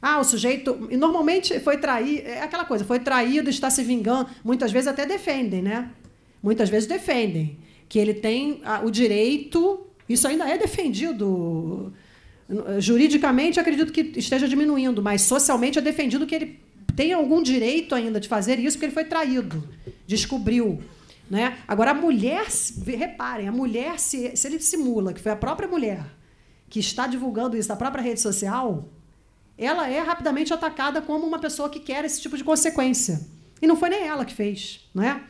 Speaker 5: Ah, o sujeito. Normalmente foi trair. É aquela coisa, foi traído, está se vingando. Muitas vezes até defendem, né? Muitas vezes defendem. Que ele tem ah, o direito. Isso ainda é defendido. Juridicamente, acredito que esteja diminuindo, mas socialmente é defendido que ele tem algum direito ainda de fazer isso, porque ele foi traído, descobriu. Né? Agora, a mulher, reparem, a mulher, se, se ele simula que foi a própria mulher que está divulgando isso na própria rede social, ela é rapidamente atacada como uma pessoa que quer esse tipo de consequência. E não foi nem ela que fez, não é?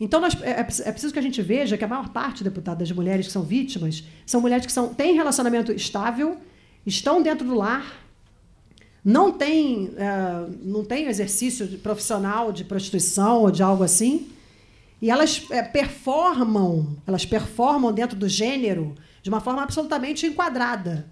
Speaker 5: Então, nós, é, é, preciso é que a gente veja que a maior parte, deputada, das mulheres que são vítimas são mulheres que são, têm relacionamento estável, estão dentro do lar, não têm, uh, não têm exercício profissional de prostituição ou de algo assim, e elas é, performam, elas performam dentro do gênero de uma forma absolutamente enquadrada.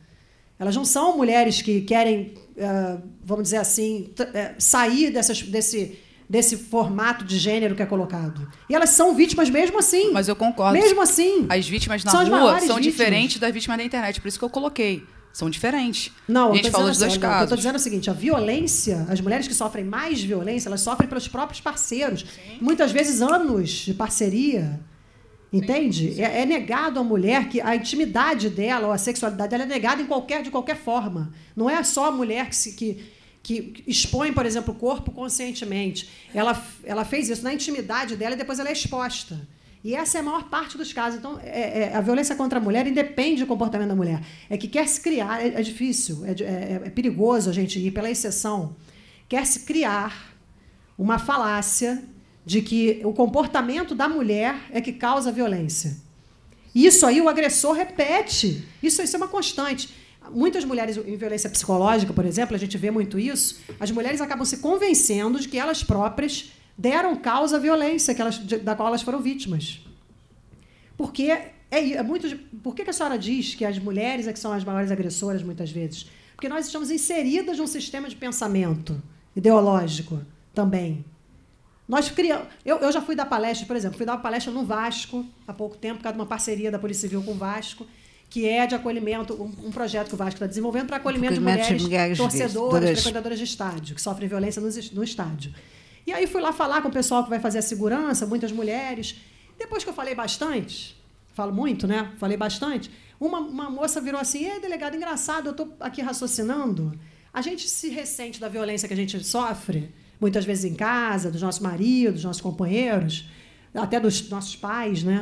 Speaker 5: Elas não são mulheres que querem eh, vamos dizer assim, eh, sair dessas, desse desse formato de gênero que é colocado. E elas são vítimas mesmo assim. Mas eu concordo. Mesmo assim. As
Speaker 6: vítimas na são rua são vítimas. diferentes
Speaker 5: das vítimas da internet, por isso que eu coloquei. São diferentes. Não, a gente falou dos dois assim, casos. Eu estou dizendo é o seguinte: a violência, as mulheres que sofrem mais violência, elas sofrem pelos próprios parceiros. Sim. Muitas vezes anos de parceria. Entende? É, é, negado à mulher que a intimidade dela ou a sexualidade dela é negada em qualquer, de qualquer forma. Não é só a mulher que, se, que, que expõe, por exemplo, o corpo conscientemente. Ela, ela fez isso na intimidade dela e depois ela é exposta. E essa é a maior parte dos casos. Então, é, é, a violência contra a mulher independe do comportamento da mulher. É que quer se criar, é, é difícil, é, é, é perigoso a gente ir pela exceção. Quer se criar uma falácia de que o comportamento da mulher é que causa violência. Isso aí o agressor repete. Isso, isso é uma constante. Muitas mulheres em violência psicológica, por exemplo, a gente vê muito isso, as mulheres acabam se convencendo de que elas próprias deram causa à violência que elas, da qual elas foram vítimas. Porque é, é muito. Por que, que a senhora diz que as mulheres é que são as maiores agressoras muitas vezes? Porque nós estamos inseridas num sistema de pensamento ideológico também nós criamos. Eu, eu já fui dar palestra, por exemplo, fui dar uma palestra no Vasco há pouco tempo, por causa de uma parceria da Polícia Civil com o Vasco, que é de acolhimento, um, um projeto que o Vasco está desenvolvendo para acolhimento de mulheres, mulheres torcedoras, de... frequentadoras de estádio, que sofrem violência no, no estádio. E aí fui lá falar com o pessoal que vai fazer a segurança, muitas mulheres. Depois que eu falei bastante, falo muito, né? Falei bastante. Uma, uma moça virou assim: Ei, delegado, engraçado, eu estou aqui raciocinando. A gente se ressente da violência que a gente sofre muitas vezes em casa, dos nossos maridos, dos nossos companheiros, até dos nossos pais, né?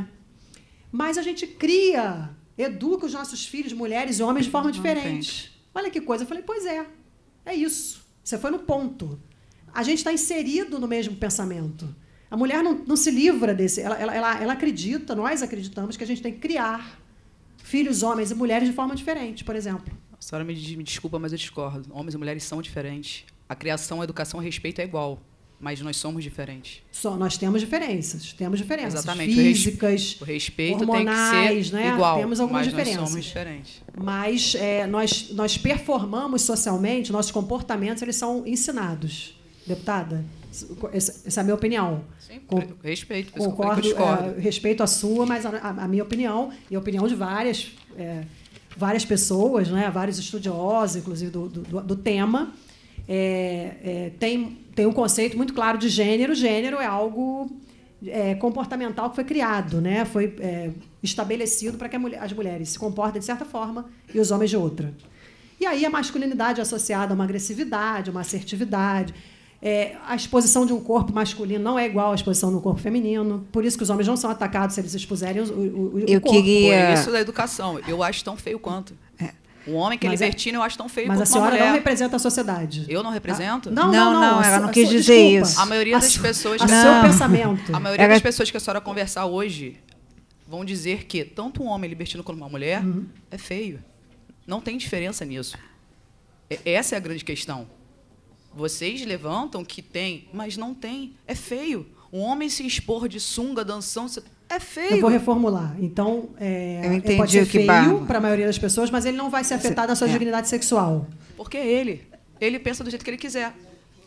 Speaker 5: Mas a gente cria, educa os nossos filhos, mulheres e homens de forma uhum, diferente. Olha que coisa. Eu falei, pois é, é isso. Você foi no ponto. A gente está inserido no mesmo pensamento. A mulher não, não se livra desse. Ela, ela, ela, ela acredita, nós acreditamos que a gente tem que criar filhos, homens e mulheres de forma diferente, por exemplo.
Speaker 6: A senhora me, me desculpa, mas eu discordo. Homens e mulheres são diferentes a criação, a educação, o respeito é igual mas nós somos diferentes.
Speaker 5: Só nós temos diferenças, temos diferenças Exatamente. físicas, o respeito hormonais, tem né? igual. Temos algumas mas diferenças. Nós somos diferentes. Mas é, nós nós performamos socialmente, nossos comportamentos eles são ensinados, deputada. Essa, é a minha opinião. Sim, Com, respeito. Concordo. É, respeito a sua, mas a, a, minha opinião e a opinião de várias é, várias pessoas, né? Vários estudiosos, inclusive do, do, do tema é, é, tem, tem um conceito muito claro de gênero. Gênero é algo é, comportamental que foi criado, né? foi é, estabelecido para que mulher, as mulheres se comportem de certa forma e os homens de outra. E aí a masculinidade associada a uma agressividade, uma assertividade. É, a exposição de um corpo masculino não é igual à exposição de um corpo feminino. Por isso que os homens não são atacados se eles expuserem o, o, o Eu corpo. Queria... Por isso
Speaker 6: da educação. Eu acho tão feio quanto. Um homem que é libertino eu acho tão feio mas a senhora não
Speaker 5: representa a sociedade. Eu não represento? Ah, não, não, não, não, ela não quis dizer isso. A maioria das pessoas... A seu pensamento. A maioria das
Speaker 6: pessoas que a senhora conversar hoje vão dizer que tanto um homem libertino como uma mulher uhum. é feio. Não tem diferença nisso. Essa é a grande questão. Vocês levantam que tem, mas não tem. É feio. Um homem se expor de sunga, dançando,
Speaker 5: é feio. Eu vou reformular. Então, é, eu entendi pode ser que feio para a maioria das pessoas, mas ele não vai ser afetado na sua é. dignidade sexual. Porque
Speaker 6: é ele. Ele pensa do jeito que ele quiser.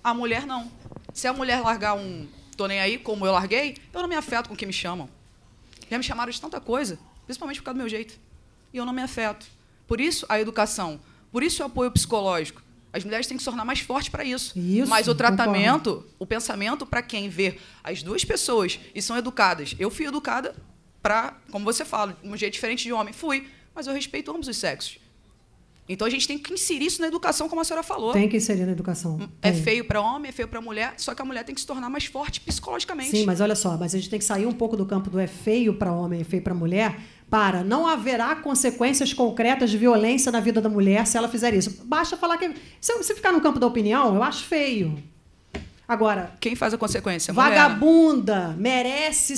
Speaker 6: A mulher não. Se a mulher largar um tô nem aí, como eu larguei, eu não me afeto com o que me chamam. Já me chamaram de tanta coisa, principalmente por causa do meu jeito. E eu não me afeto. Por isso a educação, por isso o apoio psicológico, as mulheres têm que se tornar mais fortes para isso. isso. Mas o tratamento, concordo. o pensamento para quem vê as duas pessoas e são educadas. Eu fui educada para, como você fala, de um jeito diferente de homem. Fui, mas eu respeito ambos os sexos. Então a gente tem que inserir isso na educação, como a senhora falou. Tem que
Speaker 5: inserir na educação. É tem.
Speaker 6: feio para homem, é feio para mulher, só que a mulher tem que se tornar mais forte
Speaker 5: psicologicamente. Sim, mas olha só, mas a gente tem que sair um pouco do campo do é feio para homem, é feio para mulher, para não haverá consequências concretas de violência na vida da mulher se ela fizer isso. Basta falar que se, se ficar no campo da opinião, eu acho feio. Agora, quem faz a consequência? Vagabunda merece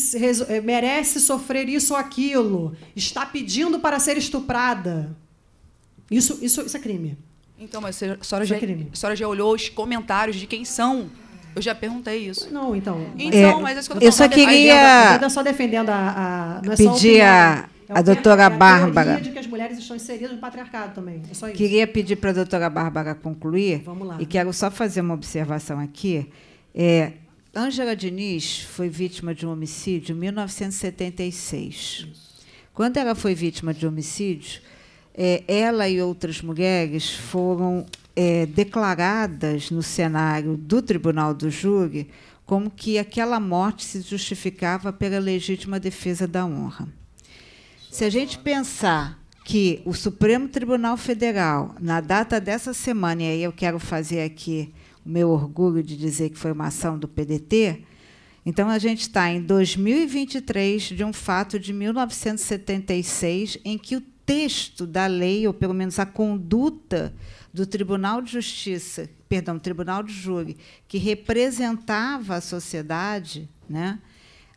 Speaker 5: eh, merece sofrer isso ou aquilo. Está pedindo para ser estuprada isso, isso, isso é crime.
Speaker 6: Então, mas a senhora, é já, é crime. a senhora já olhou os comentários de quem são eu já perguntei isso. Não, então.
Speaker 5: Então, é, mas as é que eu, eu só queria. Eu só defendendo a. a não é pedir opinião, a, é a, é a doutora Bárbara. de que as mulheres estão inseridas no patriarcado também. É só isso. Queria
Speaker 1: pedir para a doutora Bárbara concluir. Vamos lá. E quero só fazer uma observação aqui. É, Ângela Diniz foi vítima de um homicídio em 1976. Isso. Quando ela foi vítima de homicídio, é, ela e outras mulheres foram é, declaradas no cenário do tribunal do júri como que aquela morte se justificava pela legítima defesa da honra. Se a gente pensar que o Supremo Tribunal Federal, na data dessa semana, e aí eu quero fazer aqui o meu orgulho de dizer que foi uma ação do PDT, então a gente está em 2023 de um fato de 1976 em que o texto da lei, ou pelo menos a conduta do Tribunal de Justiça, perdão, Tribunal de Júri, que representava a sociedade, né,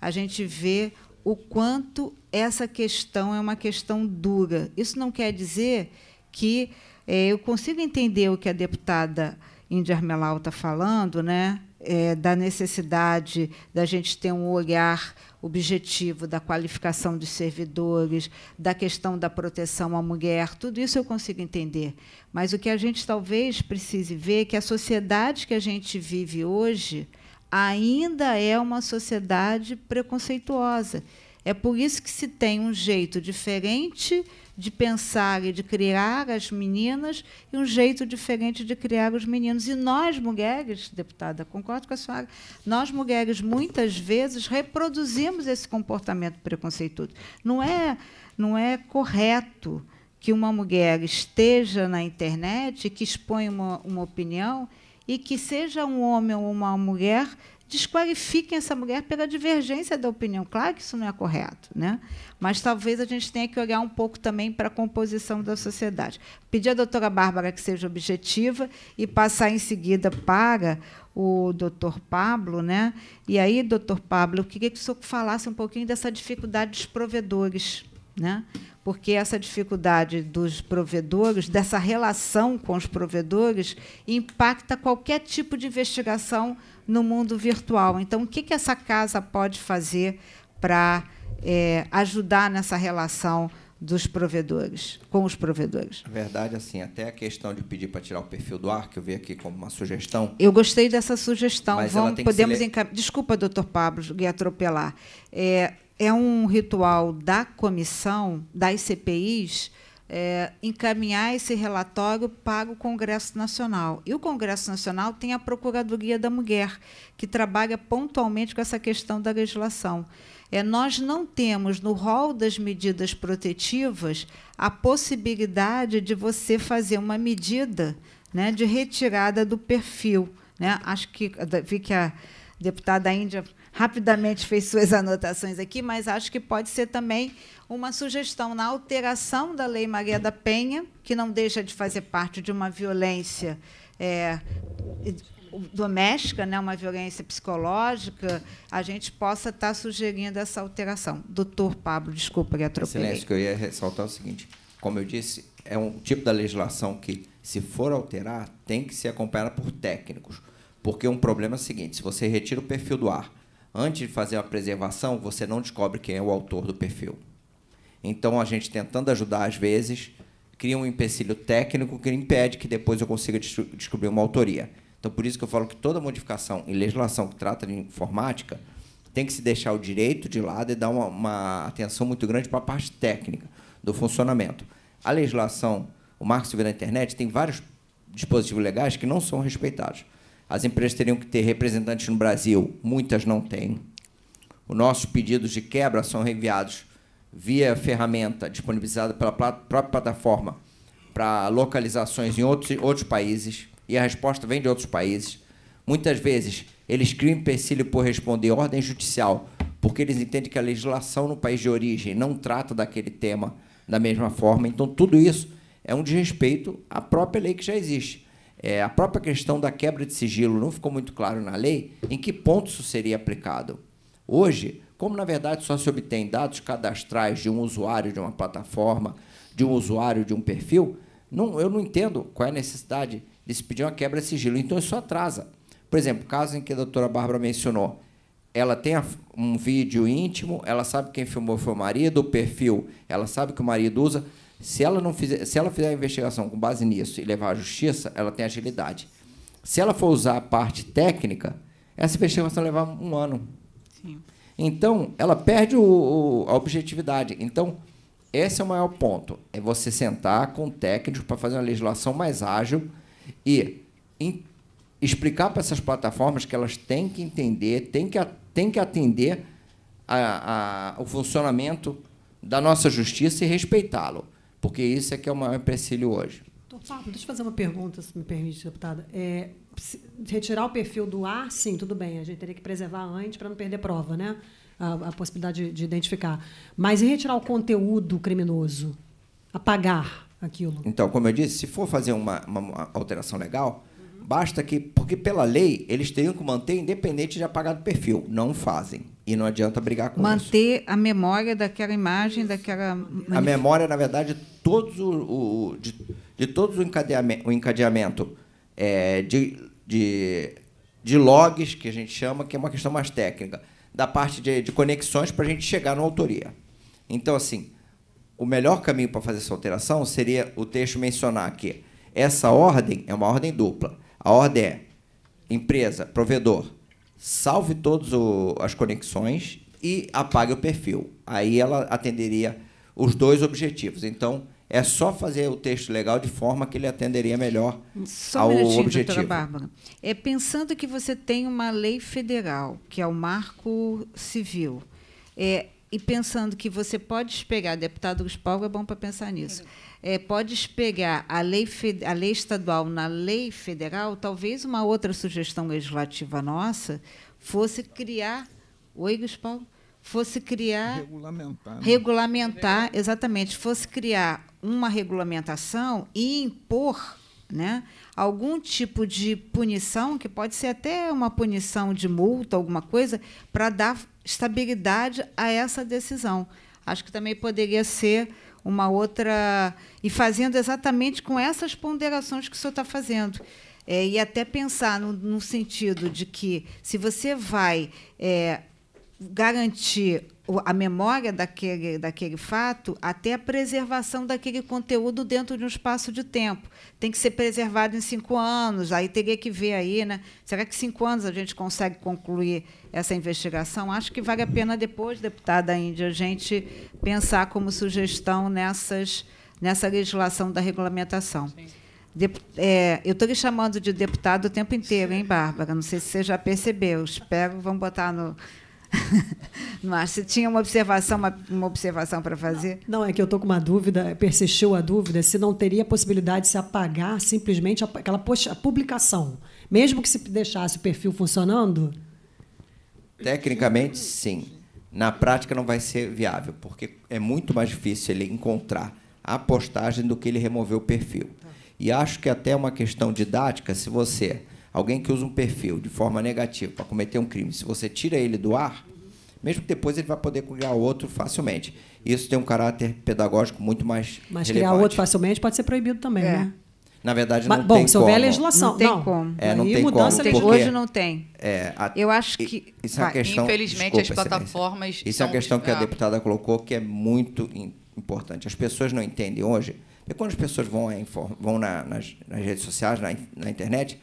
Speaker 1: a gente vê o quanto essa questão é uma questão dura. Isso não quer dizer que é, eu consigo entender o que a deputada Índia Armelau está falando, né, é, da necessidade da gente ter um olhar objetivo da qualificação dos servidores, da questão da proteção à mulher, tudo isso eu consigo entender. Mas o que a gente talvez precise ver é que a sociedade que a gente vive hoje ainda é uma sociedade preconceituosa é por isso que se tem um jeito diferente de pensar e de criar as meninas e um jeito diferente de criar os meninos. E nós, mulheres, deputada, concordo com a senhora, nós, mulheres, muitas vezes reproduzimos esse comportamento preconceituoso. Não é, não é correto que uma mulher esteja na internet, que expõe uma, uma opinião e que seja um homem ou uma mulher desqualifiquem essa mulher pela divergência da opinião. Claro que isso não é correto, né? mas talvez a gente tenha que olhar um pouco também para a composição da sociedade. Pedir à doutora Bárbara que seja objetiva e passar em seguida para o doutor Pablo. Né? E aí, doutor Pablo, eu queria que o senhor falasse um pouquinho dessa dificuldade dos provedores. Né? porque essa dificuldade dos provedores, dessa relação com os provedores, impacta qualquer tipo de investigação no mundo virtual. Então, o que, que essa casa pode fazer para é, ajudar nessa relação dos provedores, com os provedores?
Speaker 2: Na verdade, assim, até a questão de pedir para tirar o perfil do ar, que eu vi aqui como uma sugestão.
Speaker 1: Eu gostei dessa sugestão. Mas Vamos, podemos le... Desculpa, doutor Pablo, me atropelar. É, é um ritual da comissão, das CPIs, é, encaminhar esse relatório para o Congresso Nacional. E o Congresso Nacional tem a Procuradoria da Mulher, que trabalha pontualmente com essa questão da legislação. É, nós não temos no rol das medidas protetivas a possibilidade de você fazer uma medida né, de retirada do perfil. Né? Acho que vi que a deputada Índia rapidamente fez suas anotações aqui, mas acho que pode ser também uma sugestão na alteração da Lei Maria da Penha, que não deixa de fazer parte de uma violência é, doméstica, né, uma violência psicológica, a gente possa estar tá sugerindo essa alteração. Doutor Pablo, desculpa que atropelei. Silêncio, que eu
Speaker 2: ia ressaltar o seguinte: como eu disse, é um tipo da legislação que, se for alterar, tem que ser acompanhada por técnicos. Porque um problema é o seguinte: se você retira o perfil do ar, antes de fazer a preservação, você não descobre quem é o autor do perfil. Então, a gente tentando ajudar, às vezes, cria um empecilho técnico que impede que depois eu consiga descobrir uma autoria. Então, por isso que eu falo que toda modificação em legislação que trata de informática tem que se deixar o direito de lado e dar uma, uma atenção muito grande para a parte técnica do funcionamento. A legislação, o marco civil da internet, tem vários dispositivos legais que não são respeitados. As empresas teriam que ter representantes no Brasil, muitas não têm. Os nossos pedidos de quebra são enviados via ferramenta disponibilizada pela própria plataforma para localizações em outros, outros países, e a resposta vem de outros países. Muitas vezes eles criam empecilho por responder ordem judicial, porque eles entendem que a legislação no país de origem não trata daquele tema da mesma forma. Então, tudo isso é um desrespeito à própria lei que já existe. É, a própria questão da quebra de sigilo não ficou muito claro na lei em que ponto isso seria aplicado. Hoje, como na verdade só se obtém dados cadastrais de um usuário de uma plataforma, de um usuário de um perfil, não, eu não entendo qual é a necessidade de se pedir uma quebra de sigilo. Então isso atrasa. Por exemplo, o caso em que a doutora Bárbara mencionou, ela tem um vídeo íntimo, ela sabe quem filmou foi o marido, o perfil, ela sabe que o marido usa. Se ela não fizer, se ela fizer a investigação com base nisso e levar à justiça, ela tem agilidade. Se ela for usar a parte técnica, essa investigação levar um ano. Então, ela perde o, o, a objetividade. Então, esse é o maior ponto. É você sentar com técnicos para fazer uma legislação mais ágil e em, explicar para essas plataformas que elas têm que entender, têm que, têm que atender a, a, o funcionamento da nossa justiça e respeitá-lo. Porque isso é que é o maior empecilho hoje.
Speaker 5: Pablo, deixa eu fazer uma pergunta, se me permite, deputada. É, retirar o perfil do ar, sim, tudo bem. A gente teria que preservar antes para não perder prova, né? A, a possibilidade de, de, identificar. Mas e retirar o conteúdo criminoso? Apagar aquilo?
Speaker 2: Então, como eu disse, se for fazer uma, uma alteração legal, uhum. basta que. Porque pela lei, eles teriam que manter independente de apagar do perfil. Não fazem. E não adianta brigar com Manter
Speaker 1: isso. Manter a memória daquela imagem, daquela. A memória,
Speaker 2: na verdade, todos o, o de de todos o encadeamento, o encadeamento é, de, de, de logs, que a gente chama, que é uma questão mais técnica, da parte de, de conexões para a gente chegar na autoria. Então, assim, o melhor caminho para fazer essa alteração seria o texto mencionar que essa ordem é uma ordem dupla. A ordem é empresa, provedor, salve todas as conexões e apague o perfil. Aí ela atenderia os dois objetivos. Então, é só fazer o texto legal de forma que ele atenderia melhor só ao um objetivo. Doutora Bárbara.
Speaker 1: É pensando que você tem uma lei federal, que é o marco civil, é, e pensando que você pode espegar, deputado Luiz é bom para pensar nisso, é, pode espegar a lei, a lei estadual na lei federal, talvez uma outra sugestão legislativa nossa fosse criar. Oi, Luiz Fosse criar. Regulamentar. Né? Regulamentar, exatamente. Fosse criar uma regulamentação e impor né, algum tipo de punição, que pode ser até uma punição de multa, alguma coisa, para dar estabilidade a essa decisão. Acho que também poderia ser uma outra. E fazendo exatamente com essas ponderações que o senhor está fazendo. É, e até pensar no, no, sentido de que, se você vai é, garantir a memória daquele, daquele fato até a preservação daquele conteúdo dentro de um espaço de tempo. Tem que ser preservado em cinco anos, aí teria que ver aí, né? Será que cinco anos a gente consegue concluir essa investigação? Acho que vale a pena depois, deputada Índia, a gente pensar como sugestão nessas, nessa legislação da regulamentação. é, eu estou lhe chamando de deputado o tempo inteiro, hein, Bárbara? Não sei se você já percebeu. Espero, vamos botar no Márcia, tinha uma observação, uma, uma observação para fazer? Não, não, é que eu estou com
Speaker 5: uma dúvida, persistiu a dúvida, se não teria possibilidade de se apagar simplesmente aquela post, publicação, mesmo que se deixasse o perfil funcionando?
Speaker 2: Tecnicamente, sim. Na prática, não vai ser viável, porque é muito mais difícil ele encontrar a postagem do que ele remover o perfil. E acho que até uma questão didática, se você Alguém que usa um perfil de forma negativa para cometer um crime, se você tira ele do ar, mesmo que depois ele vai poder criar outro facilmente. Isso tem um caráter pedagógico muito mais Mas relevante. criar
Speaker 5: outro facilmente pode ser proibido também, é. né?
Speaker 2: Na verdade, Mas, não bom, tem como. Bom, se houver legislação. Não tem não. como. É, não e tem mudança como, porque, Hoje não tem. É, a, Eu acho que... Isso é uma questão, Infelizmente, desculpa, as é- plataformas... Isso, isso é uma questão que a é, deputada colocou que é muito importante. As pessoas não entendem hoje. Porque quando as pessoas vão, vão na, nas, nas redes sociais, na, na internet,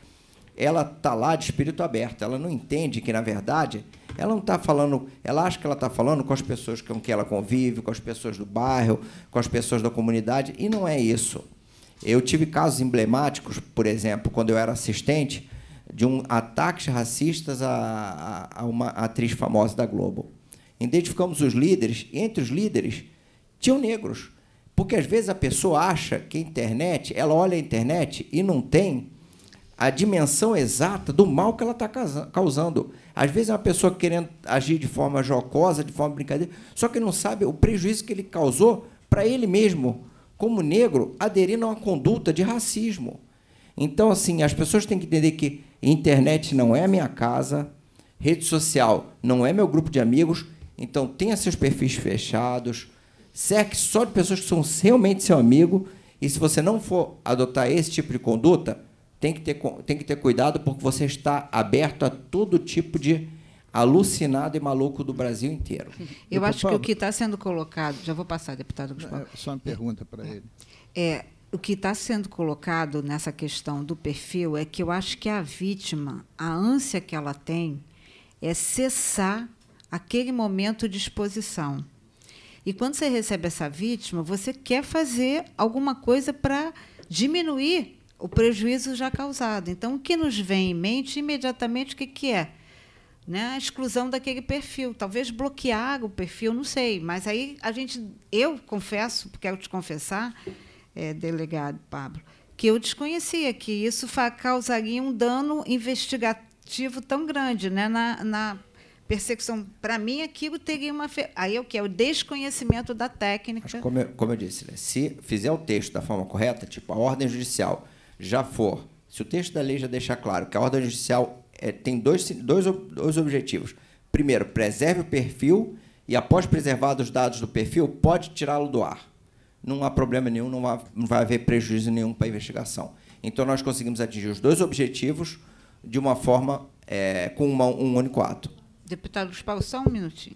Speaker 2: ela está lá de espírito aberto. Ela não entende que, na verdade, ela não está falando. Ela acha que ela está falando com as pessoas com que ela convive, com as pessoas do bairro, com as pessoas da comunidade, e não é isso. Eu tive casos emblemáticos, por exemplo, quando eu era assistente, de um ataques racistas a, a, a uma atriz famosa da Globo. Identificamos os líderes, e entre os líderes tinham negros. Porque às vezes a pessoa acha que a internet, ela olha a internet e não tem a dimensão exata do mal que ela está causando. Às vezes é uma pessoa querendo agir de forma jocosa, de forma brincadeira, só que não sabe o prejuízo que ele causou para ele mesmo, como negro, aderindo a uma conduta de racismo. Então, assim, as pessoas têm que entender que internet não é a minha casa, rede social não é meu grupo de amigos, então tenha seus perfis fechados, cerque só de pessoas que são realmente seu amigo, e se você não for adotar esse tipo de conduta, tem que ter, tem que ter cuidado porque você está aberto a todo tipo de alucinado e maluco do Brasil inteiro. Eu acho que o que
Speaker 1: está sendo colocado, já vou passar, deputado Gustavo. É,
Speaker 2: só uma pergunta para é. ele.
Speaker 1: É, o que está sendo colocado nessa questão do perfil é que eu acho que a vítima, a ânsia que ela tem, é cessar aquele momento de exposição. E quando você recebe essa vítima, você quer fazer alguma coisa para diminuir o prejuízo já causado. Então, o que nos vem em mente imediatamente o que, que é? Né? A exclusão daquele perfil, talvez bloquear o perfil, não sei. Mas aí a gente, eu confesso, quero te confessar, é, delegado Pablo, que eu desconhecia que isso causaria um dano investigativo tão grande né? na, na perseguição. Para mim, aquilo teria uma. Fe... Aí é o que? É o desconhecimento da técnica. como,
Speaker 2: eu, como eu disse, né? se fizer o texto da forma correta, tipo a ordem judicial já for, se o texto da lei já deixar claro que a ordem judicial é, tem dois, dois, dois objetivos. Primeiro, preserve o perfil e, após preservar os dados do perfil, pode tirá-lo do ar. Não há problema nenhum, não, há, não vai haver prejuízo nenhum para a investigação. Então, nós conseguimos atingir os dois objetivos de uma forma, é, com uma, um único ato.
Speaker 1: Deputado Luiz Paulo, só um minutinho.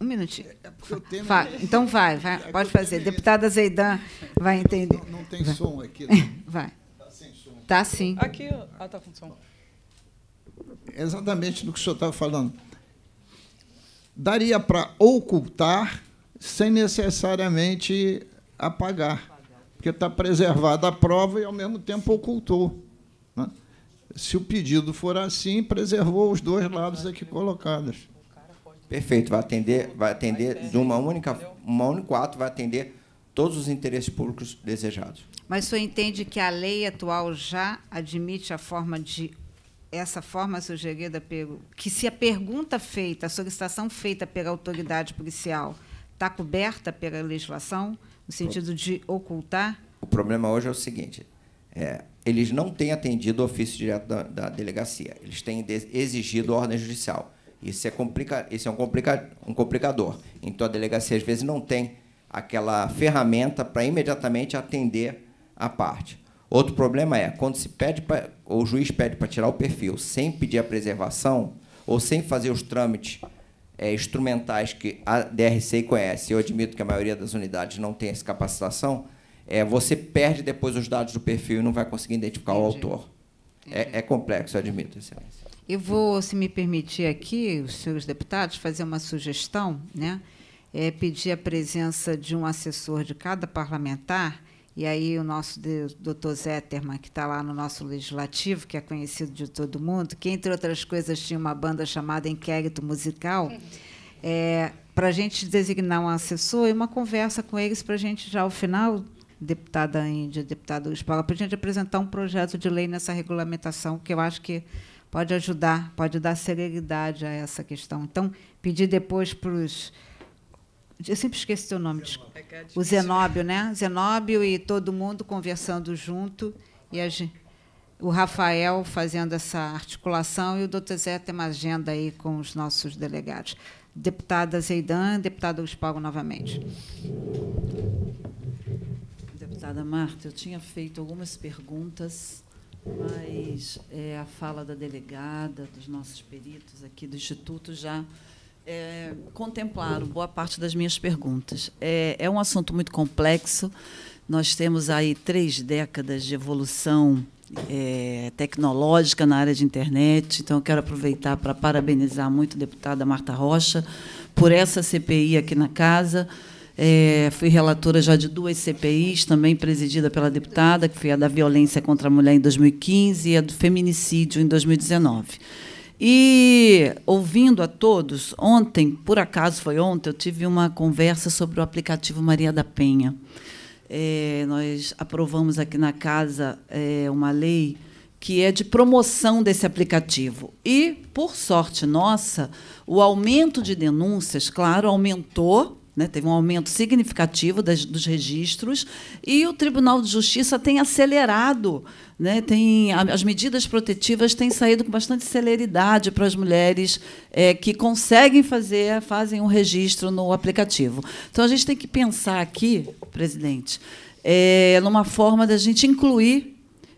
Speaker 1: Um minutinho. É, é- então vai, vai, é pode fazer. Deputada Zeidan vai entender. Não, não tem vai. som aqui. Não. Né? Vai. Tá sim. Aqui,
Speaker 6: ah, tá funcionando.
Speaker 7: Exatamente do que o senhor estava falando. Daria para ocultar sem necessariamente apagar, porque está preservada a prova e, ao mesmo tempo, ocultou. Né? Se o pedido for assim, preservou os dois lados aqui colocados.
Speaker 2: Perfeito, vai atender, vai atender de uma única, uma único ato, vai atender todos os interesses públicos desejados.
Speaker 1: Mas o senhor entende que a lei atual já admite a forma de essa forma, sugerida pelo. que se a pergunta feita, a solicitação feita pela autoridade policial está coberta pela legislação, no sentido de ocultar?
Speaker 2: O problema hoje é o seguinte: é, eles não têm atendido o ofício direto da, da delegacia, eles têm exigido ordem judicial. Isso é, complica, isso é um, complica, um complicador. Então, a delegacia, às vezes, não tem aquela ferramenta para imediatamente atender a parte. Outro problema é quando se pede pra, o juiz pede para tirar o perfil sem pedir a preservação ou sem fazer os trâmites é, instrumentais que a DRC conhece. Eu admito que a maioria das unidades não tem essa capacitação. É, você perde depois os dados do perfil e não vai conseguir identificar Entendi. o autor. É, é, complexo, eu admito, excelência.
Speaker 1: Eu vou, se me permitir aqui, os senhores deputados, fazer uma sugestão, né? É pedir a presença de um assessor de cada parlamentar e aí o nosso doutor Zetterman, que está lá no nosso legislativo, que é conhecido de todo mundo, que, entre outras coisas, tinha uma banda chamada Inquérito Musical, uhum. é, para a gente designar um assessor e uma conversa com eles para a gente, já ao final, deputada Índia, deputado Espala, para a gente apresentar um projeto de lei nessa regulamentação, que eu acho que pode ajudar, pode dar celeridade a essa questão. Então, pedir depois para os eu sempre esqueço seu nome, é é o Zenóbio, né? Zenóbio e todo mundo conversando junto. E a, o Rafael fazendo essa articulação e o doutor Zé tem uma agenda aí com os nossos delegados. Deputada Zeidan, deputada Uspago novamente.
Speaker 8: Deputada Marta, eu tinha feito algumas perguntas mas é, a fala da delegada, dos nossos peritos aqui do Instituto já é, contemplaram boa parte das minhas perguntas. É, é um assunto muito complexo. Nós temos aí três décadas de evolução é, tecnológica na área de internet. Então, eu quero aproveitar para parabenizar muito a deputada Marta Rocha por essa CPI aqui na casa. É, fui relatora já de duas CPIs, também presidida pela deputada, que foi a da violência contra a mulher em 2015 e a do feminicídio em 2019. E ouvindo a todos, ontem, por acaso foi ontem, eu tive uma conversa sobre o aplicativo Maria da Penha. É, nós aprovamos aqui na casa é, uma lei que é de promoção desse aplicativo. E, por sorte nossa, o aumento de denúncias, claro, aumentou né, teve um aumento significativo das, dos registros e o Tribunal de Justiça tem acelerado, né, tem, as medidas protetivas têm saído com bastante celeridade para as mulheres é, que conseguem fazer, fazem um registro no aplicativo. Então a gente tem que pensar aqui, presidente, é, numa forma da gente incluir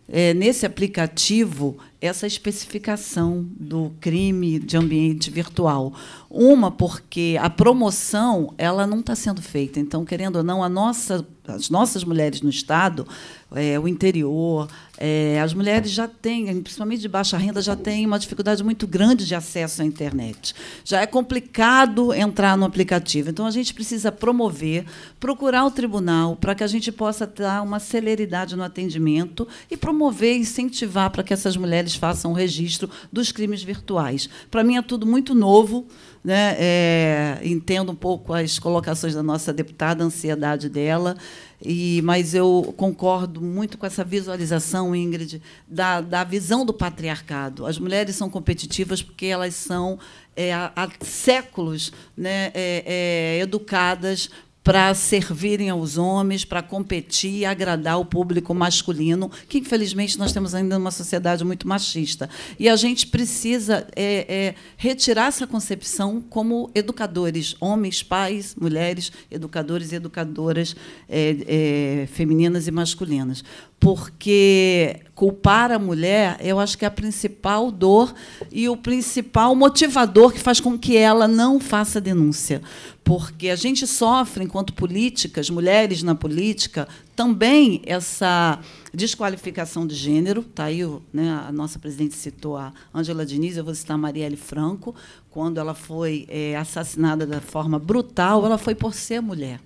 Speaker 8: é, nesse aplicativo essa especificação do crime de ambiente virtual. Uma, porque a promoção ela não está sendo feita. Então, querendo ou não, a nossa as nossas mulheres no Estado, é, o interior, é, as mulheres já têm, principalmente de baixa renda, já têm uma dificuldade muito grande de acesso à internet. Já é complicado entrar no aplicativo. Então, a gente precisa promover, procurar o tribunal para que a gente possa dar uma celeridade no atendimento e promover, incentivar para que essas mulheres façam o registro dos crimes virtuais. Para mim, é tudo muito novo. Né? É, entendo um pouco as colocações da nossa deputada, a ansiedade dela, e, mas eu concordo muito com essa visualização, Ingrid, da, da visão do patriarcado. As mulheres são competitivas porque elas são é, há, séculos né, é, é educadas para servirem aos homens, para competir e agradar o público masculino, que infelizmente nós temos ainda uma sociedade muito machista. E a gente precisa é, é, retirar essa concepção como educadores, homens, pais, mulheres, educadores e educadoras é, é femininas e masculinas. Porque culpar a mulher, eu acho que é a principal dor e o principal motivador que faz com que ela não faça denúncia porque a gente sofre, enquanto políticas, mulheres na política, também essa desqualificação de gênero. Tá aí, né, a nossa presidente citou a Ângela Diniz, eu vou citar a Marielle Franco, quando ela foi é, assassinada da forma brutal, ela foi por ser mulher.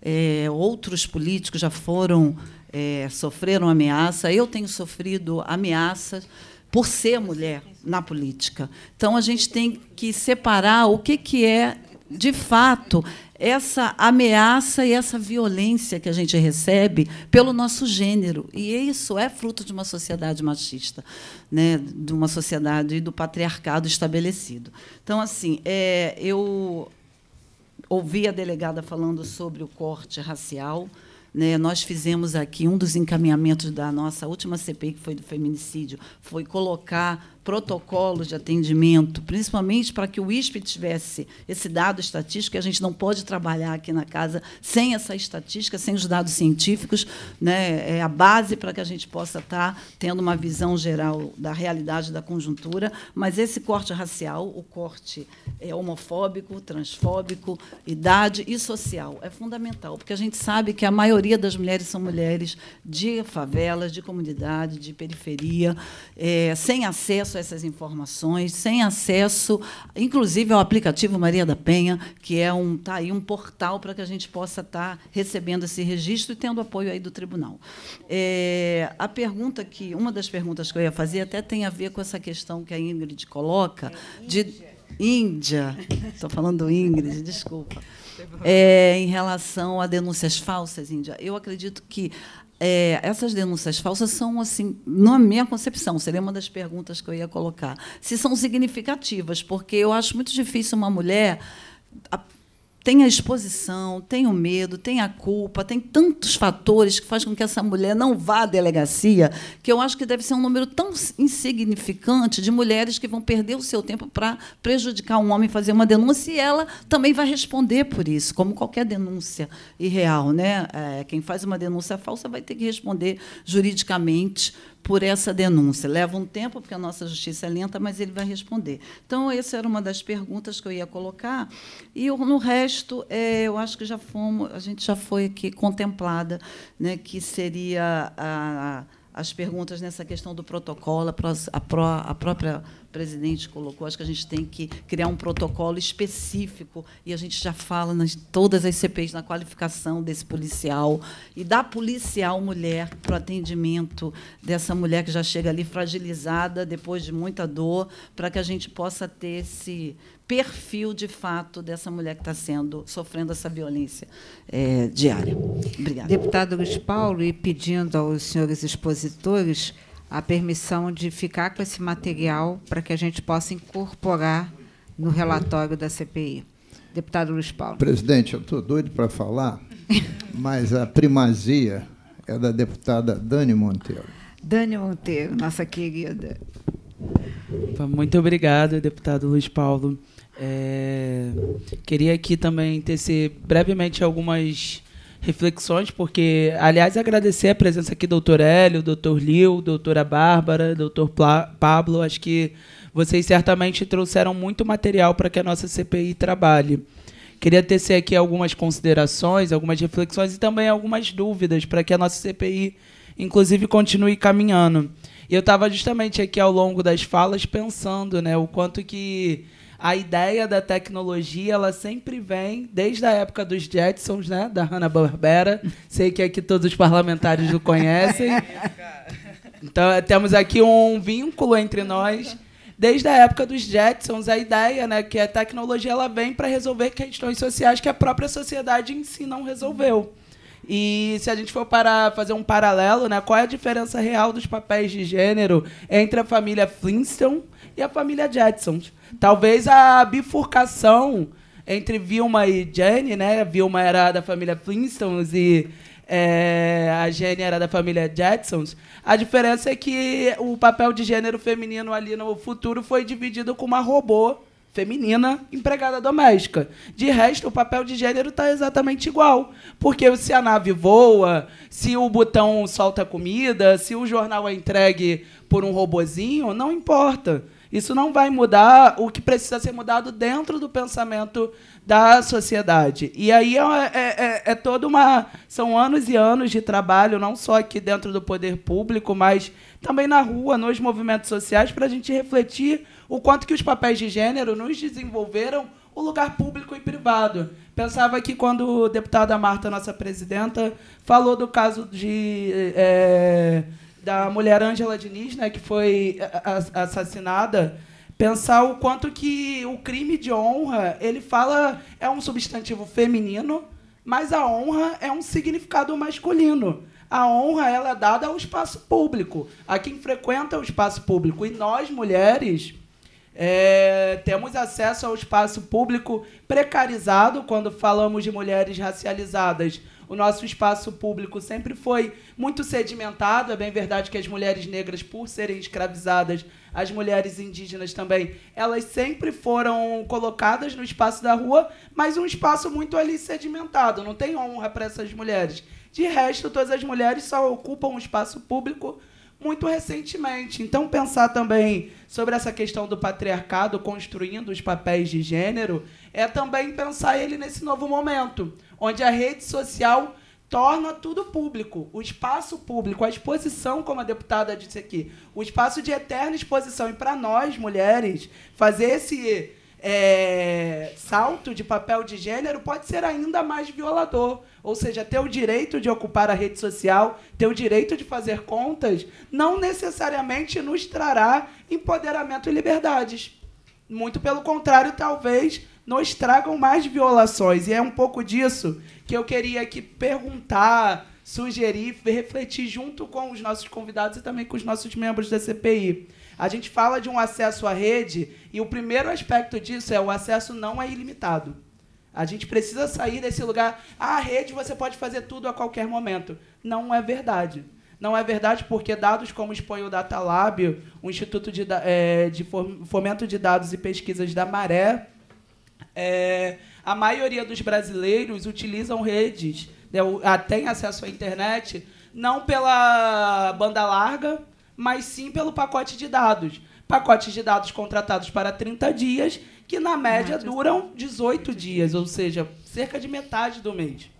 Speaker 8: É, outros políticos já foram, é, sofreram ameaça, eu tenho sofrido ameaças por ser mulher na política. Então a gente tem que separar o que, que é de fato, essa ameaça e essa violência que a gente recebe pelo nosso gênero. E isso é fruto de uma sociedade machista, né? de uma sociedade do patriarcado estabelecido. Então, assim, é, eu ouvi a delegada falando sobre o corte racial. Né, nós fizemos aqui um dos encaminhamentos da nossa última CPI, que foi do feminicídio, foi colocar protocolos de atendimento, principalmente para que o ISP tivesse esse dado estatístico, que a gente não pode trabalhar aqui na casa sem essa estatística, sem os dados científicos, né? é a base para que a gente possa estar tendo uma visão geral da realidade da conjuntura, mas esse corte racial, o corte é, homofóbico, transfóbico, idade e social, é fundamental, porque a gente sabe que a maioria das mulheres são mulheres de favelas, de comunidade, de periferia, é, sem acesso acesso a essas informações, sem acesso, inclusive, ao aplicativo Maria da Penha, que é um, tá aí um portal para que a gente possa estar tá recebendo esse registro e tendo apoio aí do tribunal. É, a pergunta que, uma das perguntas que eu ia fazer até tem a ver com essa questão que a Ingrid coloca é de Índia, estou falando Ingrid, desculpa. É, em relação a denúncias falsas, Índia, eu acredito que é, essas denúncias falsas são, assim, na minha concepção, seria uma das perguntas que eu ia colocar, se são significativas, porque eu acho muito difícil uma mulher tem a exposição, tem o medo, tem a culpa, tem tantos fatores que faz com que essa mulher não vá à delegacia, que eu acho que deve ser um número tão insignificante de mulheres que vão perder o seu tempo para prejudicar um homem fazer uma denúncia e ela também vai responder por isso, como qualquer denúncia irreal, né? É, quem faz uma denúncia falsa vai ter que responder juridicamente por essa denúncia. Leva um tempo, porque a nossa justiça é lenta, mas ele vai responder. Então, essa era uma das perguntas que eu ia colocar. E no resto, é, eu acho que já fomos, a gente já foi aqui contemplada, né, que seria a, a as perguntas nessa questão do protocolo. A, pró, a própria presidente colocou, acho que a gente tem que criar um protocolo específico, e a gente já fala nas todas as CPIs, na qualificação desse policial, e da policial mulher para o atendimento dessa mulher que já chega ali fragilizada, depois de muita dor, para que a gente possa ter esse perfil de fato dessa mulher que está sendo sofrendo essa violência é, diária. Obrigada.
Speaker 1: Deputado Luiz Paulo, e pedindo aos senhores expositores a permissão de ficar com esse material para que a gente possa incorporar no relatório da CPI. Deputado Luiz Paulo.
Speaker 7: Presidente, eu estou doido para falar, mas a primazia é da deputada Dani Monteiro.
Speaker 1: Dani Monteiro, nossa querida.
Speaker 9: Muito obrigada, deputado Luiz Paulo. É, queria aqui também tecer brevemente algumas reflexões, porque, aliás, agradecer a presença aqui do doutor Hélio, doutor Liu, doutora Bárbara, doutor Pablo. Acho que vocês certamente trouxeram muito material para que a nossa CPI trabalhe. Queria tecer aqui algumas considerações, algumas reflexões e também algumas dúvidas para que a nossa CPI, inclusive, continue caminhando. E eu estava justamente aqui ao longo das falas pensando né, o quanto que a ideia da tecnologia, ela sempre vem desde a época dos Jetsons, né? Da Hanna-Barbera. Sei que aqui todos os parlamentares o conhecem. Então, temos aqui um vínculo entre nós. Desde a época dos Jetsons, a ideia, né, que a tecnologia ela vem para resolver questões sociais que a própria sociedade em si não resolveu. E se a gente for para fazer um paralelo, né, qual é a diferença real dos papéis de gênero entre a família Flintstone e a família Jetsons? Talvez a bifurcação entre Vilma e Jenny, né? Vilma era da família Flintstones e é, a Jenny era da família Jetsons. A diferença é que o papel de gênero feminino ali no futuro foi dividido com uma robô feminina empregada doméstica. De resto, o papel de gênero está exatamente igual. Porque se a nave voa, se o botão solta comida, se o jornal é entregue por um robozinho, não importa. Isso não vai mudar o que precisa ser mudado dentro do pensamento da sociedade. E aí é, é, é, é toda uma. São anos e anos de trabalho, não só aqui dentro do poder público, mas também na rua, nos movimentos sociais, para a gente refletir o quanto que os papéis de gênero nos desenvolveram o lugar público e privado. Pensava que quando a deputada Marta, nossa presidenta, falou do caso de, é, da mulher Ângela Diniz, né, que foi assassinada, pensar o quanto que o crime de honra, ele fala, é um substantivo feminino, mas a honra é um significado masculino a honra ela é dada ao espaço público, a quem frequenta o espaço público. E nós, mulheres, é, temos acesso ao espaço público precarizado. Quando falamos de mulheres racializadas, o nosso espaço público sempre foi muito sedimentado. É bem verdade que as mulheres negras, por serem escravizadas, as mulheres indígenas também, elas sempre foram colocadas no espaço da rua, mas um espaço muito ali sedimentado. Não tem honra para essas mulheres. De resto, todas as mulheres só ocupam o um espaço público muito recentemente. Então, pensar também sobre essa questão do patriarcado construindo os papéis de gênero é também pensar ele nesse novo momento, onde a rede social torna tudo público, o espaço público, a exposição, como a deputada disse aqui, o espaço de eterna exposição. E para nós, mulheres, fazer esse é, salto de papel de gênero pode ser ainda mais violador. Ou seja, ter o direito de ocupar a rede social, ter o direito de fazer contas, não necessariamente nos trará empoderamento e liberdades. Muito pelo contrário, talvez nos tragam mais violações. E é um pouco disso que eu queria aqui perguntar, sugerir, refletir junto com os nossos convidados e também com os nossos membros da CPI. A gente fala de um acesso à rede e o primeiro aspecto disso é o acesso não é ilimitado. A gente precisa sair desse lugar. Ah, a rede você pode fazer tudo a qualquer momento. Não é verdade. Não é verdade porque dados como expõe o Data Lab, o Instituto de, é, de Fomento de Dados e Pesquisas da Maré, é, a maioria dos brasileiros utilizam redes, né, tem acesso à internet, não pela banda larga, mas sim pelo pacote de dados. Pacotes de dados contratados para 30 dias, que na média duram 18 dias, ou seja, cerca de metade do mês.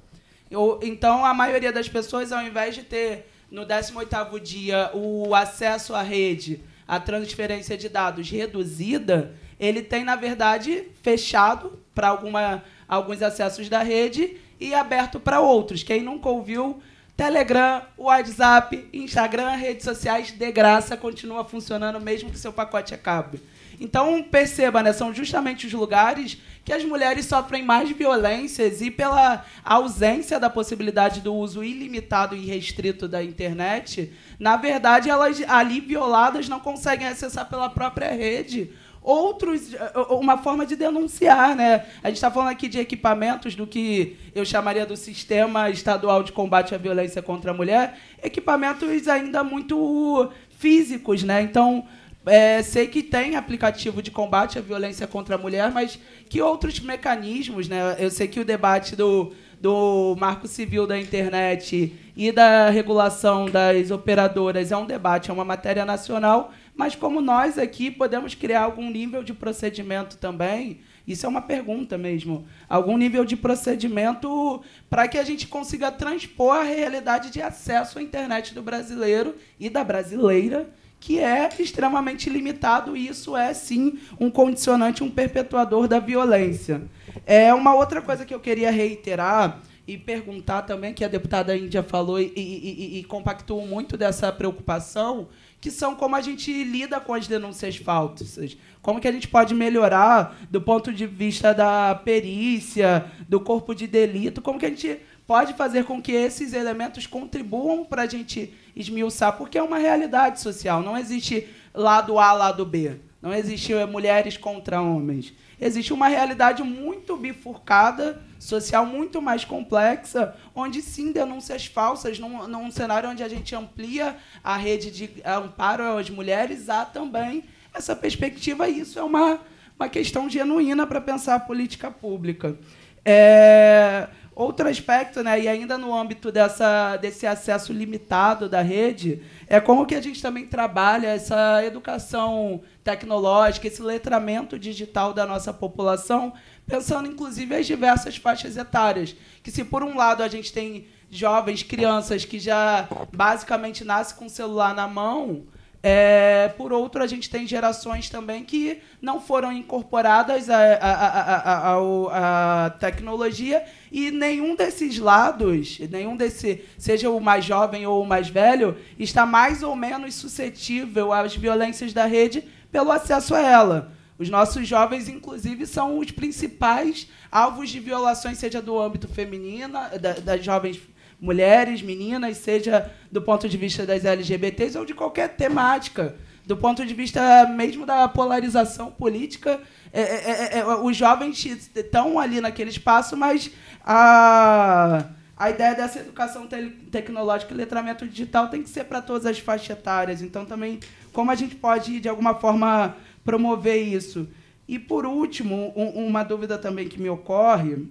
Speaker 9: Eu, então, a maioria das pessoas, ao invés de ter no 18 dia o acesso à rede, a transferência de dados reduzida, ele tem, na verdade, fechado para alguma alguns acessos da rede e aberto para outros. Quem nunca ouviu Telegram, WhatsApp, Instagram, redes sociais de graça continua funcionando mesmo que seu pacote acabe. Então, perceba, né, são justamente os lugares que as mulheres sofrem mais violências e pela ausência da possibilidade do uso ilimitado e restrito da internet, na verdade, elas ali violadas não conseguem acessar pela própria rede outros eh, eh, uma forma de denunciar, né? A gente está falando aqui de equipamentos do que eu chamaria do sistema estadual de combate à violência contra a mulher, equipamentos ainda muito físicos, né? Então é, sei que tem aplicativo de combate à violência contra a mulher, mas que outros mecanismos, né? Eu sei que o debate do, do marco civil da internet e da regulação das operadoras é um debate, é uma matéria nacional mas como nós aqui podemos criar algum nível de procedimento também? Isso é uma pergunta mesmo. Algum nível de procedimento para que a gente consiga transpor a realidade de acesso à internet do brasileiro e da brasileira, que é extremamente limitado e isso é sim um condicionante, um perpetuador da violência. É uma outra coisa que eu queria reiterar e perguntar também, que a deputada Índia falou e, e, e, compactuou muito dessa preocupação, que são como a gente lida com as denúncias falsas. Como que a gente pode melhorar do ponto de vista da perícia, do corpo de delito, como que a gente pode fazer com que esses elementos contribuam para a gente esmiuçar, porque é uma realidade social, não existe lado A, lado B, não existe mulheres contra homens. Existe uma realidade muito bifurcada social muito mais complexa, onde sim denúncias falsas, num, num cenário onde a gente amplia a rede de amparo às mulheres, há também essa perspectiva, e isso é uma, uma questão genuína para pensar a política pública. É, outro aspecto, né, e ainda no âmbito dessa, desse acesso limitado da rede, é como que a gente também trabalha essa educação tecnológica, esse letramento digital da nossa população pensando inclusive as diversas faixas etárias, que se por um lado a gente tem jovens, crianças que já basicamente nascem com o celular na mão, é, por outro, a gente tem gerações também que não foram incorporadas à tecnologia e nenhum desses lados, nenhum desse, seja o mais jovem ou o mais velho, está mais ou menos suscetível às violências da rede pelo acesso a ela. Os nossos jovens, inclusive, são os principais alvos de violações, seja do âmbito feminino, da, das jovens mulheres, meninas, seja do ponto de vista das LGBTs ou de qualquer temática. Do ponto de vista mesmo da polarização política, é, é, é, é, os jovens estão ali naquele espaço, mas a, a ideia dessa educação te tecnológica e letramento digital tem que ser para todas as faixas etárias. Então, também, como a gente pode, de alguma forma, promover isso. E, por último, um, uma dúvida também que me ocorre,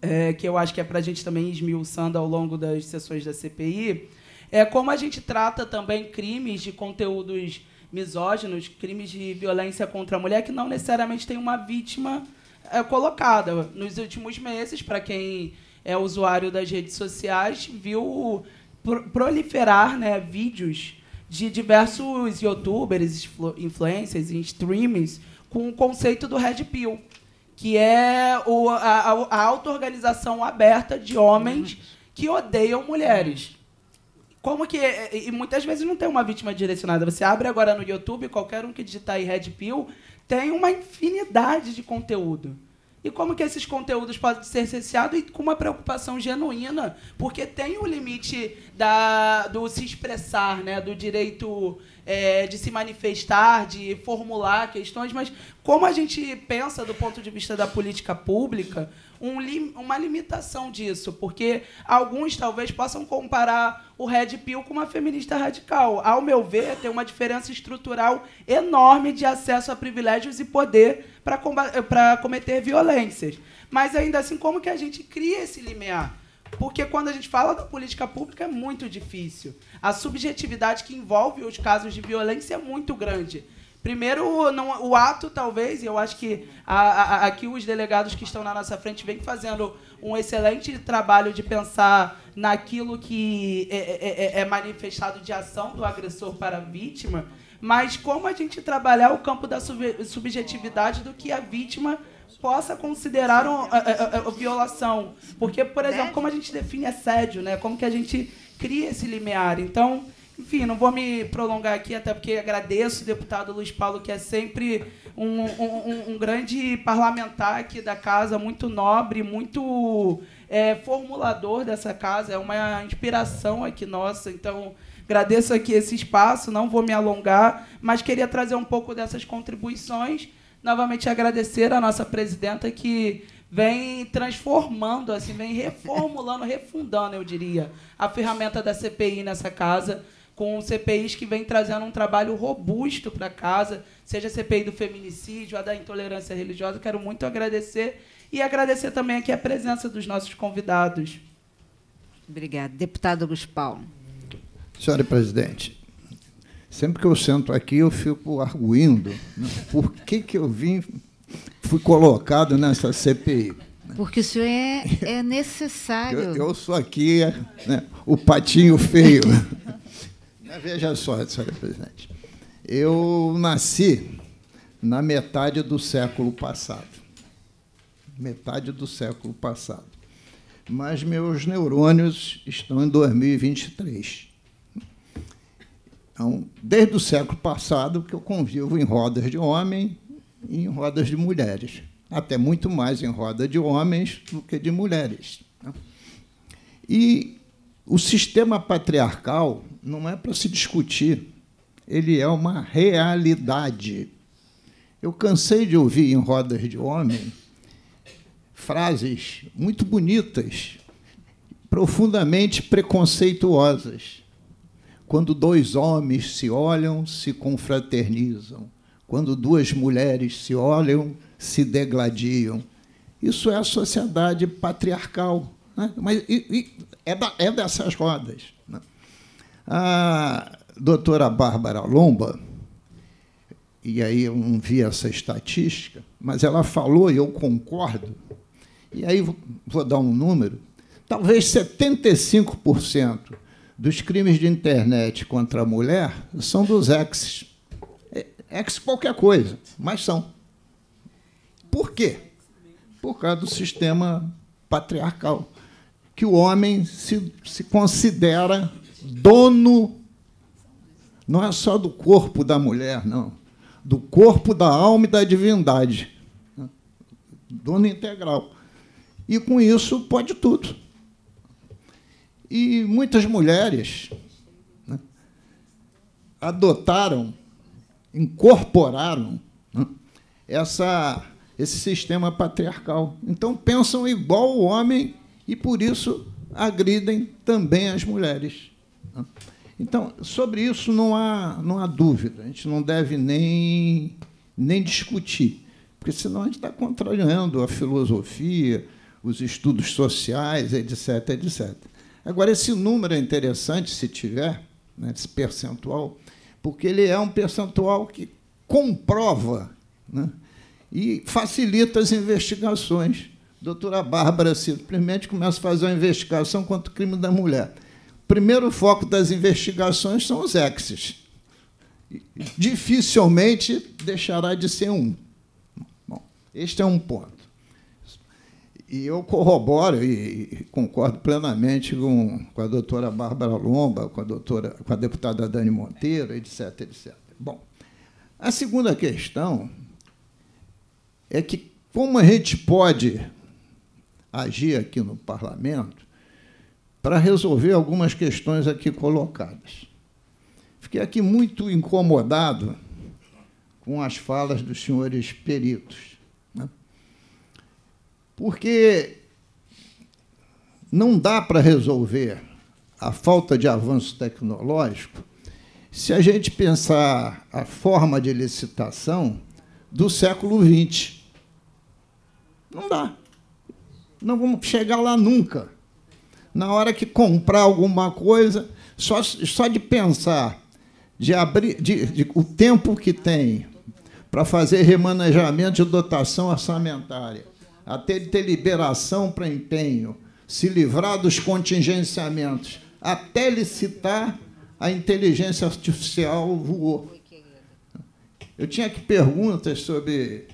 Speaker 9: é, que eu acho que é para a gente também esmiuçando ao longo das sessões da CPI, é como a gente trata também crimes de conteúdos misóginos, crimes de violência contra a mulher, que não necessariamente tem uma vítima é, colocada. Nos últimos meses, para quem é usuário das redes sociais, viu proliferar né, vídeos de diversos youtubers, influencers streamers com o conceito do Red Pill, que é o, a, a auto-organização aberta de homens que odeiam mulheres. Como que. E muitas vezes não tem uma vítima direcionada. Você abre agora no YouTube, qualquer um que digitar aí Red Pill, tem uma infinidade de conteúdo. E como que esses conteúdos podem ser censurados e com uma preocupação genuína, porque tem o um limite da, do se expressar, né, do direito é, de se manifestar, de formular questões, mas como a gente pensa do ponto de vista da política pública, um uma limitação disso, porque alguns talvez possam comparar o Red Pill com uma feminista radical. Ao meu ver, tem uma diferença estrutural enorme de acesso a privilégios e poder para eh, cometer violências. Mas ainda assim, como que a gente cria esse limiar? Porque quando a gente fala da política pública é muito difícil. A subjetividade que envolve os casos de violência é muito grande. Primeiro, não, o ato, talvez, e eu acho que a, a, aqui os delegados que estão na nossa frente vêm fazendo um excelente trabalho de pensar naquilo que é, é, é, é manifestado de ação do agressor para a vítima, mas como a gente trabalhar o campo da subjetividade do que a vítima possa considerar um, violação. Porque, por né? exemplo, como a gente define assédio, né? como que a gente cria esse limiar. Então, enfim, não vou me prolongar aqui, até porque agradeço o deputado Luiz Paulo, que é sempre um, um, um grande parlamentar aqui da casa, muito nobre, muito é, formulador dessa casa, é uma inspiração aqui nossa. Então, Agradeço aqui esse espaço, não vou me alongar, mas queria trazer um pouco dessas contribuições. Novamente agradecer a nossa presidenta que vem transformando, assim, vem reformulando, refundando, eu diria, a ferramenta da CPI nessa casa, com CPIs que vem trazendo um trabalho robusto para casa, seja a CPI do feminicídio, a da intolerância religiosa. Quero muito agradecer e agradecer também aqui a presença dos nossos convidados. Obrigada. Deputado
Speaker 1: Gus Paulo.
Speaker 7: Senhora presidente, sempre que eu sento aqui, eu fico arguindo né? por que, que eu vim, fui colocado nessa CPI.
Speaker 1: Porque isso é, é necessário. Eu, eu,
Speaker 7: sou aqui né, o patinho feio. Veja só, senhora presidente. Eu nasci na metade do século passado. Metade do século passado. Mas meus neurônios estão em 2023. Então, desde o século passado que eu convivo em rodas de homem e em rodas de mulheres, até muito mais em roda de homens do que de mulheres. Né? E o sistema patriarcal não é para se discutir, ele é uma realidade. Eu cansei de ouvir em rodas de homem frases muito bonitas, profundamente preconceituosas quando dois homens se olham, se confraternizam. Quando duas mulheres se olham, se degladiam. Isso é a sociedade patriarcal. Né? Mas e, e é, da, é, dessas rodas. Né? A doutora Bárbara Lomba, e aí eu não vi essa estatística, mas ela falou, e eu concordo, e aí vou dar um número, talvez 75% dos crimes de internet contra a mulher são dos exes. Ex é, qualquer coisa, mas são. Por quê? Por causa do sistema patriarcal, que o homem se, se considera dono não é só do corpo da mulher, não, do corpo da alma e da divindade, dono integral. E com isso pode tudo. E muitas mulheres né, adotaram, incorporaram né, essa, esse sistema patriarcal. Então pensam igual o homem e por isso agridem também as mulheres. Né. Então, sobre isso não há, não há dúvida, a gente não deve nem, nem discutir, porque senão a gente está contrariando a filosofia, os estudos sociais, etc. etc. Agora, esse número é interessante, se tiver, né, esse percentual, porque ele é um percentual que comprova né, e facilita as investigações. doutora Bárbara simplesmente começa a fazer uma investigação contra o crime da mulher. O primeiro foco das investigações são os exes. Dificilmente deixará de ser um. Bom, este é um ponto. E eu corroboro e, concordo plenamente com, com a doutora Bárbara Lomba, com a, doutora, com a deputada Dani Monteiro, etc, etc. Bom, a segunda questão é que como a gente pode agir aqui no parlamento para resolver algumas questões aqui colocadas. Fiquei aqui muito incomodado com as falas dos senhores peritos porque não dá para resolver a falta de avanço tecnológico se a gente pensar a forma de licitação do século XX. Não dá. Não vamos chegar lá nunca. Na hora que comprar alguma coisa, só, só de pensar, de abrir de, de o tempo que tem para fazer remanejamento de dotação orçamentária a ter liberação para empenho, se livrar dos contingenciamentos, até licitar, a inteligência artificial voou. Eu tinha que perguntas sobre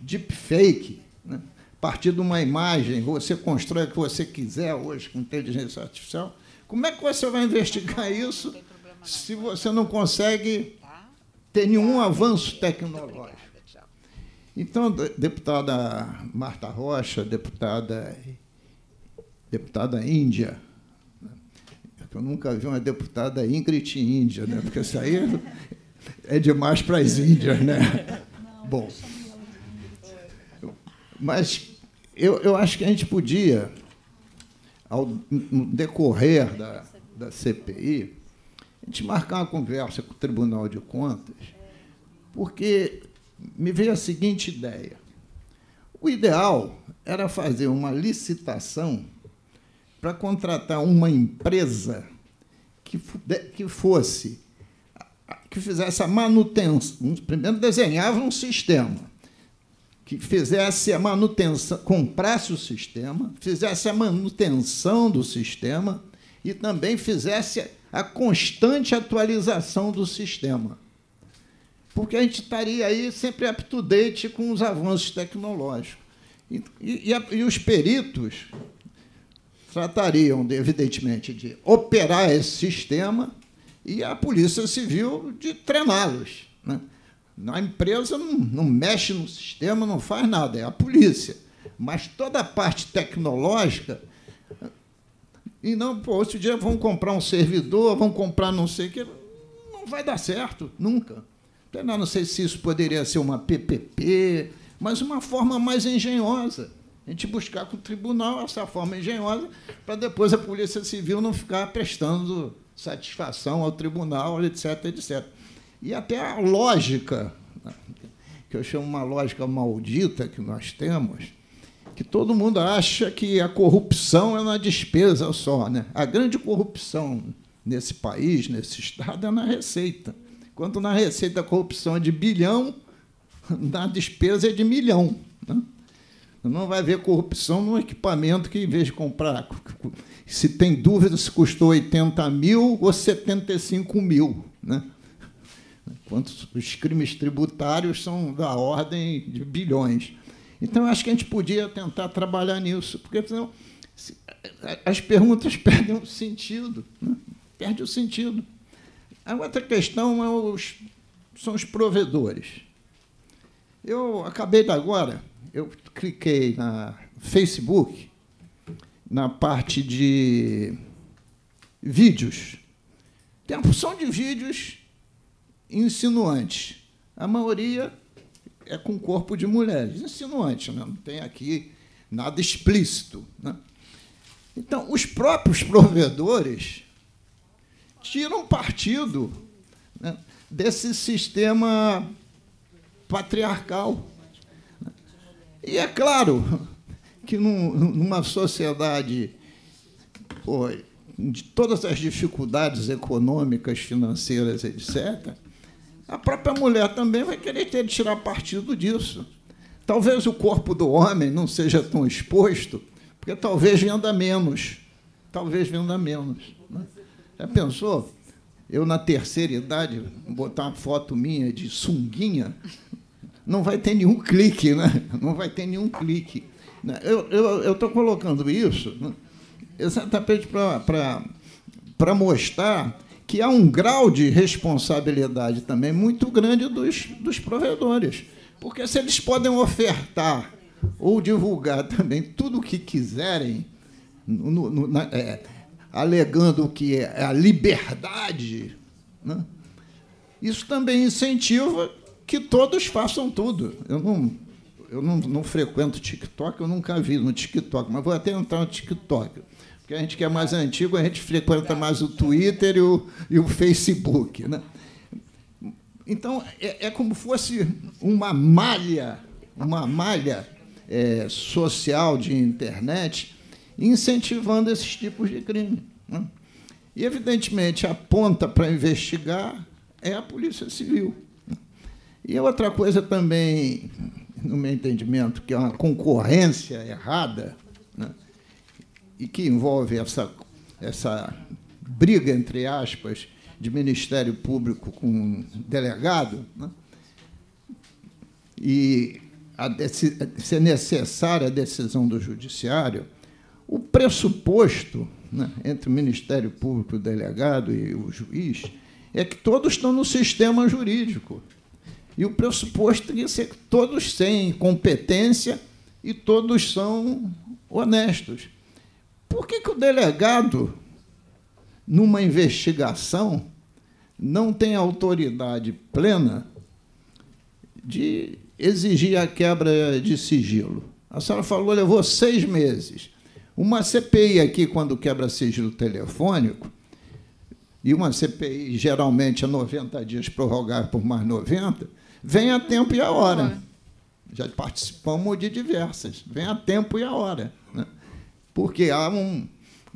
Speaker 7: deepfake. Né? A partir de uma imagem, você constrói o que você quiser hoje com inteligência artificial. Como é que você vai investigar isso se você não consegue ter nenhum avanço tecnológico? Então, deputada Marta Rocha, deputada, deputada Índia, né? eu nunca vi uma deputada Ingrid Índia, né? porque isso aí é demais para as Índias. Né? Bom, mas eu, eu acho que a gente podia, ao decorrer da, da CPI, a gente marcar uma conversa com o Tribunal de Contas, porque me veio a seguinte ideia. O ideal era fazer uma licitação para contratar uma empresa que, que fosse que fizesse a manutenção. Primeiro desenhava um sistema que fizesse a manutenção, comprasse o sistema, fizesse a manutenção do sistema e também fizesse a constante atualização do sistema porque a gente estaria aí sempre up-to-date com os avanços tecnológicos. E, e, e, os peritos tratariam, evidentemente, de operar esse sistema e a Polícia Civil de treiná-los. Né? A empresa não, não mexe no sistema, não faz nada, é a polícia. Mas toda a parte tecnológica e não, pô, esse dia vão comprar um servidor, vão comprar não sei o que. Não vai dar certo, nunca não sei se isso poderia ser uma PPP, mas uma forma mais engenhosa. A gente buscar com o tribunal essa forma engenhosa para depois a Polícia Civil não ficar prestando satisfação ao tribunal, etc, etc. E até a lógica, que eu chamo uma lógica maldita que nós temos, que todo mundo acha que a corrupção é na despesa só. Né? A grande corrupção nesse país, nesse Estado, é na receita. Enquanto na receita a corrupção é de bilhão, na despesa é de milhão. Né? Não vai haver corrupção num equipamento que, em vez de comprar, se tem dúvida se custou 80 mil ou 75 mil. Né? Enquanto os crimes tributários são da ordem de bilhões. Então, acho que a gente podia tentar trabalhar nisso, porque senão as perguntas perdem o sentido. Né? Perde o sentido. A outra questão é os, são os provedores. Eu acabei de agora, eu cliquei na Facebook, na parte de vídeos. Tem a função de vídeos insinuantes. A maioria é com corpo de mulheres. insinuantes, né? não tem aqui nada explícito. Né? Então, os próprios provedores tiram partido né, desse sistema patriarcal. E é claro que num, numa sociedade pô, de todas as dificuldades econômicas, financeiras, etc., a própria mulher também vai querer ter de tirar partido disso. Talvez o corpo do homem não seja tão exposto, porque talvez venda menos. Talvez venda menos. Né? Já pensou? Eu, na terceira idade, botar uma foto minha de sunguinha, não vai ter nenhum clique, né? Não vai ter nenhum clique. Né? Eu estou colocando isso né, exatamente para mostrar que há um grau de responsabilidade também muito grande dos, dos provedores. Porque se eles podem ofertar ou divulgar também tudo o que quiserem, no, no, na, é, alegando que é a liberdade, né? isso também incentiva que todos façam tudo. Eu não, eu não, não frequento TikTok, eu nunca vi no TikTok, mas vou até entrar no TikTok. Porque a gente que é mais antigo, a gente frequenta mais o Twitter e o, e o Facebook. Né? Então, é, é, como fosse uma malha, uma malha é, social de internet incentivando esses tipos de crime. Né? E, evidentemente, a ponta para investigar é a Polícia Civil. Né? E outra coisa também, no meu entendimento, que é uma concorrência errada, né? e que envolve essa, essa briga, entre aspas, de Ministério Público com delegado, né? e a ser necessária a decisão do Judiciário o pressuposto né, entre o Ministério Público, o delegado e o juiz é que todos estão no sistema jurídico. E o pressuposto teria que ser que todos têm competência e todos são honestos. Por que, que o delegado, numa investigação, não tem autoridade plena de exigir a quebra de sigilo? A senhora falou, levou seis meses. Uma CPI aqui, quando quebra sigilo telefônico, e uma CPI geralmente é 90 dias prorrogar por mais 90, vem a tempo e a hora. Já participamos de diversas. Vem a tempo e a hora. Né? Porque há um,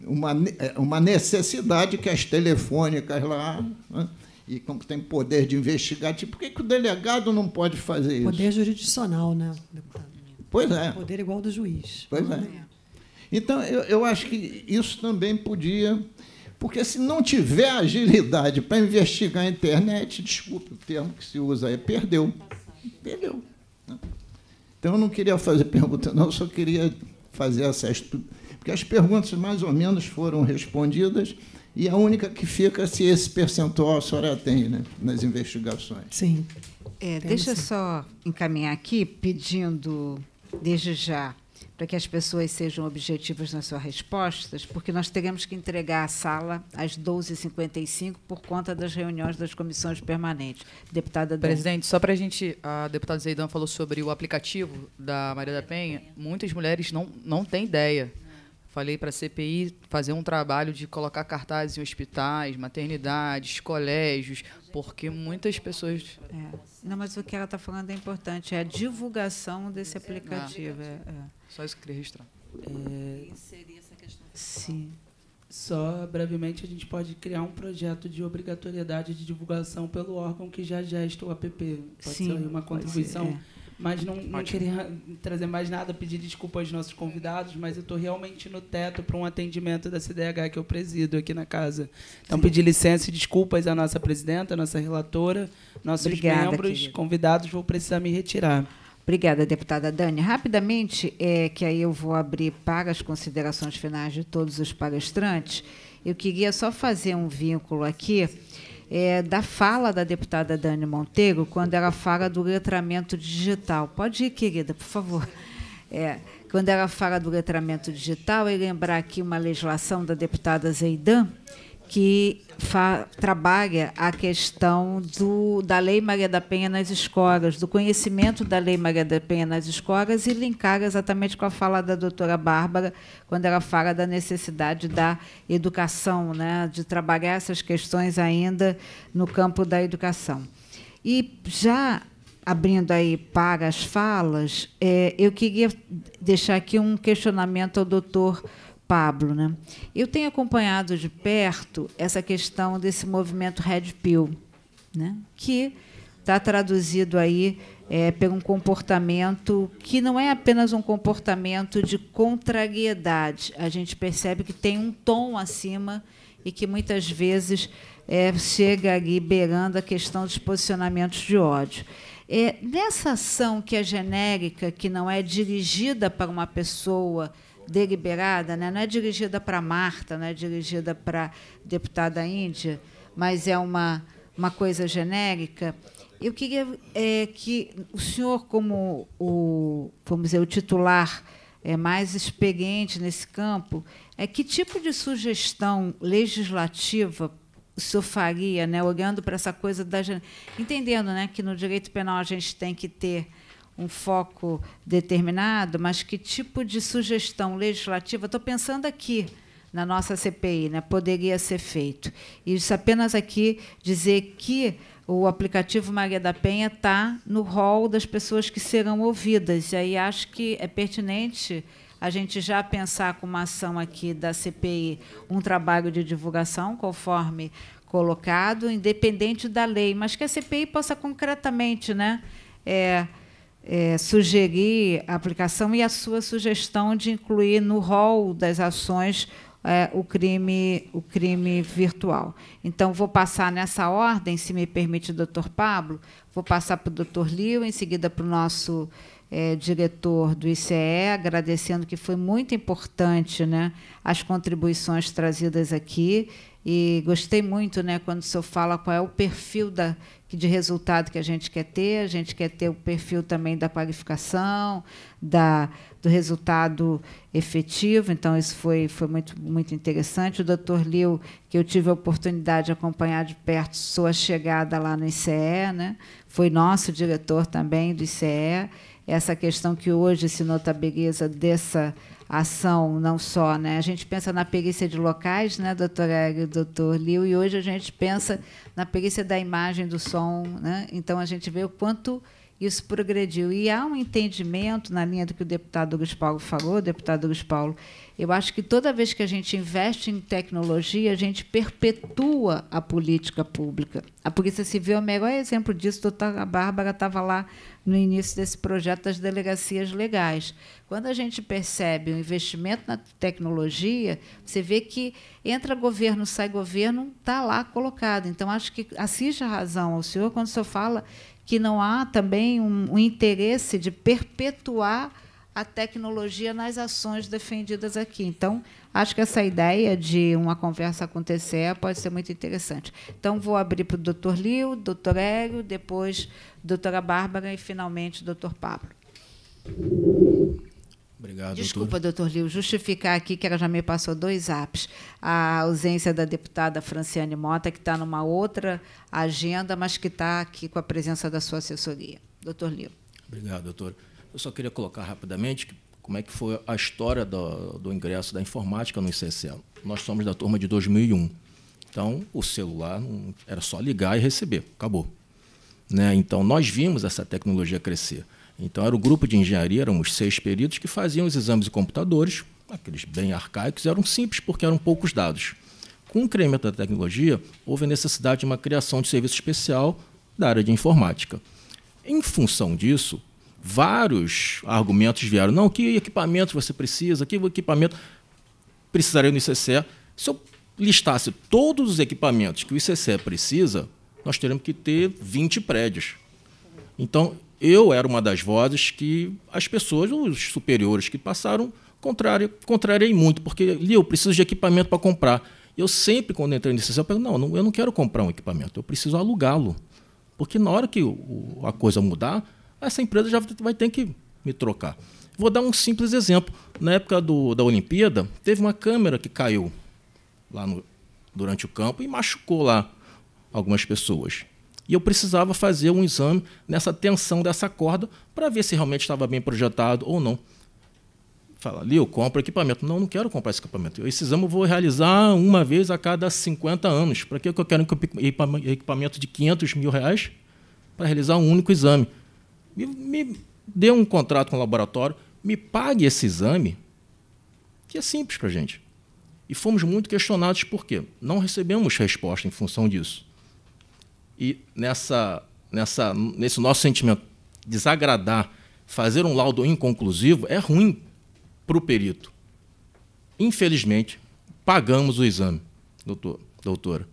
Speaker 7: uma, é, uma necessidade que as telefônicas lá. Né? e como tem poder de investigativo, por que, que o delegado não pode fazer poder isso? Poder jurisdicional, né, deputado? Pois é. Poder igual do juiz. Pois é. é. Então, eu, eu acho que isso também podia. Porque se não tiver agilidade para investigar a internet, desculpe o termo que se usa aí, perdeu. Perdeu. Né? Então, eu não queria fazer pergunta, não, eu só queria fazer essa. Porque as perguntas mais ou menos foram respondidas. E a única que fica é se esse percentual a senhora tem né, nas investigações.
Speaker 2: Sim. É,
Speaker 1: deixa eu só encaminhar aqui, pedindo desde já para que as pessoas sejam objetivas nas suas respostas, porque nós teremos que entregar a sala às 12h55 por conta das reuniões das comissões permanentes. Deputada Presidente, Dan... só para
Speaker 6: a gente, a deputada Zeidan falou sobre o aplicativo da Maria da Penha. Muitas mulheres não, não têm ideia. Falei para a CPI fazer um trabalho de colocar cartazes em hospitais, maternidades, colégios, porque muitas pessoas. É.
Speaker 1: Não, mas o que ela está falando é importante, é a divulgação desse aplicativo. É, é. Só isso que eu queria registrar.
Speaker 9: É, questão. Sim.
Speaker 1: Só brevemente, a gente pode
Speaker 9: criar um projeto de obrigatoriedade de divulgação pelo órgão que já gesta o app. Pode Sim, ser uma contribuição. Ser, é mas não, não queria trazer mais nada, pedir desculpa aos nossos convidados, mas eu estou realmente no teto para um atendimento da CDH que eu presido aqui na casa. Então, Sim. pedir licença e desculpas à nossa presidenta, à nossa relatora, nossos Obrigada, membros, querida.
Speaker 1: convidados, vou precisar me retirar. Obrigada, deputada Dani. Rapidamente, é, que aí eu vou abrir para as considerações finais de todos os palestrantes, eu queria só fazer um vínculo aqui é, da fala da deputada Dani Monteiro, quando ela fala do letramento digital. Pode ir, querida, por favor. É, quando ela fala do letramento digital, e lembrar aqui uma legislação da deputada Zeidan, que trabalha a questão do, da Lei Maria da Penha nas escolas, do conhecimento da Lei Maria da Penha nas escolas e linkar exatamente com a fala da doutora Bárbara, quando ela fala da necessidade da educação, né, de trabalhar essas questões ainda no campo da educação. E já abrindo aí para as falas, é, eu queria deixar aqui um questionamento ao doutor Pablo. Né? Eu tenho acompanhado de perto essa questão desse movimento Red Pill, né? que está traduzido aí é, pelo um comportamento que não é apenas um comportamento de contrariedade. A gente percebe que tem um tom acima e que muitas vezes é, chega ali beirando a questão dos posicionamentos de ódio. É, nessa ação que é genérica, que não é dirigida para uma pessoa deliberada, né? não é dirigida para Marta, não é dirigida para deputada Índia, mas é uma, uma coisa genérica. Eu queria é, que o senhor, como o, vamos dizer, o titular é, mais experiente nesse campo, é que tipo de sugestão legislativa o senhor faria, né, olhando para essa coisa da entendendo, né, que no direito penal a gente tem que ter um foco determinado, mas que tipo de sugestão legislativa, estou pensando aqui na nossa CPI, né, poderia ser feito. Isso apenas aqui dizer que o aplicativo Maria da Penha está no rol das pessoas que serão ouvidas. E aí acho que é pertinente a gente já pensar com uma ação aqui da CPI um trabalho de divulgação, conforme colocado, independente da lei, mas que a CPI possa concretamente né, é, é, sugerir a aplicação e a sua sugestão de incluir no rol das ações é, o, crime, o crime virtual. Então, vou passar nessa ordem, se me permite, doutor Pablo, vou passar para o doutor Lio, em seguida para o nosso é, diretor do ICE, agradecendo que foi muito importante né, as contribuições trazidas aqui. E gostei muito né, quando o senhor fala qual é o perfil da, de resultado que a gente quer ter, a gente quer ter o perfil também da qualificação, da, do resultado efetivo, então isso foi, foi muito, muito interessante. O doutor Liu, que eu tive a oportunidade de acompanhar de perto sua chegada lá no ICE, né? foi nosso diretor também do ICE, essa questão que hoje se notabiliza dessa ação, não só. Né? A gente pensa na perícia de locais, né, doutora e eh, doutor Liu, e hoje a gente pensa na perícia da imagem, do som. Né? Então, a gente vê o quanto isso progrediu. E há um entendimento, na linha do que o deputado Luiz Paulo falou, deputado Luiz Paulo, eu acho que toda vez que a gente investe em tecnologia, a gente perpetua a política pública. A Polícia Civil é o melhor exemplo disso, a doutora Bárbara estava lá no início desse projeto das delegacias legais. Quando a gente percebe o investimento na tecnologia, você vê que entra governo, sai governo, está lá colocado. Então, acho que assiste a razão ao senhor quando o senhor fala que não há também um, um interesse de perpetuar a tecnologia nas ações defendidas aqui. Então, Acho que essa ideia de uma conversa acontecer pode ser muito interessante. Então, vou abrir para o doutor Lio, doutor Hélio, depois doutora Bárbara e, finalmente, doutor Pablo.
Speaker 3: Obrigado, Desculpa,
Speaker 1: doutor. Liu, Lio, justificar aqui que ela já me passou dois apps. A ausência da deputada Franciane Mota, que está numa outra agenda, mas que está aqui com a presença da sua assessoria.
Speaker 3: Doutor Lio. Obrigado, doutor. Eu só queria colocar rapidamente que como é que foi a história do, do ingresso da informática no ICSL. Nós somos da turma de 2001. Então, o celular não, era só ligar e receber, acabou. Né? Então, nós vimos essa tecnologia crescer. Então, era o grupo de engenharia, éramos seis peritos que faziam os exames de computadores, aqueles bem arcaicos, eram simples porque eram poucos dados. Com o incremento da tecnologia, houve a necessidade de uma criação de serviço especial da área de informática. Em função disso, vários argumentos vieram. Não, que equipamento você precisa, que equipamento precisaria no ICC. Se eu listasse todos os equipamentos que o ICC precisa, nós teríamos que ter 20 prédios. Então, eu era uma das vozes que as pessoas, os superiores que passaram, contrário, contrariei muito, porque li, eu preciso de equipamento para comprar. Eu sempre, quando entrei no ICC, eu pergunto, não, não, eu não quero comprar um equipamento, eu preciso alugá-lo. Porque na hora que o, a coisa mudar, essa empresa já vai ter que me trocar. Vou dar um simples exemplo. Na época do, da Olimpíada, teve uma câmera que caiu lá no, durante o campo e machucou lá algumas pessoas. E eu precisava fazer um exame nessa tensão dessa corda para ver se realmente estava bem projetado ou não. Fala, eu compro equipamento. Não, não quero comprar esse equipamento. Esse exame eu vou realizar uma vez a cada 50 anos. Para que eu quero um equipamento de 500 mil reais para realizar um único exame? me, me dê um contrato com o laboratório, me pague esse exame, que é simples para a gente. E fomos muito questionados por quê? Não recebemos resposta em função disso. E nessa, nessa, nesse nosso sentimento desagradar, fazer um laudo inconclusivo é ruim para o perito. Infelizmente, pagamos o exame, doutor, doutora.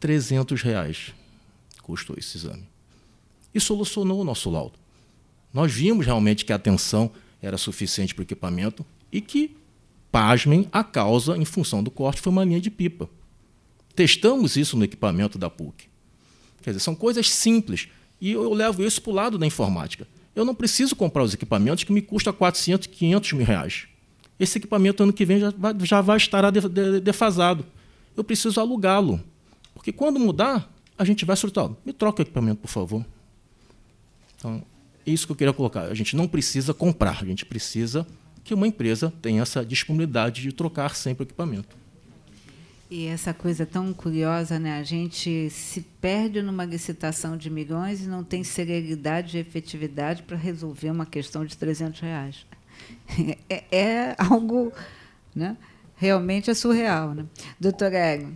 Speaker 3: 300 reais custou esse exame. E solucionou o nosso laudo. Nós vimos realmente que a tensão era suficiente para o equipamento e que, pasmem, a causa em função do corte foi uma linha de pipa. Testamos isso no equipamento da PUC. Quer dizer, são coisas simples. E eu levo isso para o lado da informática. Eu não preciso comprar os equipamentos que me custa 400, 500 mil reais. Esse equipamento ano que vem já vai, já vai estar defasado. Eu preciso alugá-lo. Porque quando mudar, a gente vai soltar. Me troca o equipamento, por favor. Então, é isso que eu queria colocar. A gente não precisa comprar, a gente precisa que uma empresa tenha essa disponibilidade de trocar sempre o equipamento.
Speaker 1: E essa coisa tão curiosa, né? A gente se perde numa licitação de milhões e não tem seriedade e efetividade para resolver uma questão de 300 reais. É, é algo, né? Realmente é surreal, né? Doutor Ego.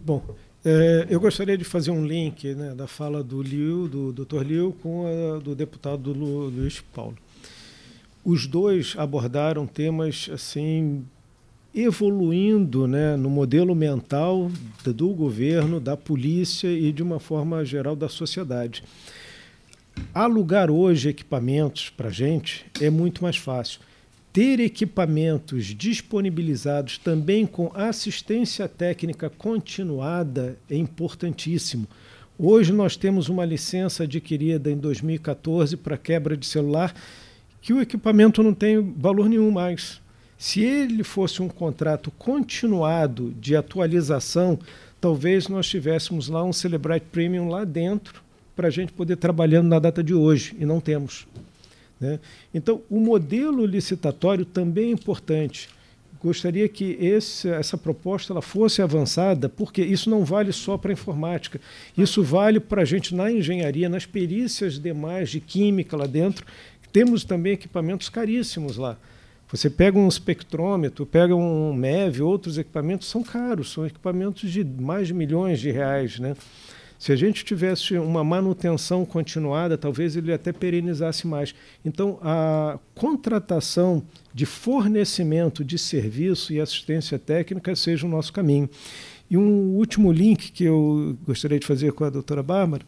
Speaker 4: Bom, é, eu gostaria de fazer um link né, da fala do Liu, do Dr. Liu, com a do deputado Lu, Luiz Paulo. Os dois abordaram temas assim evoluindo né, no modelo mental do governo, da polícia e de uma forma geral da sociedade. Alugar hoje equipamentos para gente é muito mais fácil ter equipamentos disponibilizados também com assistência técnica continuada é importantíssimo. Hoje nós temos uma licença adquirida em 2014 para quebra de celular que o equipamento não tem valor nenhum mais. Se ele fosse um contrato continuado de atualização, talvez nós tivéssemos lá um Celebrate Premium lá dentro para a gente poder trabalhando na data de hoje e não temos. Né? Então, o modelo licitatório também é importante. Gostaria que esse, essa proposta ela fosse avançada, porque isso não vale só para a informática. Isso vale para a gente na engenharia, nas perícias demais de química lá dentro. Temos também equipamentos caríssimos lá. Você pega um espectrômetro, pega um MEV, outros equipamentos são caros, são equipamentos de mais de milhões de reais. Né? Se a gente tivesse uma manutenção continuada, talvez ele até perenizasse mais. Então, a contratação de fornecimento de serviço e assistência técnica seja o nosso caminho. E um último link que eu gostaria de fazer com a doutora Bárbara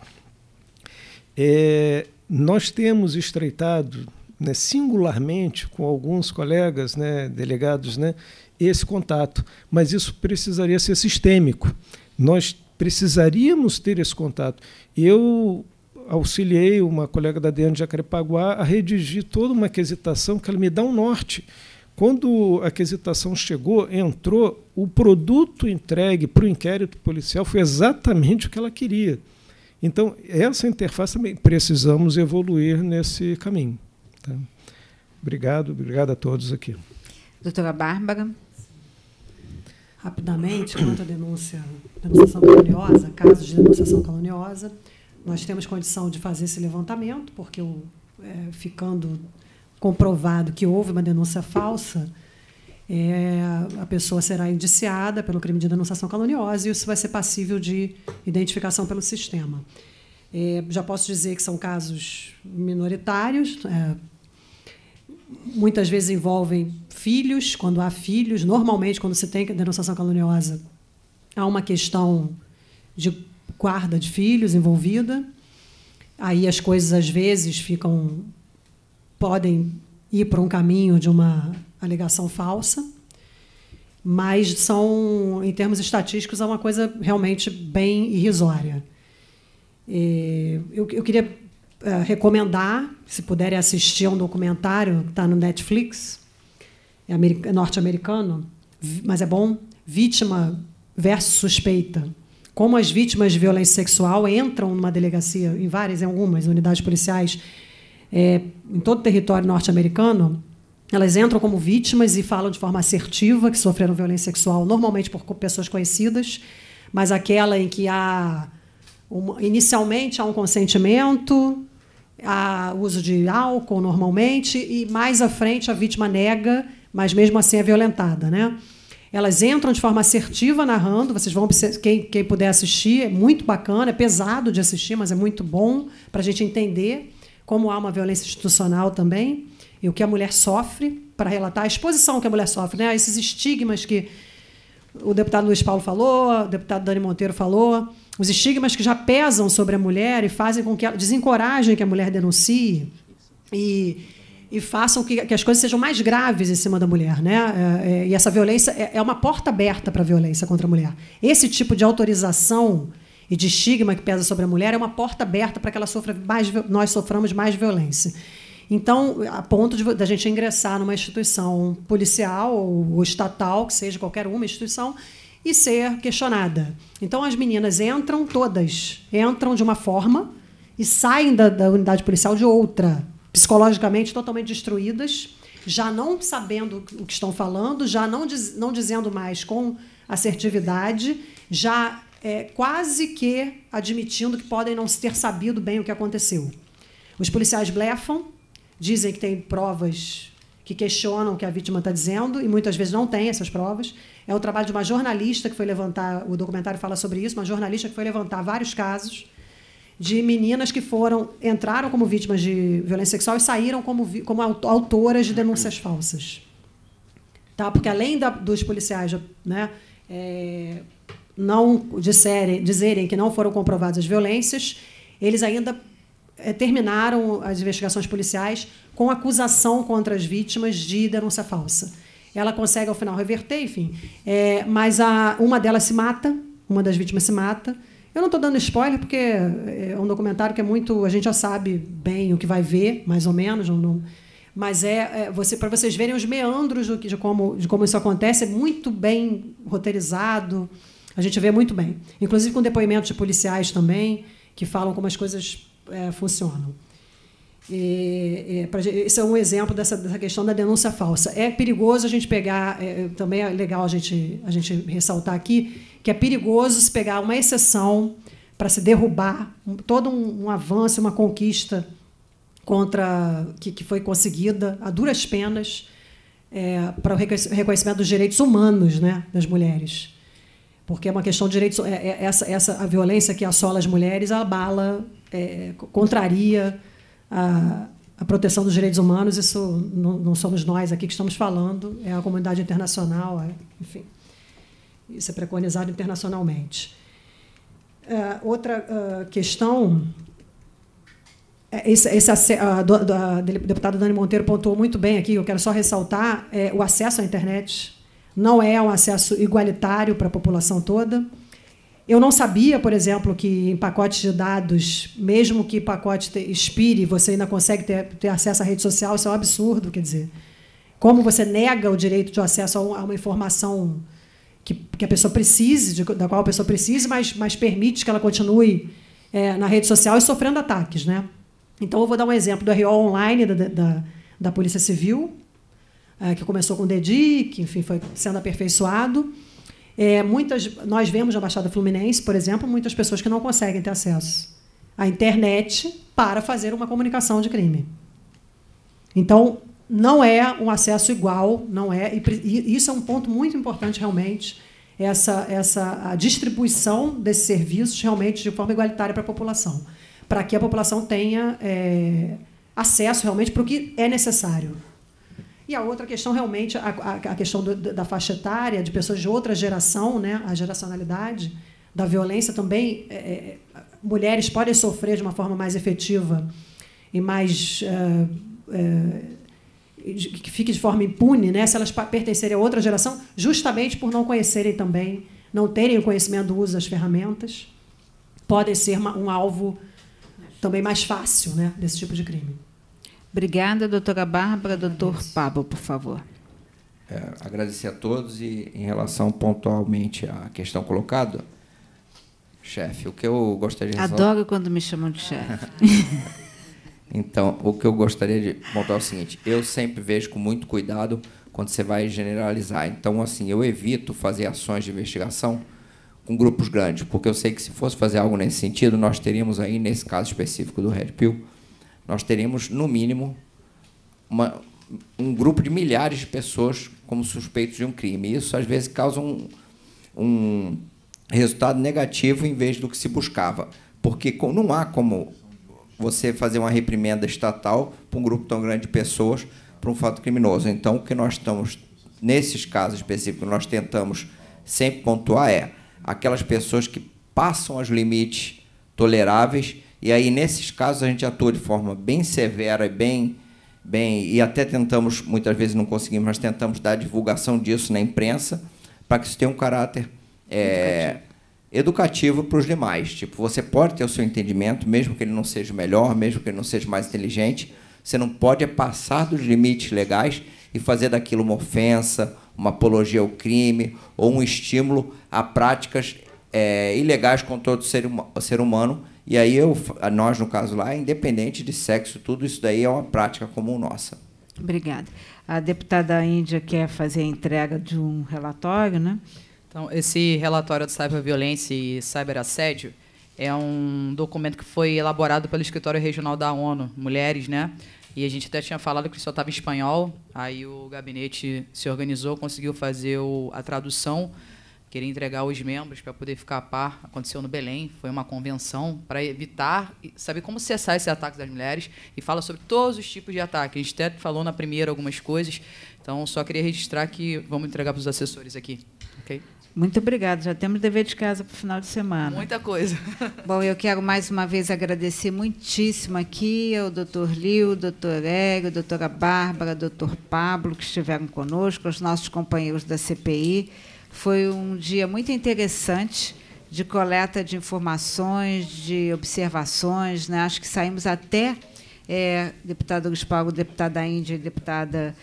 Speaker 4: é, nós temos estreitado né, singularmente com alguns colegas, né, delegados, né, esse contato, mas isso precisaria ser sistêmico. Nós precisaríamos ter esse contato. Eu auxiliei uma colega da DNA de Jacarepaguá a redigir toda uma quesitação que ela me dá um norte. Quando a quesitação chegou, entrou, o produto entregue para o inquérito policial foi exatamente o que ela queria. Então, essa interface também precisamos evoluir nesse caminho. Tá? Obrigado, obrigado a todos aqui.
Speaker 1: Doutora Bárbara.
Speaker 5: Rapidamente, quanto à denúncia, denunciação caluniosa, casos de denunciação caluniosa, nós temos condição de fazer esse levantamento, porque o, é, ficando comprovado que houve uma denúncia falsa, é, a pessoa será indiciada pelo crime de denunciação caluniosa e isso vai ser passível de identificação pelo sistema. É, já posso dizer que são casos minoritários, é, muitas vezes envolvem filhos, quando há filhos, normalmente quando se tem denunciação caluniosa, há uma questão de guarda de filhos envolvida. Aí as coisas às vezes ficam podem ir para um caminho de uma alegação falsa, mas são em termos estatísticos é uma coisa realmente bem irrisória. É, eu, eu queria é, recomendar, se puderem assistir a um documentário que está no Netflix, é, é norte-americano, mas é bom, vítima versus suspeita. Como as vítimas de violência sexual entram numa delegacia, em várias, em algumas unidades policiais, é, em todo o território norte-americano, elas entram como vítimas e falam de forma assertiva que sofreram violência sexual, normalmente por pessoas conhecidas, mas aquela em que há uma, inicialmente há um consentimento, há uso de álcool normalmente, e mais à frente a vítima nega mas mesmo assim é violentada, né? Elas entram de forma assertiva narrando, vocês vão quem, quem puder assistir, é muito bacana, é pesado de assistir, mas é muito bom para a gente entender como há uma violência institucional também e o que a mulher sofre para relatar a exposição que a mulher sofre, né? Esses estigmas que o deputado Luiz Paulo falou, o deputado Dani Monteiro falou, os estigmas que já pesam sobre a mulher e fazem com que ela, desencorajem que a mulher denuncie e e façam que, que, as coisas sejam mais graves em cima da mulher. Né? É, é, e essa violência é, é uma porta aberta para a violência contra a mulher. Esse tipo de autorização e de estigma que pesa sobre a mulher é uma porta aberta para que ela sofra mais, nós soframos mais violência. Então, a ponto de da gente ingressar numa instituição policial ou, ou estatal, que seja qualquer uma instituição, e ser questionada. Então, as meninas entram todas, entram de uma forma e saem da, da unidade policial de outra psicologicamente totalmente destruídas, já não sabendo o que estão falando, já não, diz, não dizendo mais com assertividade, já é, quase que admitindo que podem não ter sabido bem o que aconteceu. Os policiais blefam, dizem que tem provas que questionam o que a vítima está dizendo, e muitas vezes não tem essas provas. É o trabalho de uma jornalista que foi levantar, o documentário fala sobre isso, uma jornalista que foi levantar vários casos de meninas que foram entraram como vítimas de violência sexual e saíram como, como autoras de denúncias falsas. Tá? Porque além da, dos policiais né, é, não disserem, dizerem que não foram comprovadas as violências, eles ainda é, terminaram as investigações policiais com acusação contra as vítimas de denúncia falsa. Ela consegue, ao final, reverter, enfim. É, mas a, uma delas se mata, uma das vítimas se mata, eu não estou dando spoiler porque é um documentário que é muito. A gente já sabe bem o que vai ver, mais ou menos. Não, mas é, é você, para vocês verem os meandros do, de, como, de como isso acontece, é muito bem roteirizado. A gente vê muito bem. Inclusive com depoimentos de policiais também, que falam como as coisas é, funcionam. E, é, pra, esse é um exemplo dessa, dessa, questão da denúncia falsa. É perigoso a gente pegar, é, é, também é legal a gente, a gente ressaltar aqui, que é perigoso se pegar uma exceção para se derrubar um, todo um, um, avanço, uma conquista contra que, que foi conseguida a duras penas é, para o reconhecimento dos direitos humanos né, das mulheres. Porque é uma questão de direitos. É, é, essa, essa, a violência que assola as mulheres abala, é, contraria a, a proteção dos direitos humanos. Isso não, não somos nós aqui que estamos falando, é a comunidade internacional, é, enfim. Isso é preconizado internacionalmente. É, outra uh, questão. É, esse, esse a, do, a deputada Dani Monteiro pontuou muito bem aqui, eu quero só ressaltar: é, o acesso à internet não é um acesso igualitário para a população toda. Eu não sabia, por exemplo, que em pacotes de dados, mesmo que pacote expire, você ainda consegue ter, ter acesso à rede social. Isso é um absurdo, quer dizer. Como você nega o direito de acesso a uma informação que, que a pessoa precise, de, da qual a pessoa precise, mas, mas permite que ela continue é, na rede social e sofrendo ataques. Né? Então, eu vou dar um exemplo do RO online da, da, da Polícia Civil, é, que começou com o DEDI, que enfim, foi sendo aperfeiçoado. É, muitas, nós vemos na Baixada Fluminense, por exemplo, muitas pessoas que não conseguem ter acesso à internet para fazer uma comunicação de crime. Então, não é um acesso igual, não é. E, isso é um ponto muito importante realmente, essa, essa a distribuição desses serviços realmente de forma igualitária para a população, para que a população tenha é, acesso realmente para o que é necessário. E a outra questão realmente a, a questão do, da faixa etária de pessoas de outra geração, né, a geracionalidade da violência também, é, é mulheres podem sofrer de uma forma mais efetiva e mais é, é que fique de forma impune, né, se elas pertencerem a outra geração, justamente por não conhecerem também, não terem o conhecimento do uso das ferramentas, podem ser um alvo
Speaker 1: também mais fácil né, desse tipo de crime. Obrigada, doutora Bárbara. É Doutor Pablo, por favor.
Speaker 2: É, agradecer a todos e, em relação pontualmente à questão colocada, chefe, o que eu gostaria de Adoro
Speaker 1: quando me chamam de
Speaker 2: chefe. Então, o que eu gostaria de montar é o seguinte: eu sempre vejo com muito cuidado quando você vai generalizar. Então, assim, eu evito fazer ações de investigação com grupos grandes, porque eu sei que se fosse fazer algo nesse sentido, nós teríamos aí, nesse caso específico do Red Pill, nós teríamos, no mínimo, uma, um grupo de milhares de pessoas como suspeitos de um crime. E isso, às vezes, causa um, um resultado negativo em vez do que se buscava. Porque não há como você fazer uma reprimenda estatal para um grupo tão grande de pessoas para um fato criminoso. Então, o que nós estamos, nesses casos específicos, nós tentamos sempre pontuar é aquelas pessoas que passam os limites toleráveis e aí nesses casos a gente atua de forma bem severa e bem bem e até tentamos muitas vezes não conseguimos mas tentamos dar divulgação disso na imprensa para que isso tenha um caráter é, educativo para os demais. Tipo, você pode ter o seu entendimento, mesmo que ele não seja melhor, mesmo que ele não seja mais inteligente, você não pode passar dos limites legais e fazer daquilo uma ofensa, uma apologia ao crime ou um estímulo a práticas é, ilegais contra todo ser, ser humano. E aí eu, nós, no caso lá, independente de sexo, tudo isso daí é uma prática comum nossa.
Speaker 1: Obrigada. A deputada Índia quer fazer a entrega de um relatório, né? Então, esse
Speaker 6: relatório de cyberviolência e cyberassédio é um documento que foi elaborado pelo Escritório Regional da ONU, Mulheres, né? E a gente até tinha falado que só estava em espanhol, aí o gabinete se organizou, conseguiu fazer o, a tradução, queria entregar os membros para poder ficar a par. Aconteceu no Belém, foi uma convenção para evitar, saber como cessar esse ataque das mulheres e fala sobre todos os tipos de ataque. A gente até falou na primeira algumas coisas, então só queria registrar que vamos entregar para os assessores aqui, ok?
Speaker 1: Muito obrigada. Já temos dever de casa para o final de semana. Muita coisa. Bom, eu quero mais uma vez agradecer muitíssimo aqui ao doutor Lio, doutor Hélio, doutora Bárbara, doutor Pablo, que estiveram conosco, aos nossos companheiros da CPI. Foi um dia muito interessante de coleta de informações, de observações. Né? Acho que saímos até, é, deputado Luiz Paulo, deputada Índia e deputada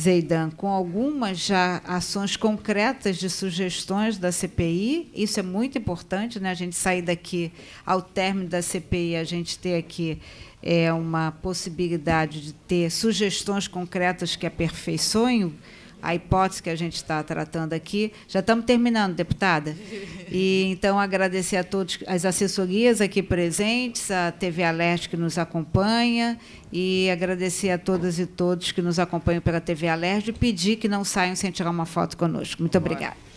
Speaker 1: Zeidan, com algumas já ações concretas de sugestões da CPI. Isso é muito importante, né? a gente sair daqui ao término da CPI, a gente ter aqui é, uma possibilidade de ter sugestões concretas que aperfeiçoem a hipótese que a gente está tratando aqui. Já estamos terminando, deputada. E então agradecer a todos as assessorias aqui presentes, a TV Alerte que nos acompanha e agradecer a todas e todos que nos acompanham pela TV Alerte e pedir que não saiam sem tirar uma foto conosco. Muito obrigada.